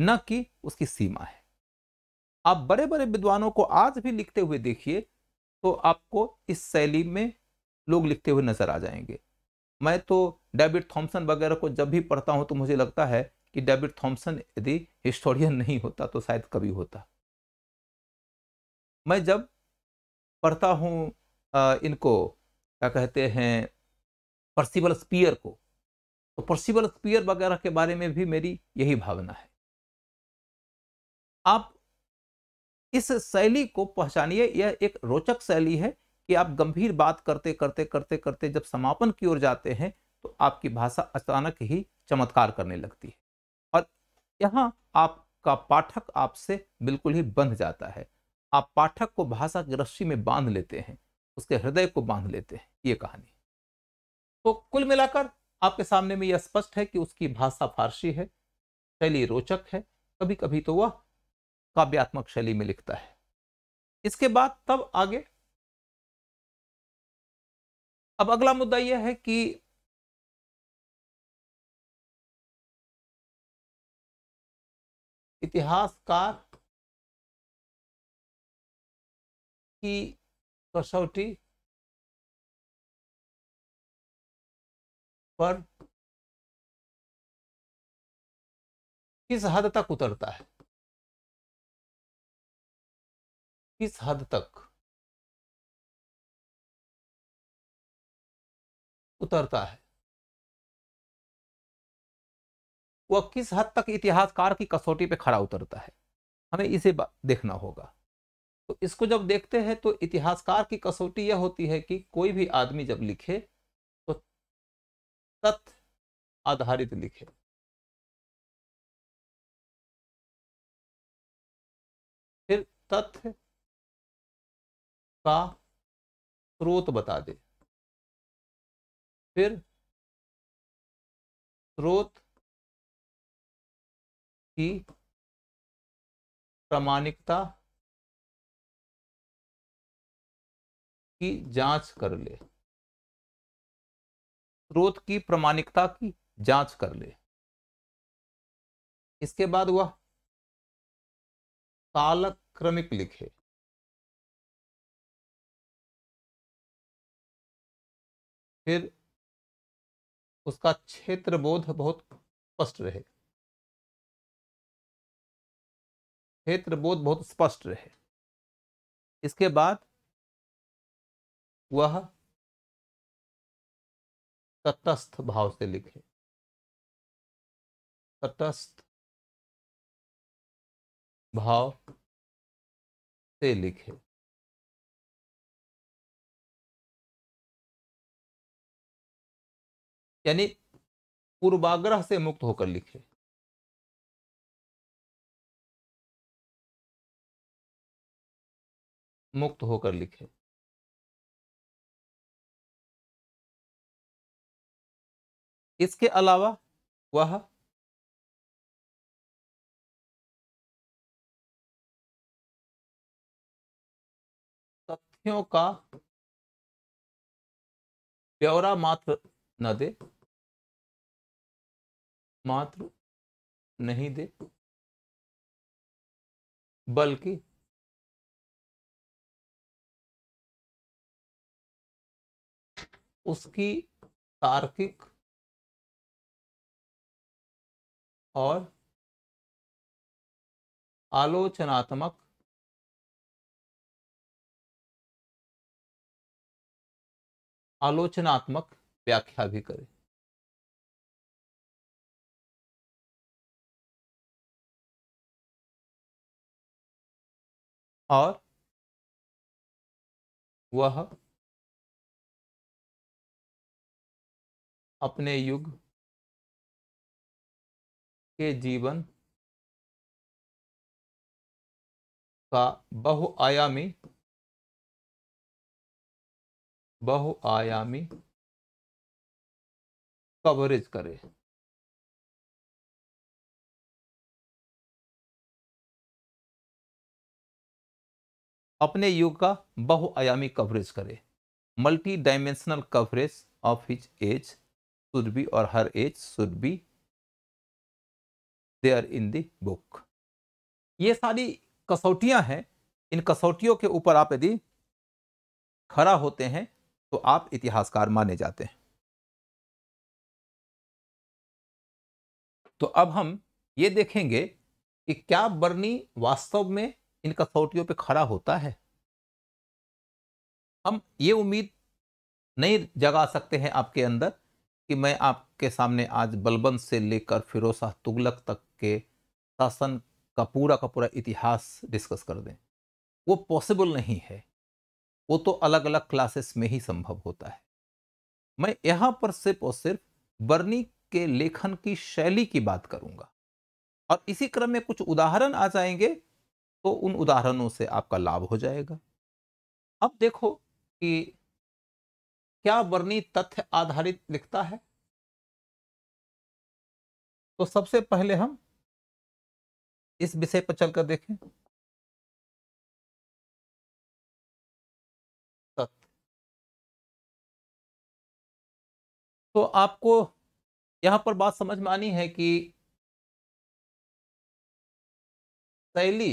न कि उसकी सीमा है आप बड़े बड़े विद्वानों को आज भी लिखते हुए देखिए तो आपको इस शैली में लोग लिखते हुए नजर आ जाएंगे मैं तो डेविड थॉम्सन वगैरह को जब भी पढ़ता हूँ तो मुझे लगता है कि डेविड थॉम्सन यदि हिस्टोरियन नहीं होता तो शायद कभी होता मैं जब पढ़ता हूँ इनको क्या कहते हैं पर्सिबल स्पीयर को तो पर्सिबल स्पीयर वगैरह के बारे में भी मेरी यही भावना है आप इस शैली को पहचानिए यह एक रोचक शैली है कि आप गंभीर बात करते करते करते करते जब समापन की ओर जाते हैं तो आपकी भाषा अचानक ही चमत्कार करने लगती है और यहाँ आपका पाठक आपसे बिल्कुल ही बंध जाता है आप पाठक को भाषा की रस्सी में बांध लेते हैं उसके हृदय को बांध लेते हैं ये कहानी तो कुल मिलाकर आपके सामने में यह स्पष्ट है कि उसकी भाषा फारसी है शैली रोचक है कभी कभी तो वह काव्यात्मक शैली में लिखता है इसके बाद तब आगे अब अगला मुद्दा यह है कि इतिहासकार की कसौटी पर किस हद तक उतरता है किस हद तक उतरता है वह किस हद तक इतिहासकार की कसौटी पे खड़ा उतरता है हमें इसे देखना होगा तो इसको जब देखते हैं तो इतिहासकार की कसौटी यह होती है कि कोई भी आदमी जब लिखे तो तथ्य आधारित लिखे फिर तथ्य का स्रोत बता दे फिर स्रोत की प्रामाणिकता की जांच कर ले स्रोत की प्रामाणिकता की जांच कर ले इसके बाद वह कालक्रमिक लिखे फिर उसका क्षेत्र बोध बहुत स्पष्ट रहेगा क्षेत्र बोध बहुत स्पष्ट रहे इसके बाद वह तटस्थ भाव से लिखे तटस्थ भाव से लिखे यानी पूर्वाग्रह से मुक्त होकर लिखे मुक्त होकर लिखे इसके अलावा वह तथ्यों का ब्यौरा मात्र न दे मात्र नहीं दे बल्कि उसकी तार्किक और आलोचनात्मक आलोचनात्मक व्याख्या भी करें और वह अपने युग के जीवन का बहुआयामी बहुआयामी कवरेज करे अपने युग का बहुआयामी कवरेज करे multi dimensional coverage of his age should be और हर age should be there in the book ये सारी कसौटियां हैं इन कसौटियों के ऊपर आप यदि खड़ा होते हैं तो आप इतिहासकार माने जाते हैं तो अब हम ये देखेंगे कि क्या बर्नी वास्तव में इन कसौटियों पे खड़ा होता है हम ये उम्मीद नहीं जगा सकते हैं आपके अंदर कि मैं आपके सामने आज बलबन से लेकर फिरोसा तुगलक तक के शासन का पूरा का पूरा इतिहास डिस्कस कर दें वो पॉसिबल नहीं है वो तो अलग अलग क्लासेस में ही संभव होता है मैं यहाँ पर सिर्फ और सिर्फ बर्नी के लेखन की शैली की बात करूँगा और इसी क्रम में कुछ उदाहरण आ जाएंगे तो उन उदाहरणों से आपका लाभ हो जाएगा अब देखो कि क्या वर्णी तथ्य आधारित लिखता है तो सबसे पहले हम इस विषय पर चलकर देखें तथ्य तो आपको यहां पर बात समझ में आनी है कि शैली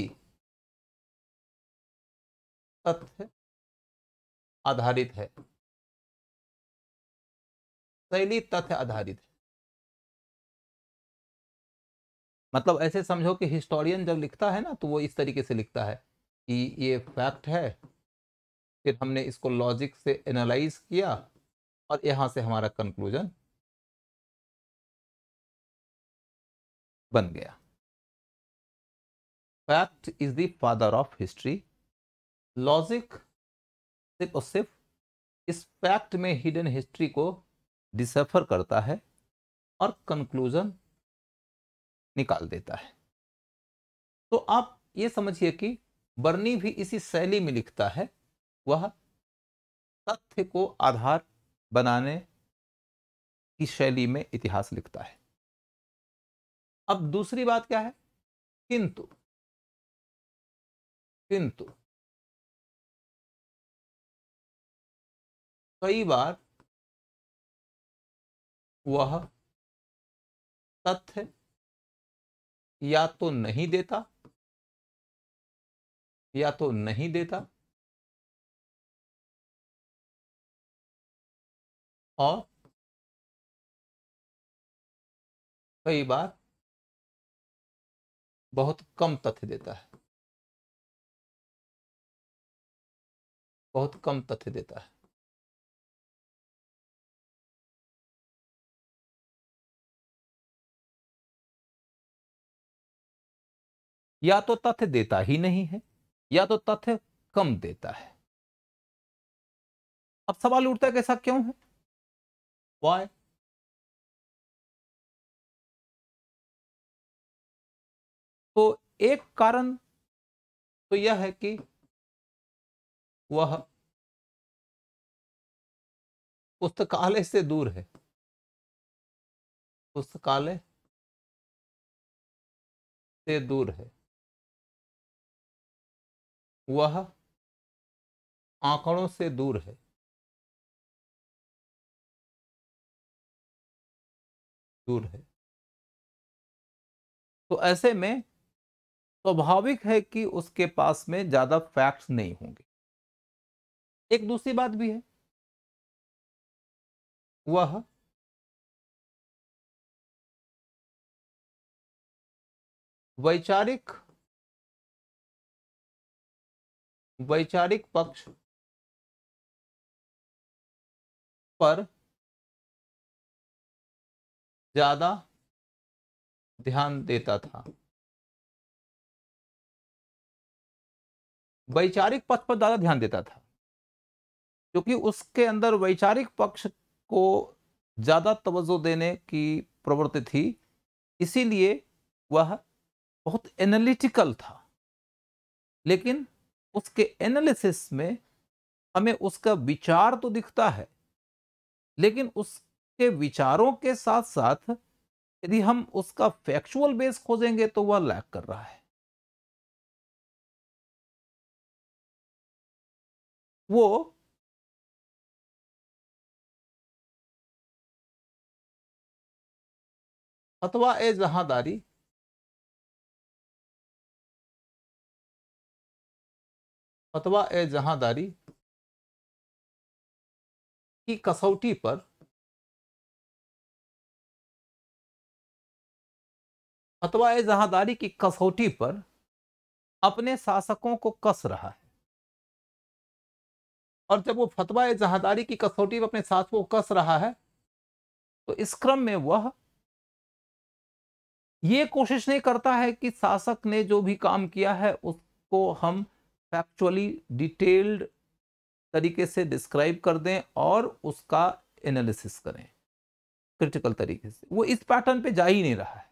तथ्य आधारित है शैली तथ्य आधारित है मतलब ऐसे समझो कि हिस्टोरियन जब लिखता है ना तो वो इस तरीके से लिखता है कि ये फैक्ट है फिर हमने इसको लॉजिक से एनालाइज किया और यहां से हमारा कंक्लूजन बन गया fact is the father of history logic सिर्फ और सिर्फ इस फैक्ट में हिडन हिस्ट्री को डिसफर करता है और कंक्लूजन निकाल देता है तो आप ये समझिए कि बर्नी भी इसी शैली में लिखता है वह तथ्य को आधार बनाने की शैली में इतिहास लिखता है अब दूसरी बात क्या है किंतु किंतु कई बार वह तथ्य या तो नहीं देता या तो नहीं देता और कई बार बहुत कम तथ्य देता है बहुत कम तथ्य देता है या तो तथ्य देता ही नहीं है या तो तथ्य कम देता है अब सवाल उठता है कैसा क्यों है वाय तो एक कारण तो यह है कि वह पुस्तकालय से दूर है पुस्तकालय से दूर है वह आंकड़ों से दूर है दूर है तो ऐसे में स्वाभाविक तो है कि उसके पास में ज्यादा फैक्ट्स नहीं होंगे एक दूसरी बात भी है वह वैचारिक वैचारिक पक्ष पर ज्यादा ध्यान देता था वैचारिक पक्ष पर ज्यादा ध्यान देता था क्योंकि उसके अंदर वैचारिक पक्ष को ज्यादा तवज्जो देने की प्रवृत्ति थी इसीलिए वह बहुत एनालिटिकल था लेकिन उसके एनालिसिस में हमें उसका विचार तो दिखता है लेकिन उसके विचारों के साथ साथ यदि हम उसका फैक्चुअल बेस खोजेंगे तो वह लैक कर रहा है वो अथवा ए जहादारी फतवा ए जहादारी की कसौटी पर फतवा ए जहादारी की कसौटी पर अपने शासकों को कस रहा है और जब वो फतवा ए जहादारी की कसौटी पर अपने शासकों को कस रहा है तो इस क्रम में वह ये कोशिश नहीं करता है कि शासक ने जो भी काम किया है उसको हम फैक्चुअली डिटेल्ड तरीके से डिस्क्राइब कर दें और उसका एनालिसिस करें क्रिटिकल तरीके से वो इस पैटर्न पे जा ही नहीं रहा है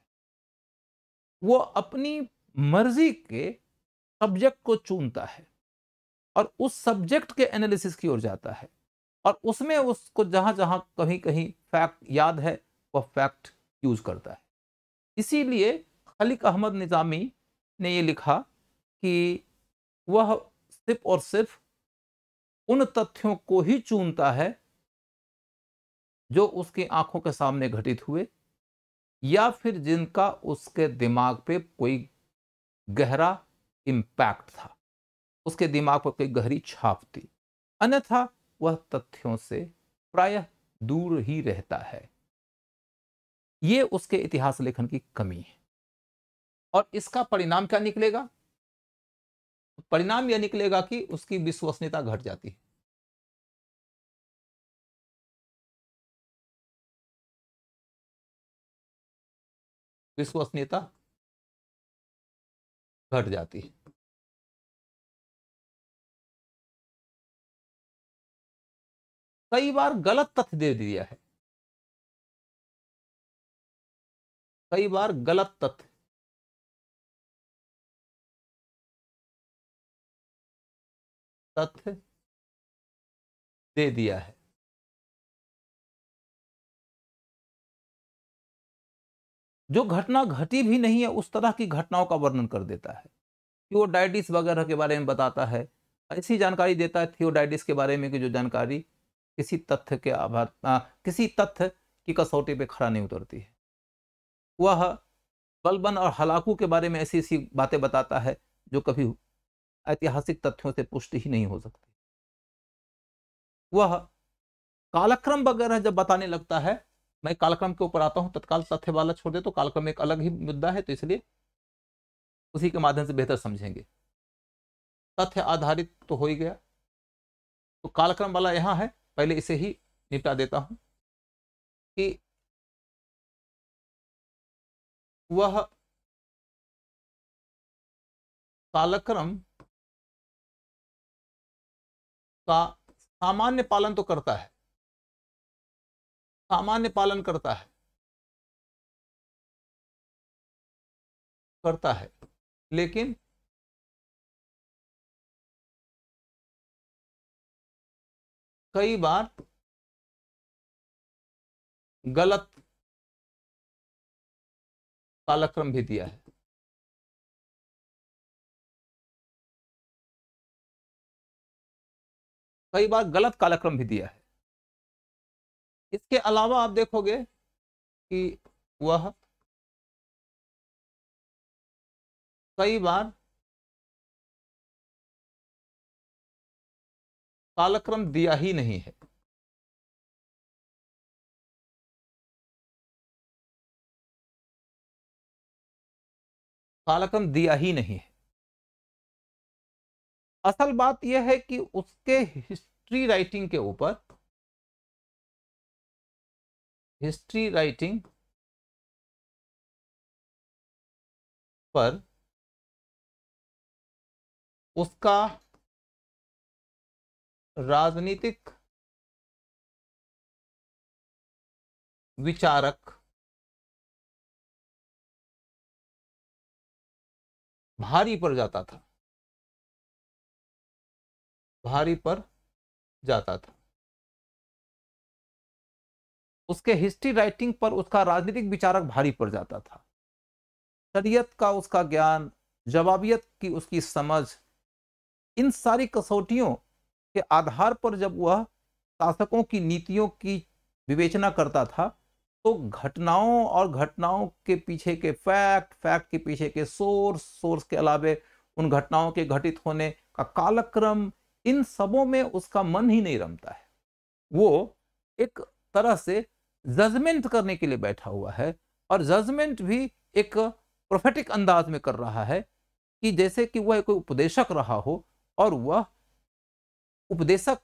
वो अपनी मर्जी के सब्जेक्ट को चुनता है और उस सब्जेक्ट के एनालिसिस की ओर जाता है और उसमें उसको जहाँ जहाँ कहीं कहीं फैक्ट याद है वह फैक्ट यूज करता है इसीलिए खलिक अहमद निज़ामी ने ये लिखा कि वह सिर्फ और सिर्फ उन तथ्यों को ही चूनता है जो उसकी आंखों के सामने घटित हुए या फिर जिनका उसके दिमाग पे कोई गहरा इम्पैक्ट था उसके दिमाग पर कोई गहरी छाप थी अन्यथा वह तथ्यों से प्रायः दूर ही रहता है ये उसके इतिहास लेखन की कमी है और इसका परिणाम क्या निकलेगा परिणाम यह निकलेगा कि उसकी विश्वसनीयता घट जाती है विश्वसनीयता घट जाती है कई बार गलत तथ्य दे दिया है कई बार गलत तथ्य तथ्य दे दिया है जो घटना घटी भी नहीं है उस तरह की घटनाओं का वर्णन कर देता है कि वो डायटिस वगैरह के बारे में बताता है ऐसी जानकारी देता है थियोडाइटिस के बारे में कि जो जानकारी किसी तथ्य के आभार आ, किसी तथ्य की कसौटी पे खड़ा नहीं उतरती है वह बलबन और हलाकू के बारे में ऐसी ऐसी बातें बताता है जो कभी ऐतिहासिक तथ्यों से पुष्टि ही नहीं हो सकती वह कालक्रम वगैरह जब बताने लगता है मैं कालक्रम के ऊपर आता हूं तत्काल तथ्य वाला छोड़ दे तो कालक्रम एक अलग ही मुद्दा है तो इसलिए उसी के माध्यम से बेहतर समझेंगे तथ्य आधारित तो हो ही गया तो कालक्रम वाला यहां है पहले इसे ही निपटा देता हूं कि वह कालक्रम का सामान्य पालन तो करता है सामान्य पालन करता है करता है लेकिन कई बार गलत कालक्रम भी दिया है कई बार गलत कालक्रम भी दिया है इसके अलावा आप देखोगे कि वह कई बार कालक्रम दिया ही नहीं है कालक्रम दिया ही नहीं है असल बात यह है कि उसके हिस्ट्री राइटिंग के ऊपर हिस्ट्री राइटिंग पर उसका राजनीतिक विचारक भारी पड़ जाता था भारी पर जाता था उसके हिस्ट्री राइटिंग पर उसका राजनीतिक विचारक भारी पड़ जाता था शरीयत का उसका ज्ञान जवाबियत की उसकी समझ इन सारी कसौटियों के आधार पर जब वह शासकों की नीतियों की विवेचना करता था तो घटनाओं और घटनाओं के पीछे के फैक्ट फैक्ट के पीछे के सोर्स सोर्स के अलावे उन घटनाओं के घटित होने का कालक्रम इन सबों में उसका मन ही नहीं रमता है वो एक तरह से जजमेंट करने के लिए बैठा हुआ है और जजमेंट भी एक प्रोफेटिक अंदाज में कर रहा है कि जैसे कि वह कोई उपदेशक रहा हो और वह उपदेशक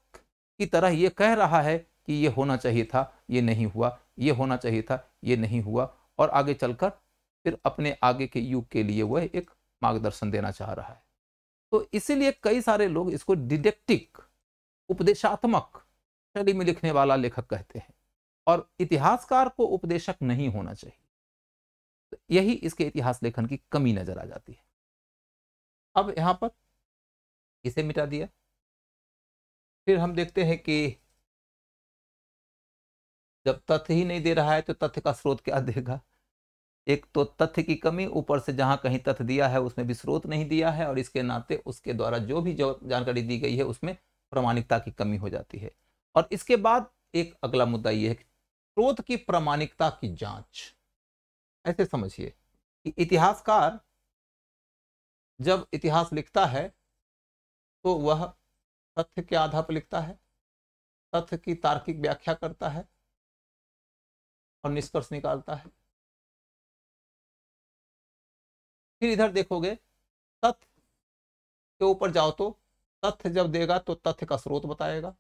की तरह ये कह रहा है कि ये होना चाहिए था ये नहीं हुआ ये होना चाहिए था ये नहीं हुआ और आगे चलकर फिर अपने आगे के युग के लिए वह एक मार्गदर्शन देना चाह रहा है तो इसीलिए कई सारे लोग इसको डिडेक्टिक उपदेशात्मक शैली में लिखने वाला लेखक कहते हैं और इतिहासकार को उपदेशक नहीं होना चाहिए तो यही इसके इतिहास लेखन की कमी नजर आ जाती है अब यहाँ पर इसे मिटा दिया फिर हम देखते हैं कि जब तथ्य ही नहीं दे रहा है तो तथ्य का स्रोत क्या देगा एक तो तथ्य की कमी ऊपर से जहाँ कहीं तथ्य दिया है उसमें भी स्रोत नहीं दिया है और इसके नाते उसके द्वारा जो भी जो जानकारी दी गई है उसमें प्रमाणिकता की कमी हो जाती है और इसके बाद एक अगला मुद्दा यह है स्रोत की प्रमाणिकता की जांच ऐसे समझिए कि इतिहासकार जब इतिहास लिखता है तो वह तथ्य के आधार पर लिखता है तथ्य की तार्किक व्याख्या करता है और निष्कर्ष निकालता है फिर इधर देखोगे तथ्य के ऊपर जाओ तो तथ्य जब देगा तो तथ्य का स्रोत बताएगा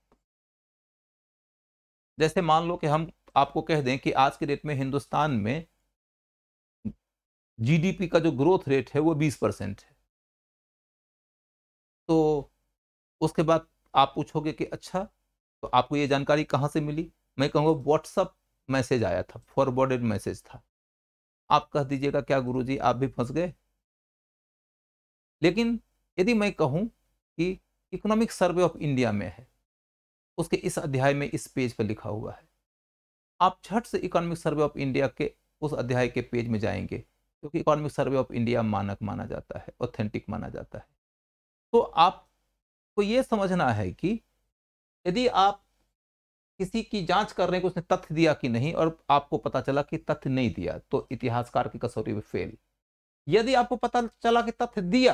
जैसे मान लो कि हम आपको कह दें कि आज के डेट में हिंदुस्तान में जीडीपी का जो ग्रोथ रेट है वो बीस परसेंट है तो उसके बाद आप पूछोगे कि अच्छा तो आपको ये जानकारी कहाँ से मिली मैं कहूँगा व्हाट्सअप मैसेज आया था फॉरवर्डेड मैसेज था आप कह दीजिएगा क्या गुरुजी आप भी फंस गए लेकिन यदि मैं कहूँ कि इकोनॉमिक सर्वे ऑफ इंडिया में है उसके इस अध्याय में इस पेज पर लिखा हुआ है आप झट से इकोनॉमिक सर्वे ऑफ इंडिया के उस अध्याय के पेज में जाएंगे क्योंकि इकोनॉमिक सर्वे ऑफ इंडिया मानक माना जाता है ऑथेंटिक माना जाता है तो आपको ये समझना है कि यदि आप किसी की जांच हैं कि उसने तथ्य दिया कि नहीं और आपको पता चला कि तथ्य नहीं दिया तो इतिहासकार की कसौटी में फेल यदि आपको पता चला कि तथ्य दिया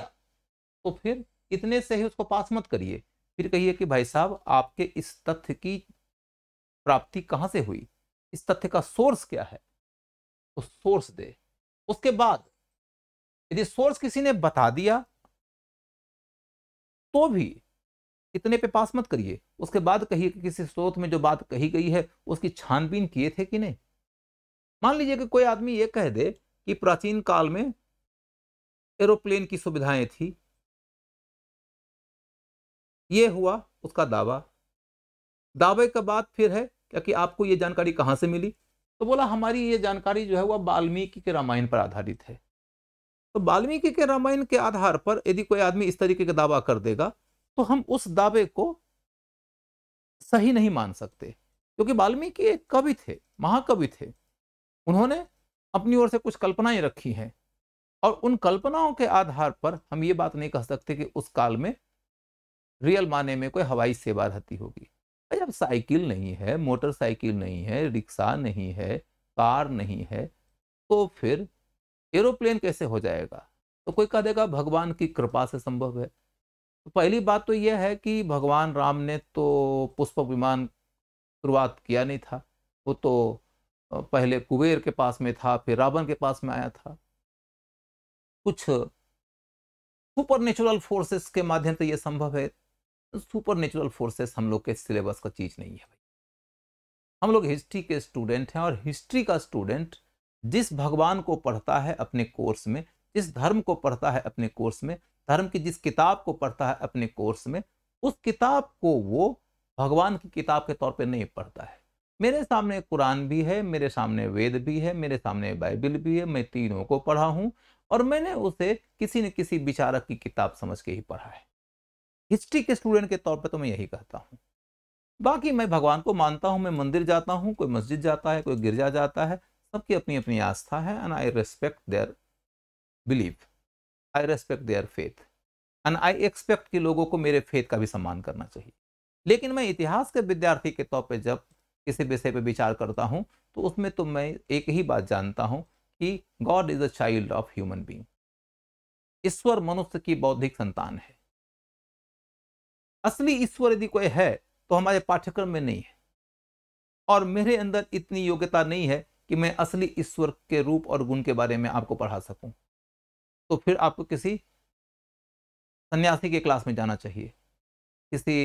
तो फिर इतने से ही उसको पास मत करिए फिर कहिए कि भाई साहब आपके इस तथ्य की प्राप्ति कहाँ से हुई इस तथ्य का सोर्स क्या है तो सोर्स दे उसके बाद यदि सोर्स किसी ने बता दिया तो भी इतने पे पास मत करिए उसके बाद कहिए कि किसी स्रोत में जो बात कही गई है उसकी छानबीन किए थे कि नहीं मान लीजिए कि कोई आदमी ये कह दे कि प्राचीन काल में एरोप्लेन की सुविधाएं थी ये हुआ उसका दावा दावे का बात फिर है क्या कि आपको ये जानकारी कहाँ से मिली तो बोला हमारी ये जानकारी जो है वह वाल्मीकि के रामायण पर आधारित है तो वाल्मीकि के रामायण के आधार पर यदि कोई आदमी इस तरीके का दावा कर देगा तो हम उस दावे को सही नहीं मान सकते क्योंकि वाल्मीकि एक कवि थे महाकवि थे उन्होंने अपनी ओर से कुछ कल्पनाएं रखी हैं और उन कल्पनाओं के आधार पर हम ये बात नहीं कह सकते कि उस काल में रियल माने में कोई हवाई सेवा रहती होगी जब साइकिल नहीं है मोटरसाइकिल नहीं है रिक्शा नहीं है कार नहीं है तो फिर एरोप्लेन कैसे हो जाएगा तो कोई कह देगा भगवान की कृपा से संभव है तो पहली बात तो यह है कि भगवान राम ने तो पुष्प विमान शुरुआत किया नहीं था वो तो पहले कुबेर के पास में था फिर रावण के पास में आया था कुछ सुपर नेचुरल फोर्सेस के माध्यम से ये संभव है तो सुपर नेचुरल फोर्सेस हम लोग के सिलेबस का चीज नहीं है भाई हम लोग हिस्ट्री के स्टूडेंट हैं और हिस्ट्री का स्टूडेंट जिस भगवान को पढ़ता है अपने कोर्स में जिस धर्म को पढ़ता है अपने कोर्स में धर्म की जिस किताब को पढ़ता है अपने कोर्स में उस किताब को वो भगवान की किताब के तौर पर नहीं पढ़ता है मेरे सामने कुरान भी है मेरे सामने वेद भी है मेरे सामने बाइबल भी है मैं तीनों को पढ़ा हूँ और मैंने उसे किसी न किसी विचारक की किताब समझ के ही पढ़ा है हिस्ट्री के स्टूडेंट के तौर पर तो मैं यही कहता हूँ बाकी मैं भगवान को मानता हूँ मैं मंदिर जाता हूँ कोई मस्जिद जाता है कोई गिरजा जाता है सबकी अपनी अपनी आस्था है and I respect their believe I respect their faith and I expect कि लोगों को मेरे फेथ का भी सम्मान करना चाहिए लेकिन मैं इतिहास के विद्यार्थी के तौर पर जब किसी विषय पर विचार करता हूँ तो उसमें तो मैं एक ही बात जानता हूँ कि God is a child of human being ईश्वर मनुष्य की बौद्धिक संतान है असली ईश्वर यदि कोई है तो हमारे पाठ्यक्रम में नहीं है और मेरे अंदर इतनी योग्यता नहीं है कि मैं असली ईश्वर के रूप और गुण के बारे में आपको पढ़ा सकूं तो फिर आपको किसी सन्यासी के क्लास में जाना चाहिए किसी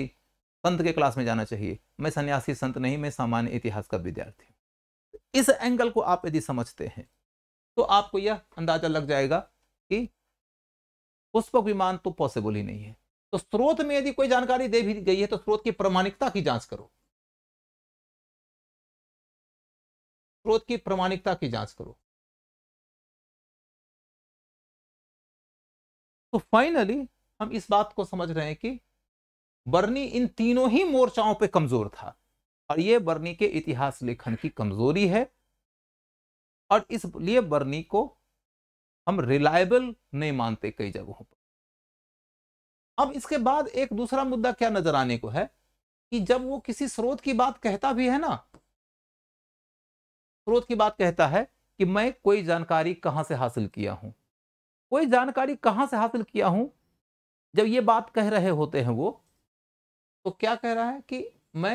संत के क्लास में जाना चाहिए मैं सन्यासी संत नहीं मैं सामान्य इतिहास का विद्यार्थी हूँ इस एंगल को आप यदि समझते हैं तो आपको यह अंदाजा लग जाएगा कि पुष्पक विमान तो पॉसिबल ही नहीं है तो स्रोत में यदि कोई जानकारी दे भी गई है तो स्रोत की प्रमाणिकता की जांच करो स्रोत की प्रमाणिकता की जांच करो तो फाइनली हम इस बात को समझ रहे हैं कि बर्नी इन तीनों ही मोर्चाओं पे कमजोर था और ये बर्नी के इतिहास लेखन की कमजोरी है और इसलिए बर्नी को हम रिलायबल नहीं मानते कई जगहों पर अब इसके बाद एक दूसरा मुद्दा क्या नजर आने को है कि जब वो किसी स्रोत की बात कहता भी है ना स्रोत की बात कहता है कि मैं कोई जानकारी कहां से हासिल किया हूं कोई जानकारी कहां से हासिल किया हूं जब ये बात कह रहे होते हैं वो तो क्या कह रहा है कि मैं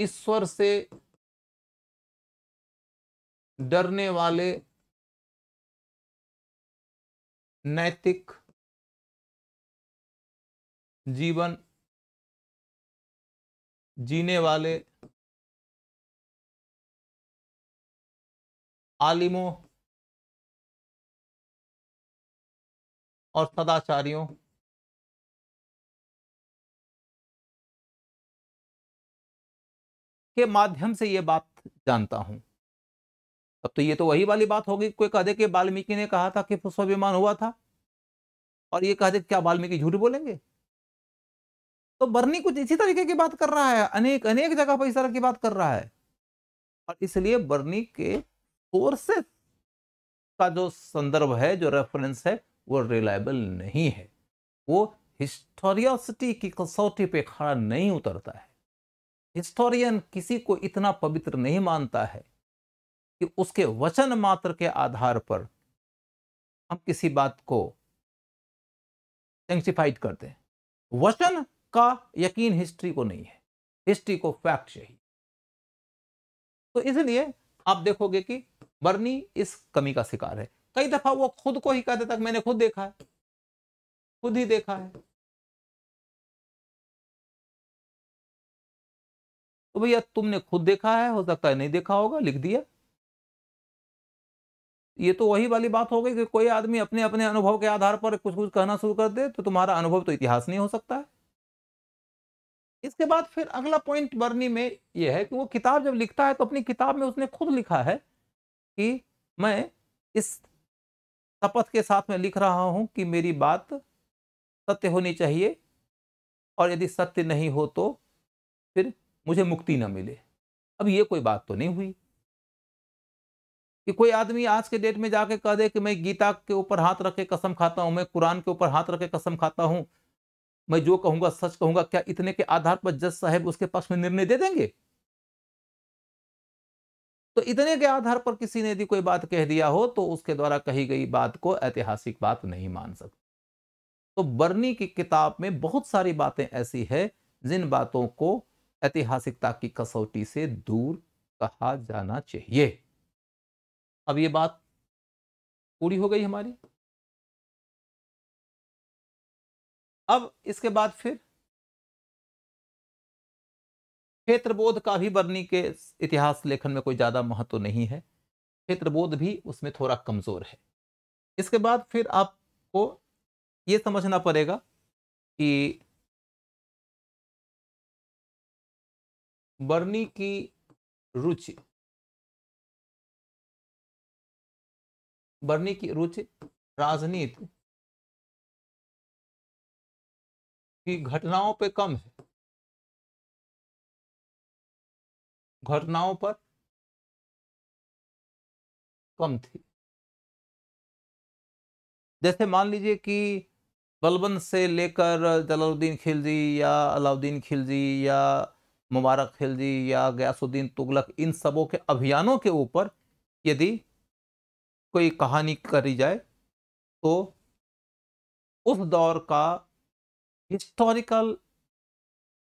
ईश्वर से डरने वाले नैतिक जीवन जीने वाले आलिमों और सदाचारियों के माध्यम से ये बात जानता हूं अब तो ये तो वही वाली बात होगी कोई कह दे कि वाल्मीकि ने कहा था कि स्वाभिमान हुआ था और ये कह दे क्या वाल्मीकि झूठ बोलेंगे तो बर्नी कुछ इसी तरीके की बात कर रहा है अनेक अनेक जगह पर इस तरह की बात कर रहा है और इसलिए बर्नी के सोर्सेस का जो संदर्भ है जो रेफरेंस है वो रिलायबल नहीं है वो हिस्टोरियोसिटी की कसौटी पे खड़ा नहीं उतरता है हिस्टोरियन किसी को इतना पवित्र नहीं मानता है कि उसके वचन मात्र के आधार पर हम किसी बात को सेंसिफाइड करते हैं वचन का यकीन हिस्ट्री को नहीं है हिस्ट्री को फैक्ट चाहिए तो इसलिए आप देखोगे कि बर्नी इस कमी का शिकार है कई दफा वो खुद को ही कहते तक मैंने खुद देखा है खुद ही देखा है तो भैया तुमने खुद देखा है हो सकता है नहीं देखा होगा लिख दिया ये तो वही वाली बात हो गई कि कोई आदमी अपने अपने अनुभव के आधार पर कुछ कुछ कहना शुरू कर दे तो तुम्हारा अनुभव तो इतिहास नहीं हो सकता है इसके बाद फिर अगला पॉइंट बर्नी में यह है कि वो किताब जब लिखता है तो अपनी किताब में उसने खुद लिखा है कि मैं इस शपथ के साथ में लिख रहा हूं कि मेरी बात सत्य होनी चाहिए और यदि सत्य नहीं हो तो फिर मुझे मुक्ति न मिले अब ये कोई बात तो नहीं हुई कि कोई आदमी आज के डेट में जाके कह दे कि मैं गीता के ऊपर हाथ रख के कसम खाता हूं मैं कुरान के ऊपर हाथ रख के कसम खाता हूं मैं जो कहूंगा सच कहूंगा क्या इतने के आधार पर जज साहब उसके पक्ष में निर्णय दे देंगे तो इतने के आधार पर किसी ने यदि कोई बात कह दिया हो तो उसके द्वारा कही गई बात को ऐतिहासिक बात नहीं मान सकते तो बर्नी की किताब में बहुत सारी बातें ऐसी है जिन बातों को ऐतिहासिकता की कसौटी से दूर कहा जाना चाहिए अब ये बात पूरी हो गई हमारी अब इसके बाद फिर क्षेत्रबोध का भी बरनी के इतिहास लेखन में कोई ज़्यादा महत्व नहीं है क्षेत्रबोध भी उसमें थोड़ा कमज़ोर है इसके बाद फिर आपको ये समझना पड़ेगा कि बर्नी की रुचि बर्नी की रुचि राजनीति की घटनाओं पे कम है घटनाओं पर कम थी जैसे मान लीजिए कि बलबन से लेकर जलाउद्दीन खिलजी या अलाउद्दीन खिलजी या मुबारक खिलजी या गयासुद्दीन तुगलक इन सबों के अभियानों के ऊपर यदि कोई कहानी करी जाए तो उस दौर का हिस्टोरिकल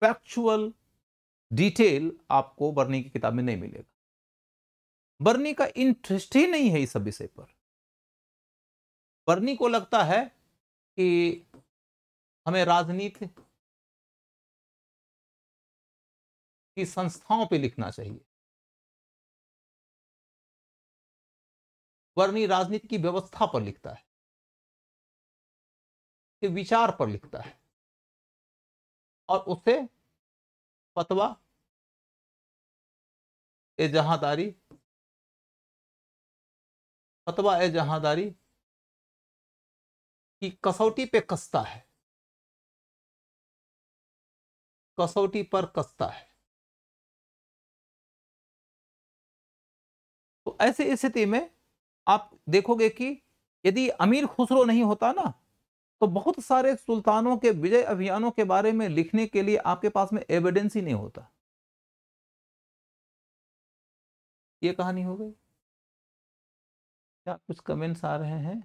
फैक्चुअल डिटेल आपको बर्नी की किताब में नहीं मिलेगा बर्नी का इंटरेस्ट ही नहीं है इस विषय पर बर्नी को लगता है कि हमें राजनीति की संस्थाओं पे लिखना चाहिए वर्णी राजनीति की व्यवस्था पर लिखता है के विचार पर लिखता है और उसे फतवा ए जहादारी फतवा ए जहादारी की कसौटी पे कसता है कसौटी पर कसता है ऐसी स्थिति में आप देखोगे कि यदि अमीर खुसरो नहीं होता ना तो बहुत सारे सुल्तानों के विजय अभियानों के बारे में लिखने के लिए आपके पास में एविडेंस ही नहीं होता ये कहानी हो गई क्या कुछ कमेंट्स आ रहे हैं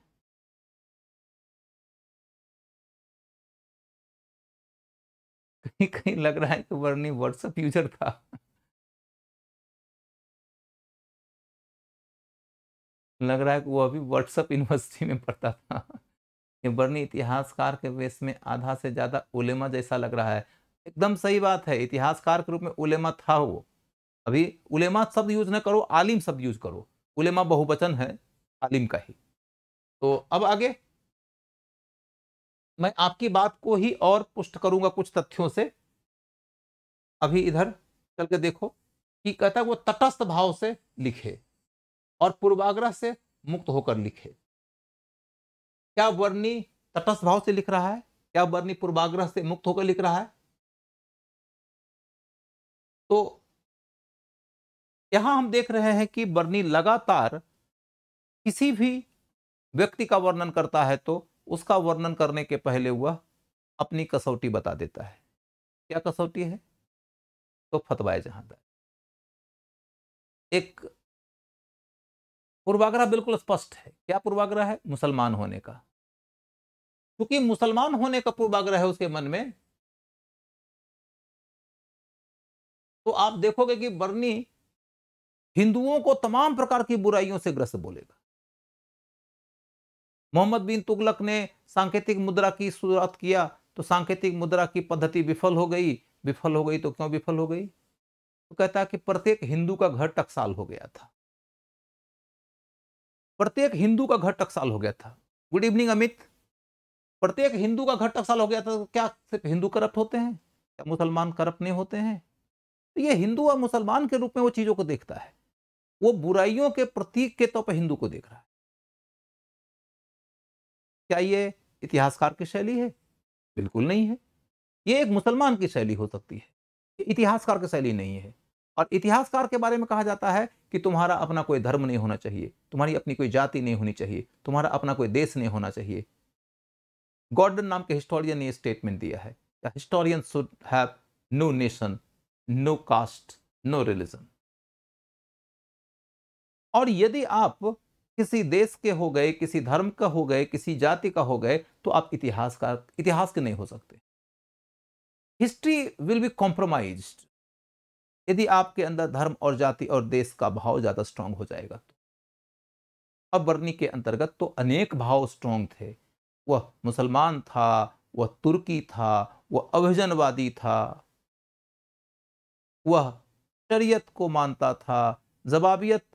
कहीं कहीं लग रहा है कि वर्णी व्हाट्सएप यूजर था लग रहा है कि वो अभी व्हाट्सअप यूनिवर्सिटी में पढ़ता था ये बर्नी इतिहासकार के वेश में आधा से ज़्यादा उलेमा जैसा लग रहा है एकदम सही बात है इतिहासकार के रूप में उलेमा था वो अभी उलेमा शब्द यूज़ ना करो आलिम शब्द यूज़ करो उलेमा बहुवचन है आलिम का ही तो अब आगे मैं आपकी बात को ही और पुष्ट करूंगा कुछ तथ्यों से अभी इधर चल के देखो कि कहता है वो तटस्थ भाव से लिखे और पूर्वाग्रह से मुक्त होकर लिखे क्या वर्णी तटस्थ भाव से लिख रहा है क्या वर्णी पूर्वाग्रह से मुक्त होकर लिख रहा है तो यहां हम देख रहे हैं कि वर्णी लगातार किसी भी व्यक्ति का वर्णन करता है तो उसका वर्णन करने के पहले वह अपनी कसौटी बता देता है क्या कसौटी है तो फतवाए जहां एक पूर्वाग्रह बिल्कुल स्पष्ट है क्या पूर्वाग्रह है मुसलमान होने का क्योंकि मुसलमान होने का पूर्वाग्रह है उसके मन में तो आप देखोगे कि बर्नी हिंदुओं को तमाम प्रकार की बुराइयों से ग्रस्त बोलेगा मोहम्मद बिन तुगलक ने सांकेतिक मुद्रा की शुरुआत किया तो सांकेतिक मुद्रा की पद्धति विफल हो गई विफल हो गई तो क्यों विफल हो गई तो कहता है कि प्रत्येक हिंदू का घर टकसाल हो गया था प्रत्येक हिंदू का घर टकसाल हो गया था गुड इवनिंग अमित प्रत्येक हिंदू का घर टकसाल हो गया था तो क्या सिर्फ हिंदू करप्ट होते हैं क्या मुसलमान करप्ट नहीं होते हैं तो ये हिंदू और मुसलमान के रूप में वो चीज़ों को देखता है वो बुराइयों के प्रतीक के तौर पर हिंदू को देख रहा है क्या ये इतिहासकार की शैली है बिल्कुल नहीं है ये एक मुसलमान की शैली हो सकती है इतिहासकार की शैली नहीं है और इतिहासकार के बारे में कहा जाता है कि तुम्हारा अपना कोई धर्म नहीं होना चाहिए तुम्हारी अपनी कोई जाति नहीं होनी चाहिए तुम्हारा अपना कोई देश नहीं होना चाहिए गॉर्डन नाम के हिस्टोरियन ने स्टेटमेंट दिया है historian should have no nation no caste no religion और यदि आप किसी देश के हो गए किसी धर्म का हो गए किसी जाति का हो गए तो आप इतिहासकार इतिहास के नहीं हो सकते हिस्ट्री विल बी कॉम्प्रोमाइज्ड यदि आपके अंदर धर्म और जाति और देश का भाव ज़्यादा स्ट्रांग हो जाएगा तो अब वर्णी के अंतर्गत तो अनेक भाव स्ट्रांग थे वह मुसलमान था वह तुर्की था वह अभिजनवादी था वह शरीयत को मानता था जवाबियत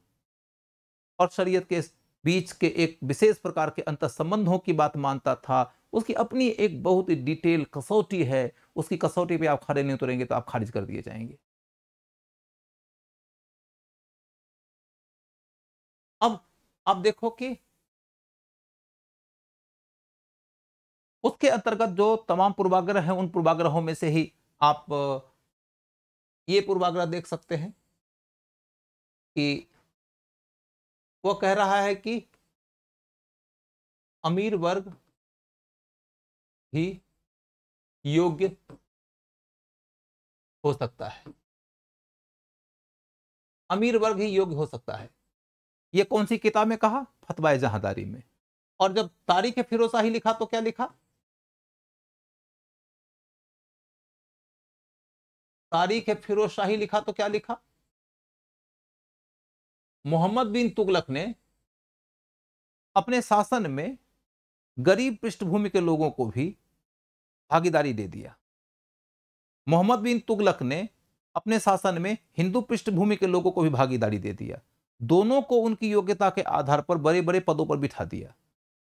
और शरीयत के बीच के एक विशेष प्रकार के अंतर संबंधों की बात मानता था उसकी अपनी एक बहुत ही डिटेल कसौटी है उसकी कसौटी पे आप खड़े नहीं उतरेंगे तो आप खारिज कर दिए जाएंगे अब अब देखो कि उसके अंतर्गत जो तमाम पूर्वाग्रह हैं उन पूर्वाग्रहों में से ही आप ये पूर्वाग्रह देख सकते हैं कि वो कह रहा है कि अमीर वर्ग ही योग्य हो सकता है अमीर वर्ग ही योग्य हो सकता है ये कौन सी किताब में कहा फतवा जहादारी में और जब तारीख फिरोशाही लिखा तो क्या लिखा तारीख फिरोशाही लिखा तो क्या लिखा मोहम्मद बिन तुगलक ने अपने शासन में गरीब पृष्ठभूमि के लोगों को भी भागीदारी दे दिया मोहम्मद बिन तुगलक ने अपने शासन में हिंदू पृष्ठभूमि के लोगों को भी भागीदारी दे दिया दोनों को उनकी योग्यता के आधार पर बड़े बड़े पदों पर बिठा दिया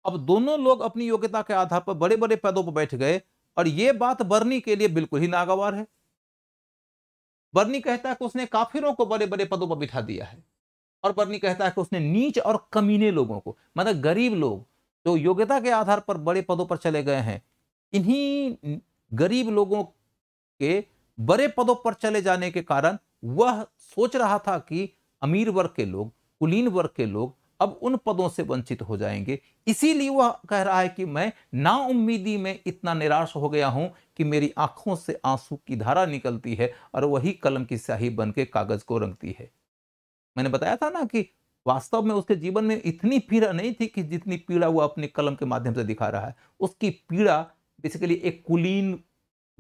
अब दोनों लोग अपनी योग्यता के आधार पर बड़े बड़े पदों पर बैठ गए और यह बात बर्नी के लिए बिल्कुल ही नागवार है बर्नी कहता है कि उसने काफिरों को बड़े बड़े पदों पर बिठा दिया है और बर्नी कहता है कि उसने नीच और कमीने लोगों को मतलब गरीब लोग जो योग्यता के आधार पर बड़े पदों पर चले गए हैं इन्हीं गरीब लोगों के बड़े पदों पर चले जाने के कारण वह सोच रहा था कि अमीर वर्ग के लोग कुलीन वर्ग के लोग अब उन पदों से वंचित हो जाएंगे इसीलिए वह कह रहा है कि मैं ना उम्मीदी में इतना निराश हो गया हूं कि मेरी आंखों से आंसू की धारा निकलती है और वही कलम की स्याही बन के कागज़ को रंगती है मैंने बताया था ना कि वास्तव में उसके जीवन में इतनी पीड़ा नहीं थी कि जितनी पीड़ा वह अपने कलम के माध्यम से दिखा रहा है उसकी पीड़ा बेसिकली एक कुलीन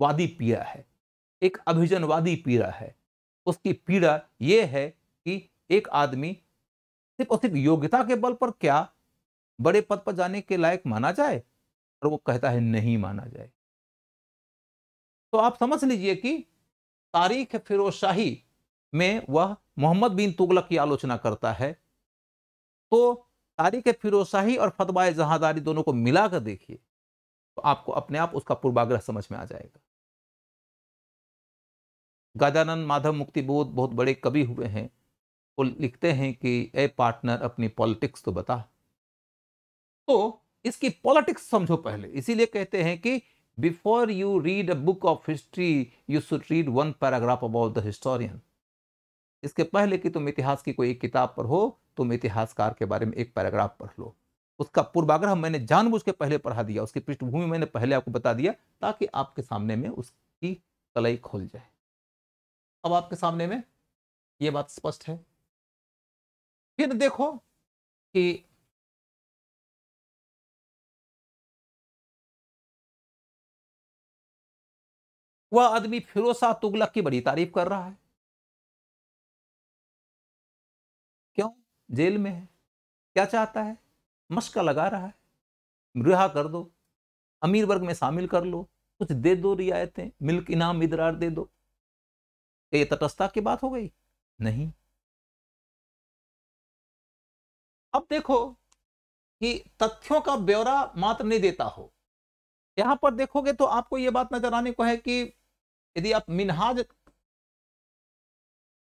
वादी पीड़ा है एक अभिजनवादी पीड़ा है उसकी पीड़ा ये है कि एक आदमी सिर्फ और सिर्फ योग्यता के बल पर क्या बड़े पद पर जाने के लायक माना जाए और वो कहता है नहीं माना जाए तो आप समझ लीजिए कि तारीख फिरोज में वह मोहम्मद बिन तुगलक की आलोचना करता है तो तारीख फिरोशाही और फतवाए जहादारी दोनों को मिलाकर देखिए तो आपको अपने आप उसका पूर्वाग्रह समझ में आ जाएगा गजानंद माधव मुक्तिबोध बहुत बड़े कवि हुए हैं वो लिखते हैं कि ए पार्टनर अपनी पॉलिटिक्स तो बता तो इसकी पॉलिटिक्स समझो पहले इसीलिए कहते हैं कि before you read a book of history you should read one paragraph about the historian इसके पहले कि तुम इतिहास की कोई एक किताब पर हो तुम इतिहासकार के बारे में एक पैराग्राफ पढ़ लो उसका पूर्वाग्रह मैंने जानबूझ के पहले पढ़ा दिया उसकी पृष्ठभूमि मैंने पहले आपको बता दिया ताकि आपके सामने में उसकी कलाई खोल जाए अब आपके सामने में ये बात स्पष्ट है फिर देखो कि वह आदमी फिरोसा तुगलक की बड़ी तारीफ कर रहा है क्यों जेल में है क्या चाहता है मस्का लगा रहा है रिहा कर दो अमीर वर्ग में शामिल कर लो कुछ दे दो रियायतें मिल्क इनाम इदरार दे दो ये तटस्था की बात हो गई नहीं अब देखो कि तथ्यों का ब्यौरा मात्र नहीं देता हो यहां पर देखोगे तो आपको यह बात नजर आने को है कि यदि आप मिनहाज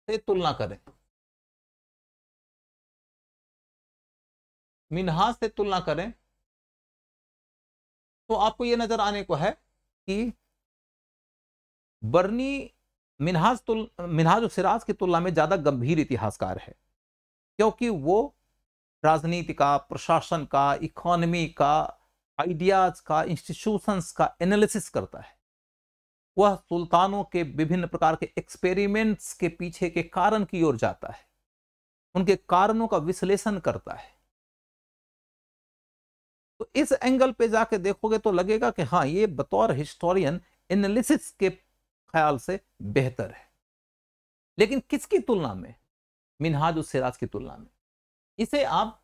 से तुलना करें मिनहाज से तुलना करें तो आपको यह नजर आने को है कि बर्नी मिनहाज तुल मिनहाज सिराज की तुलना में ज्यादा गंभीर इतिहासकार है क्योंकि वो राजनीति का प्रशासन का इकोनमी का आइडियाज का इंस्टीट्यूशंस का एनालिसिस करता है वह सुल्तानों के विभिन्न प्रकार के एक्सपेरिमेंट्स के पीछे के कारण की ओर जाता है उनके कारणों का विश्लेषण करता है तो इस एंगल पे जाके देखोगे तो लगेगा कि हाँ ये बतौर हिस्टोरियन एनालिसिस के ख्याल से बेहतर है लेकिन किसकी तुलना में मिनहाज उस सिराज की तुलना में इसे आप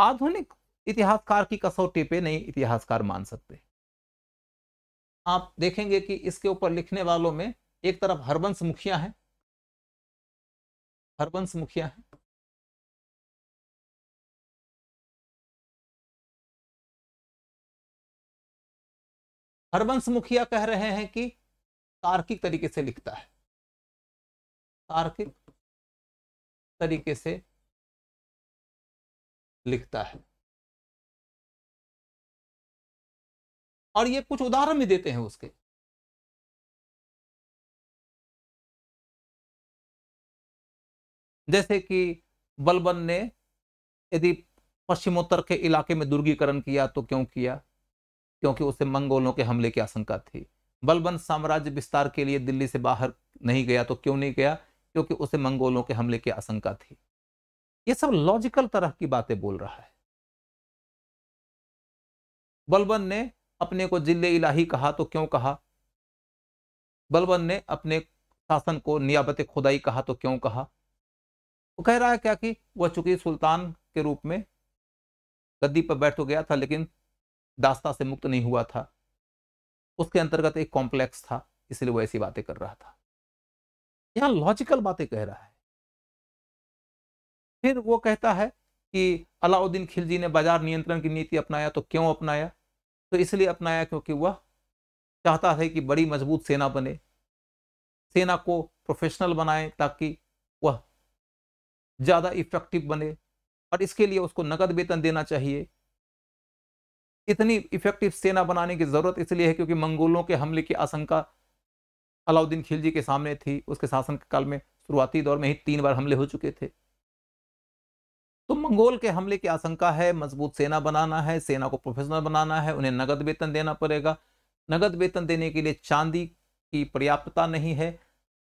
आधुनिक इतिहासकार की कसौटी पे नहीं इतिहासकार मान सकते आप देखेंगे कि इसके ऊपर लिखने वालों में एक तरफ हरबंश मुखिया है हरबंश मुखिया है हरबंश मुखिया कह रहे हैं कि तार्किक तरीके से लिखता है तार्किक तरीके से लिखता है और ये कुछ उदाहरण भी देते हैं उसके जैसे कि बलबन ने यदि पश्चिमोत्तर के इलाके में दुर्गीकरण किया तो क्यों किया क्योंकि उसे मंगोलों के हमले की आशंका थी बलबन साम्राज्य विस्तार के लिए दिल्ली से बाहर नहीं गया तो क्यों नहीं गया क्योंकि उसे मंगोलों के हमले की आशंका थी ये सब लॉजिकल तरह की बातें बोल रहा है बलबन ने अपने को जिले इलाही कहा तो क्यों कहा बलबन ने अपने शासन को नियाबत खुदाई कहा तो क्यों कहा वो कह रहा है क्या कि वह चूंकि सुल्तान के रूप में गद्दी पर बैठ तो गया था लेकिन दास्ता से मुक्त नहीं हुआ था उसके अंतर्गत एक कॉम्प्लेक्स था इसलिए वो ऐसी बातें कर रहा था यहां लॉजिकल बातें कह रहा है फिर वो कहता है कि अलाउद्दीन खिलजी ने बाजार नियंत्रण की नीति अपनाया तो क्यों अपनाया तो इसलिए अपनाया क्योंकि वह चाहता है कि बड़ी मजबूत सेना बने सेना को प्रोफेशनल बनाए ताकि वह ज़्यादा इफेक्टिव बने और इसके लिए उसको नकद वेतन देना चाहिए इतनी इफेक्टिव सेना बनाने की ज़रूरत इसलिए है क्योंकि मंगोलों के हमले की आशंका अलाउद्दीन खिलजी के सामने थी उसके शासन काल में शुरुआती दौर में ही तीन बार हमले हो चुके थे तो मंगोल के हमले की आशंका है मजबूत सेना बनाना है सेना को प्रोफेशनल बनाना है उन्हें नगद वेतन देना पड़ेगा नगद वेतन देने के लिए चांदी की पर्याप्तता नहीं है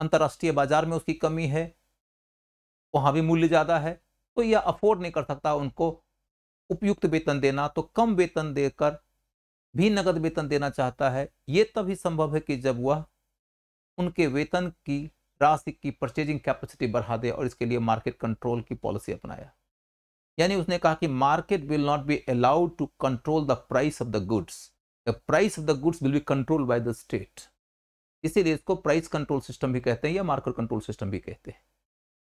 अंतर्राष्ट्रीय बाजार में उसकी कमी है वहाँ भी मूल्य ज़्यादा है तो यह अफोर्ड नहीं कर सकता उनको उपयुक्त वेतन देना तो कम वेतन देकर भी नगद वेतन देना चाहता है ये तभी संभव है कि जब वह उनके वेतन की राशि की परचेजिंग कैपेसिटी बढ़ा दे और इसके लिए मार्केट कंट्रोल की पॉलिसी अपनाया यानी उसने कहा कि market will not be allowed to control the price of the goods the price of the goods will be control by the state इसीलिए इसको प्राइस कंट्रोल सिस्टम भी कहते हैं या मार्केट कंट्रोल सिस्टम भी कहते हैं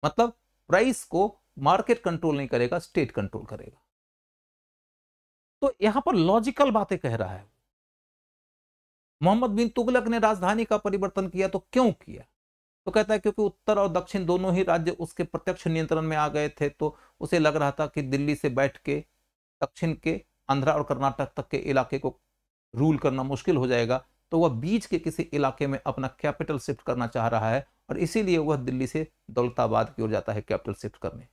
मतलब प्राइस को मार्केट कंट्रोल नहीं करेगा स्टेट कंट्रोल करेगा तो यहां पर लॉजिकल बातें कह रहा है मोहम्मद बिन तुगलक ने राजधानी का परिवर्तन किया तो क्यों किया तो कहता है क्योंकि उत्तर और दक्षिण दोनों ही राज्य उसके प्रत्यक्ष नियंत्रण में आ गए थे तो उसे लग रहा था कि दिल्ली से बैठ के दक्षिण के आंध्रा और कर्नाटक तक के इलाके को रूल करना मुश्किल हो जाएगा तो वह बीच के किसी इलाके में अपना कैपिटल शिफ्ट करना चाह रहा है और इसीलिए वह दिल्ली से दौलताबाद की ओर जाता है कैपिटल शिफ्ट करने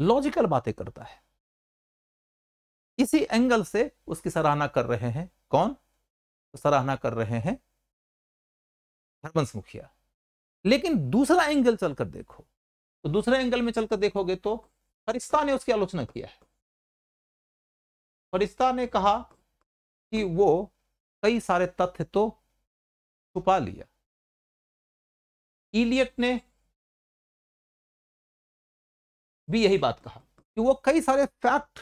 लॉजिकल बातें करता है इसी एंगल से उसकी सराहना कर रहे हैं कौन तो सराहना कर रहे हैं हरबंश मुखिया लेकिन दूसरा एंगल चलकर देखो तो दूसरे एंगल में चलकर देखोगे तो फरिश्ता ने उसकी आलोचना किया है फरिश्ता ने कहा कि वो कई सारे तथ्य तो छुपा लिया इलियट ने भी यही बात कहा कि वो कई सारे फैक्ट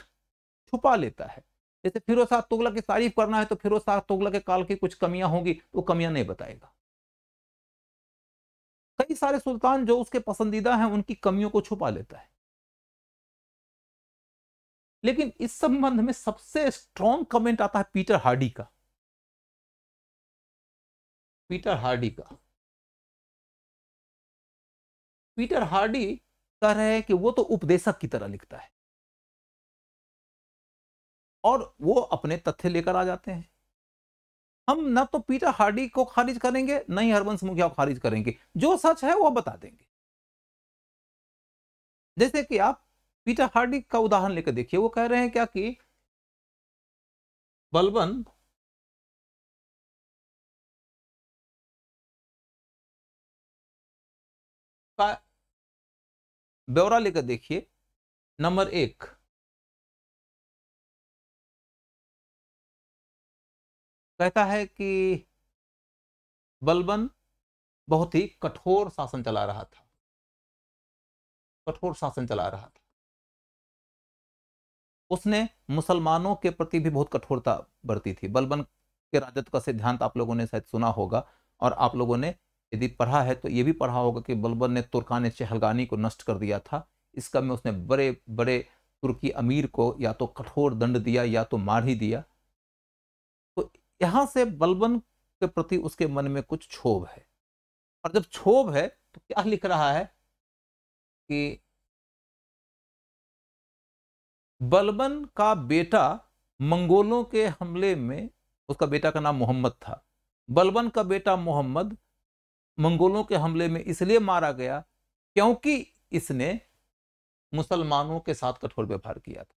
छुपा लेता है जैसे फिरोज शाह तुगलक की तारीफ करना है तो फिरोज शाह तुगलक के काल की कुछ कमियां होंगी तो कमियां नहीं बताएगा कई सारे सुल्तान जो उसके पसंदीदा हैं उनकी कमियों को छुपा लेता है लेकिन इस संबंध में सबसे स्ट्रॉन्ग कमेंट आता है पीटर हार्डी का पीटर हार्डी का पीटर हार्डी कह रहे हैं कि वो तो उपदेशक की तरह लिखता है और वो अपने तथ्य लेकर आ जाते हैं हम ना तो पीटर हार्डी को खारिज करेंगे ना ही हरबंश मुखिया को खारिज करेंगे जो सच है वो बता देंगे जैसे कि आप पीटर हार्डी का उदाहरण लेकर देखिए वो कह रहे हैं क्या कि बलबन का ब्यौरा लेकर देखिए नंबर एक कहता है कि बलबन बहुत ही कठोर शासन चला रहा था कठोर शासन चला रहा था उसने मुसलमानों के प्रति भी बहुत कठोरता बरती थी बलबन के राजत्व का सिद्धांत आप लोगों ने शायद सुना होगा और आप लोगों ने यदि पढ़ा है तो यह भी पढ़ा होगा कि बलबन ने तुर्कान चहलगानी को नष्ट कर दिया था इसका में उसने बड़े बड़े तुर्की अमीर को या तो कठोर दंड दिया या तो मार ही दिया यहां से बलबन के प्रति उसके मन में कुछ क्षोभ है और जब क्षोभ है तो क्या लिख रहा है कि बलबन का बेटा मंगोलों के हमले में उसका बेटा का नाम मोहम्मद था बलबन का बेटा मोहम्मद मंगोलों के हमले में इसलिए मारा गया क्योंकि इसने मुसलमानों के साथ कठोर व्यवहार किया था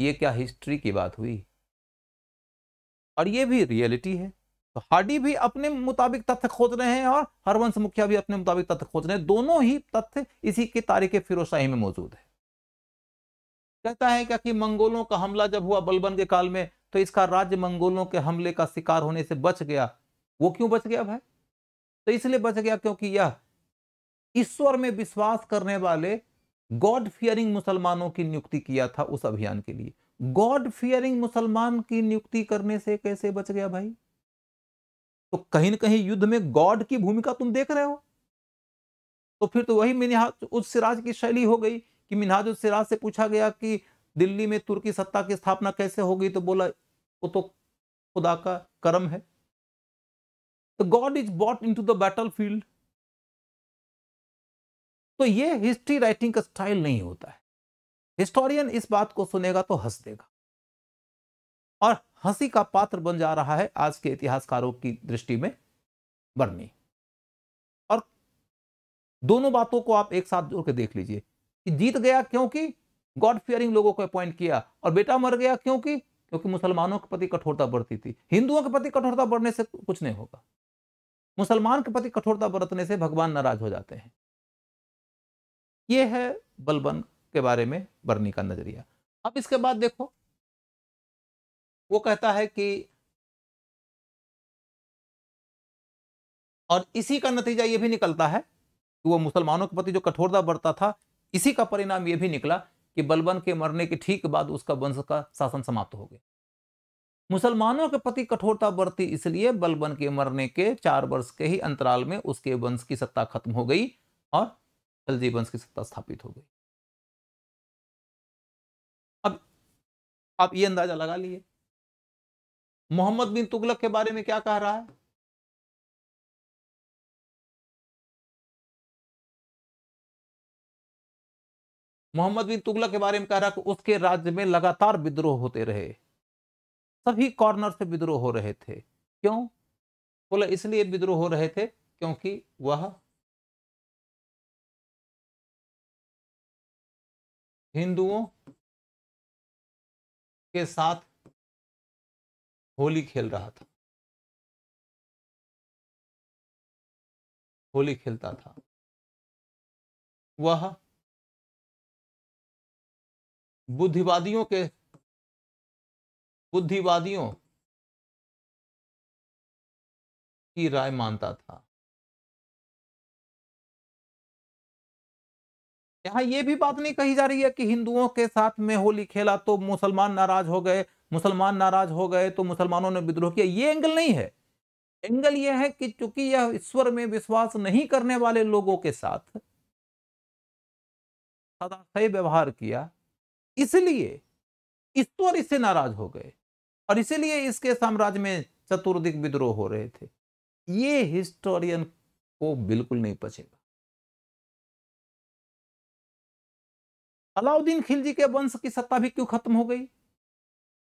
ये क्या हिस्ट्री की बात हुई और ये भी रियलिटी है तो हार्डी भी अपने मुताबिक तथ्य खोज रहे हैं और हरवंश मुखिया भी अपने मुताबिक तथ्य खोज रहे हैं दोनों ही तथ्य इसी के तारीख फिरोशाही में मौजूद है कहता है क्या कि मंगोलों का हमला जब हुआ बलबन के काल में तो इसका राज्य मंगोलों के हमले का शिकार होने से बच गया वो क्यों बच गया भाई तो इसलिए बच गया क्योंकि यह ईश्वर में विश्वास करने वाले गॉड फियरिंग मुसलमानों की नियुक्ति किया था उस अभियान के लिए गॉड फियरिंग मुसलमान की नियुक्ति करने से कैसे बच गया भाई तो कहीं ना कहीं युद्ध में गॉड की भूमिका तुम देख रहे हो तो फिर तो वही मिनहाज उस सिराज की शैली हो गई कि मिनिहाज उस सिराज से पूछा गया कि दिल्ली में तुर्की सत्ता की स्थापना कैसे होगी तो बोला वो तो खुदा का कर्म है तो God is bought into the battle field तो ये हिस्ट्री राइटिंग का स्टाइल नहीं होता है हिस्टोरियन इस बात को सुनेगा तो हंस देगा और हंसी का पात्र बन जा रहा है आज के इतिहासकारों की दृष्टि में बर्नी और दोनों बातों को आप एक साथ जोड़ के देख लीजिए कि जीत गया क्योंकि गॉड फियरिंग लोगों को अपॉइंट किया और बेटा मर गया क्योंकि क्योंकि मुसलमानों के प्रति कठोरता बढ़ती थी हिंदुओं के प्रति कठोरता बढ़ने से कुछ नहीं होगा मुसलमान के प्रति कठोरता बरतने से भगवान नाराज हो जाते हैं यह है बलबन के बारे में बर्नी का नजरिया अब इसके बाद देखो वो कहता है कि और इसी का नतीजा ये भी निकलता है कि वो मुसलमानों के प्रति जो कठोरता बढ़ता था इसी का परिणाम ये भी निकला कि बलबन के मरने के ठीक बाद उसका वंश का शासन समाप्त हो गया मुसलमानों के प्रति कठोरता बढ़ती इसलिए बलबन के मरने के चार वर्ष के ही अंतराल में उसके वंश की सत्ता खत्म हो गई और खलजी वंश की सत्ता स्थापित हो गई आप ये अंदाजा लगा लिए मोहम्मद बिन तुगलक के बारे में क्या कह रहा है मोहम्मद बिन तुगलक के बारे में कह रहा कि उसके राज्य में लगातार विद्रोह होते रहे सभी कॉर्नर से विद्रोह हो रहे थे क्यों बोला इसलिए विद्रोह हो रहे थे क्योंकि वह हिंदुओं के साथ होली खेल रहा था होली खेलता था वह बुद्धिवादियों के बुद्धिवादियों की राय मानता था यहाँ ये भी बात नहीं कही जा रही है कि हिंदुओं के साथ में होली खेला तो मुसलमान नाराज हो गए मुसलमान नाराज हो गए तो मुसलमानों ने विद्रोह किया ये एंगल नहीं है एंगल यह है कि चूंकि यह ईश्वर में विश्वास नहीं करने वाले लोगों के साथ व्यवहार किया इसलिए ईश्वर इससे नाराज हो गए और इसीलिए इसके साम्राज्य में चतुर्दिक विद्रोह हो रहे थे ये हिस्टोरियन को बिल्कुल नहीं पचेगा अलाउद्दीन खिलजी के वंश की सत्ता भी क्यों खत्म हो गई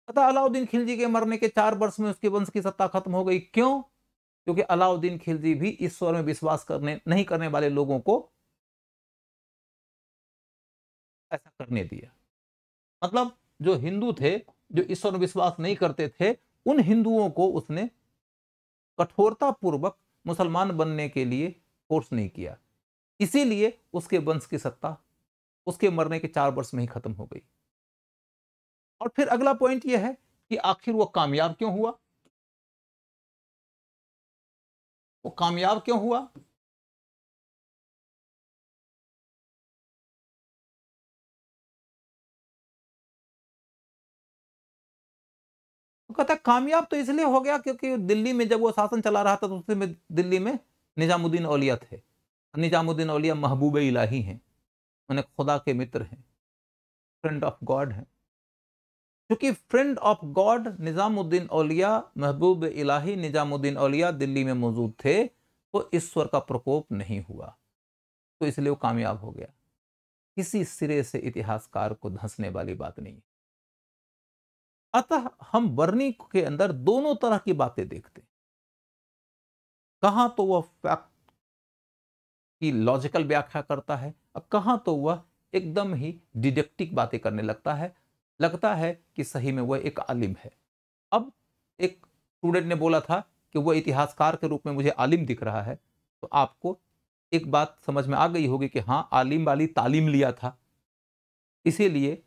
पता अलाउद्दीन खिलजी के मरने के चार वर्ष में उसके वंश की सत्ता खत्म हो गई क्यों क्योंकि अलाउद्दीन खिलजी भी ईश्वर में विश्वास करने नहीं करने वाले लोगों को ऐसा करने दिया मतलब जो हिंदू थे जो ईश्वर में विश्वास नहीं करते थे उन हिंदुओं को उसने कठोरता पूर्वक मुसलमान बनने के लिए फोर्स नहीं किया इसीलिए उसके वंश की सत्ता उसके मरने के चार वर्ष में ही खत्म हो गई और फिर अगला पॉइंट यह है कि आखिर वो कामयाब क्यों हुआ वो कामयाब क्यों हुआ कहता कामयाब तो इसलिए हो गया क्योंकि दिल्ली में जब वो शासन चला रहा था तो उसमें दिल्ली में निजामुद्दीन औलिया थे निजामुद्दीन औलिया महबूब इलाही हैं उन्हें खुदा के मित्र हैं फ्रेंड ऑफ गॉड हैं क्योंकि फ्रेंड ऑफ गॉड निज़ामुद्दीन ओलिया महबूब इलाही निज़ामुद्दीन ओलिया दिल्ली में मौजूद थे तो ईश्वर का प्रकोप नहीं हुआ तो इसलिए वो कामयाब हो गया किसी सिरे से इतिहासकार को धंसने वाली बात नहीं अतः हम वर्णी के अंदर दोनों तरह की बातें देखते कहा तो वह फैक्ट की लॉजिकल व्याख्या करता है अब कहाँ तो वह एकदम ही डिडक्टिक बातें करने लगता है लगता है कि सही में वह एक आलिम है अब एक स्टूडेंट ने बोला था कि वह इतिहासकार के रूप में मुझे आलिम दिख रहा है तो आपको एक बात समझ में आ गई होगी कि हाँ आलिम वाली तालीम लिया था इसीलिए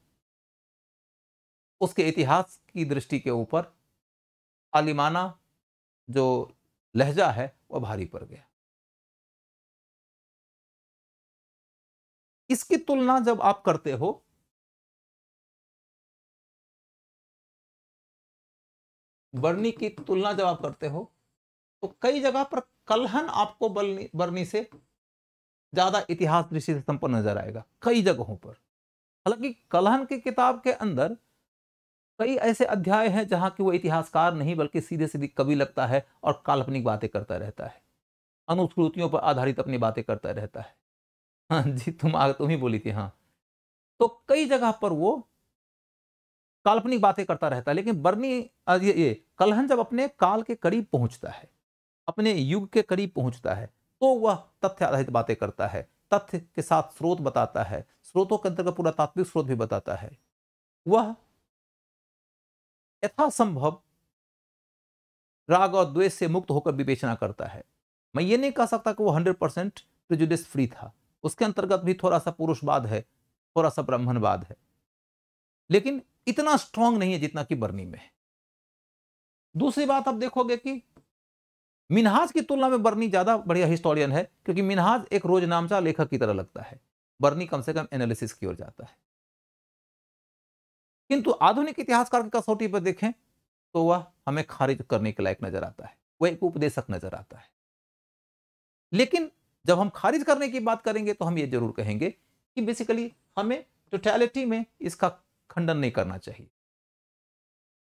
उसके इतिहास की दृष्टि के ऊपर आलिमाना जो लहजा है वह भारी पड़ गया इसकी तुलना जब आप करते हो बर्नी की तुलना जब आप करते हो तो कई जगह पर कलहन आपको बर्नी बर्नी से ज्यादा इतिहास दृष्टि से संपन्न नजर आएगा कई जगहों पर हालांकि कलहन की किताब के अंदर कई ऐसे अध्याय हैं जहां की वो इतिहासकार नहीं बल्कि सीधे सीधे कवि लगता है और काल्पनिक बातें करता रहता है अनुस्कृतियों पर आधारित अपनी बातें करता रहता है हाँ जी तुम आ तुम ही बोली थी हाँ तो कई जगह पर वो काल्पनिक बातें करता रहता है लेकिन बर्नी ये ये कलहन जब अपने काल के करीब पहुंचता है अपने युग के करीब पहुंचता है तो वह तथ्य आधारित बातें करता है तथ्य के साथ स्रोत बताता है स्रोतों के अंतर्गत पूरा तात्विक स्रोत भी बताता है वह यथासंभव राग और द्वेष से मुक्त होकर विवेचना करता है मैं ये नहीं कह सकता कि वह हंड्रेड परसेंट प्रिजुडिस फ्री था उसके अंतर्गत भी थोड़ा सा पुरुषवाद है थोड़ा सा ब्राह्मणवाद है लेकिन इतना स्ट्रांग नहीं है जितना कि बर्नी में है दूसरी बात आप देखोगे कि मिनहाज की तुलना में बर्नी ज़्यादा बढ़िया हिस्टोरियन है क्योंकि मिनहाज एक रोजनामचा लेखक की तरह लगता है बर्नी कम से कम एनालिसिस की ओर जाता है किंतु आधुनिक इतिहासकार की कसौटी पर देखें तो वह हमें खारिज करने के लायक नजर आता है वह एक उपदेशक नजर आता है लेकिन जब हम खारिज करने की बात करेंगे तो हम ये जरूर कहेंगे कि बेसिकली हमें टोटैलिटी में इसका खंडन नहीं करना चाहिए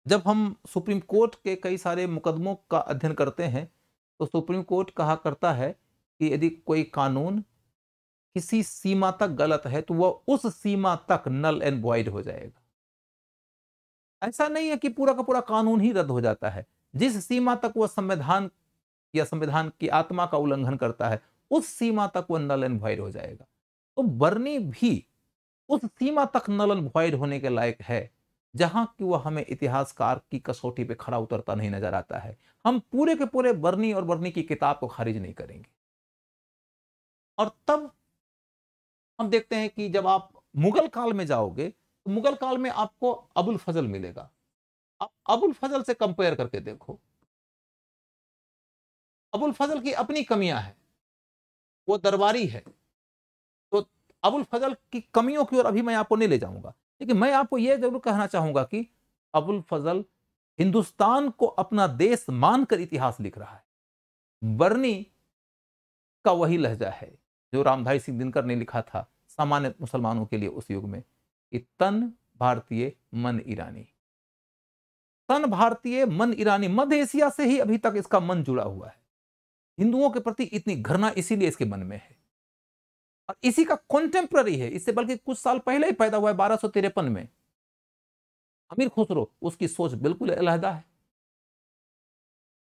जब हम सुप्रीम कोर्ट के कई सारे मुकदमों का अध्ययन करते हैं तो सुप्रीम कोर्ट कहा करता है कि यदि कोई कानून किसी सीमा तक गलत है तो वह उस सीमा तक नल एंड वॉइड हो जाएगा ऐसा नहीं है कि पूरा का पूरा कानून ही रद्द हो जाता है जिस सीमा तक वह संविधान या संविधान की आत्मा का उल्लंघन करता है उस सीमा तक वो नलन एंड हो जाएगा तो बर्नी भी उस सीमा तक नलन एंड होने के लायक है जहां कि वह हमें इतिहासकार की कसौटी पे खड़ा उतरता नहीं नजर आता है हम पूरे के पूरे बर्नी और बर्नी की किताब को खारिज नहीं करेंगे और तब हम देखते हैं कि जब आप मुगल काल में जाओगे तो मुगल काल में आपको अबुल फजल मिलेगा आप अबुल फजल से कंपेयर करके देखो अबुल फजल की अपनी कमियां हैं वो दरबारी है तो अबुल फजल की कमियों की ओर अभी मैं आपको नहीं ले जाऊंगा लेकिन मैं आपको यह जरूर कहना चाहूंगा कि अबुल फजल हिंदुस्तान को अपना देश मानकर इतिहास लिख रहा है बर्नी का वही लहजा है जो रामधाई सिंह दिनकर ने लिखा था सामान्य मुसलमानों के लिए उस युग में कि तन भारतीय मन ईरानी तन भारतीय मन ईरानी मध्य एशिया से ही अभी तक इसका मन जुड़ा हुआ है हिंदुओं के प्रति इतनी घृणा इसीलिए इसके मन में है और इसी का कॉन्टेम्प्ररी है इससे बल्कि कुछ साल पहले ही पैदा हुआ है बारह में अमीर खुसरो उसकी सोच बिल्कुल अलहदा है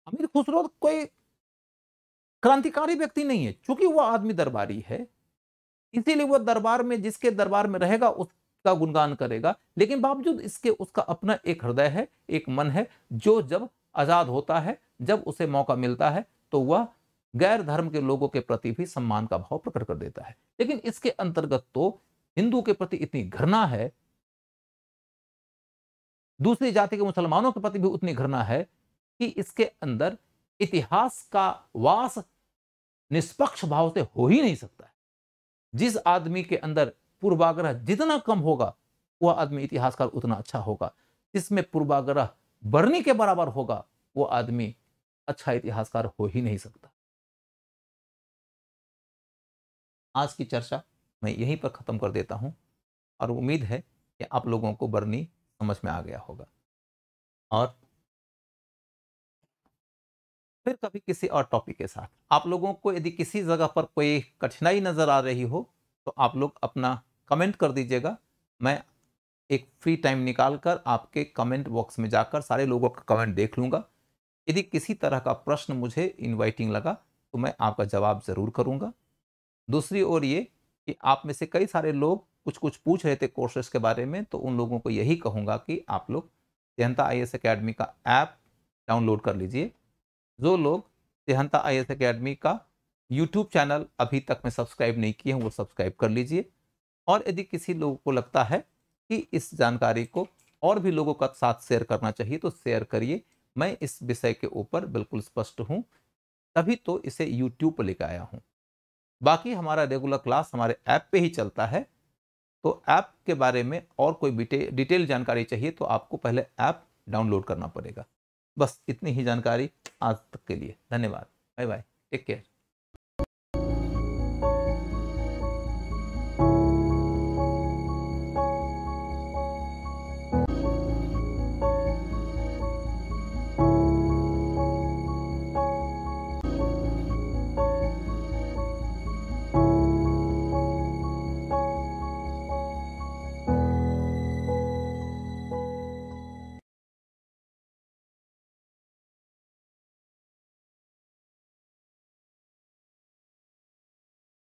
अमीर खुसरो कोई क्रांतिकारी व्यक्ति नहीं है चूंकि वह आदमी दरबारी है इसीलिए वह दरबार में जिसके दरबार में रहेगा उसका गुणगान करेगा लेकिन बावजूद इसके उसका अपना एक हृदय है एक मन है जो जब आज़ाद होता है जब उसे मौका मिलता है तो वह गैर धर्म के लोगों के प्रति भी सम्मान का भाव प्रकट कर देता है लेकिन इसके अंतर्गत तो हिंदू के प्रति इतनी घृणा है दूसरी जाति के मुसलमानों के प्रति भी उतनी घृणा है कि इसके अंदर इतिहास का वास निष्पक्ष भाव से हो ही नहीं सकता है जिस आदमी के अंदर पूर्वाग्रह जितना कम होगा वह आदमी इतिहासकार उतना अच्छा होगा जिसमें पूर्वाग्रह बरनी के बराबर होगा वह आदमी अच्छा इतिहासकार हो ही नहीं सकता आज की चर्चा मैं यहीं पर ख़त्म कर देता हूँ और उम्मीद है कि आप लोगों को बरनी समझ में आ गया होगा और फिर कभी किसी और टॉपिक के साथ आप लोगों को यदि किसी जगह पर कोई कठिनाई नज़र आ रही हो तो आप लोग अपना कमेंट कर दीजिएगा मैं एक फ्री टाइम निकाल कर आपके कमेंट बॉक्स में जाकर सारे लोगों का कमेंट देख लूँगा यदि किसी तरह का प्रश्न मुझे इनवाइटिंग लगा तो मैं आपका जवाब ज़रूर करूँगा दूसरी ओर ये कि आप में से कई सारे लोग कुछ कुछ पूछ रहे थे कोर्सेज के बारे में तो उन लोगों को यही कहूँगा कि आप लोग सेहंता आई एस अकेडमी का ऐप डाउनलोड कर लीजिए जो लोग सेहंता आई एस अकेडमी का यूट्यूब चैनल अभी तक में सब्सक्राइब नहीं किए हैं वो सब्सक्राइब कर लीजिए और यदि किसी लोगों को लगता है कि इस जानकारी को और भी लोगों का साथ शेयर करना चाहिए तो शेयर करिए मैं इस विषय के ऊपर बिल्कुल स्पष्ट हूँ तभी तो इसे यूट्यूब पर लेकर आया हूँ बाकी हमारा रेगुलर क्लास हमारे ऐप पे ही चलता है तो ऐप के बारे में और कोई डिटेल जानकारी चाहिए तो आपको पहले ऐप डाउनलोड करना पड़ेगा बस इतनी ही जानकारी आज तक के लिए धन्यवाद बाय बाय टेक केयर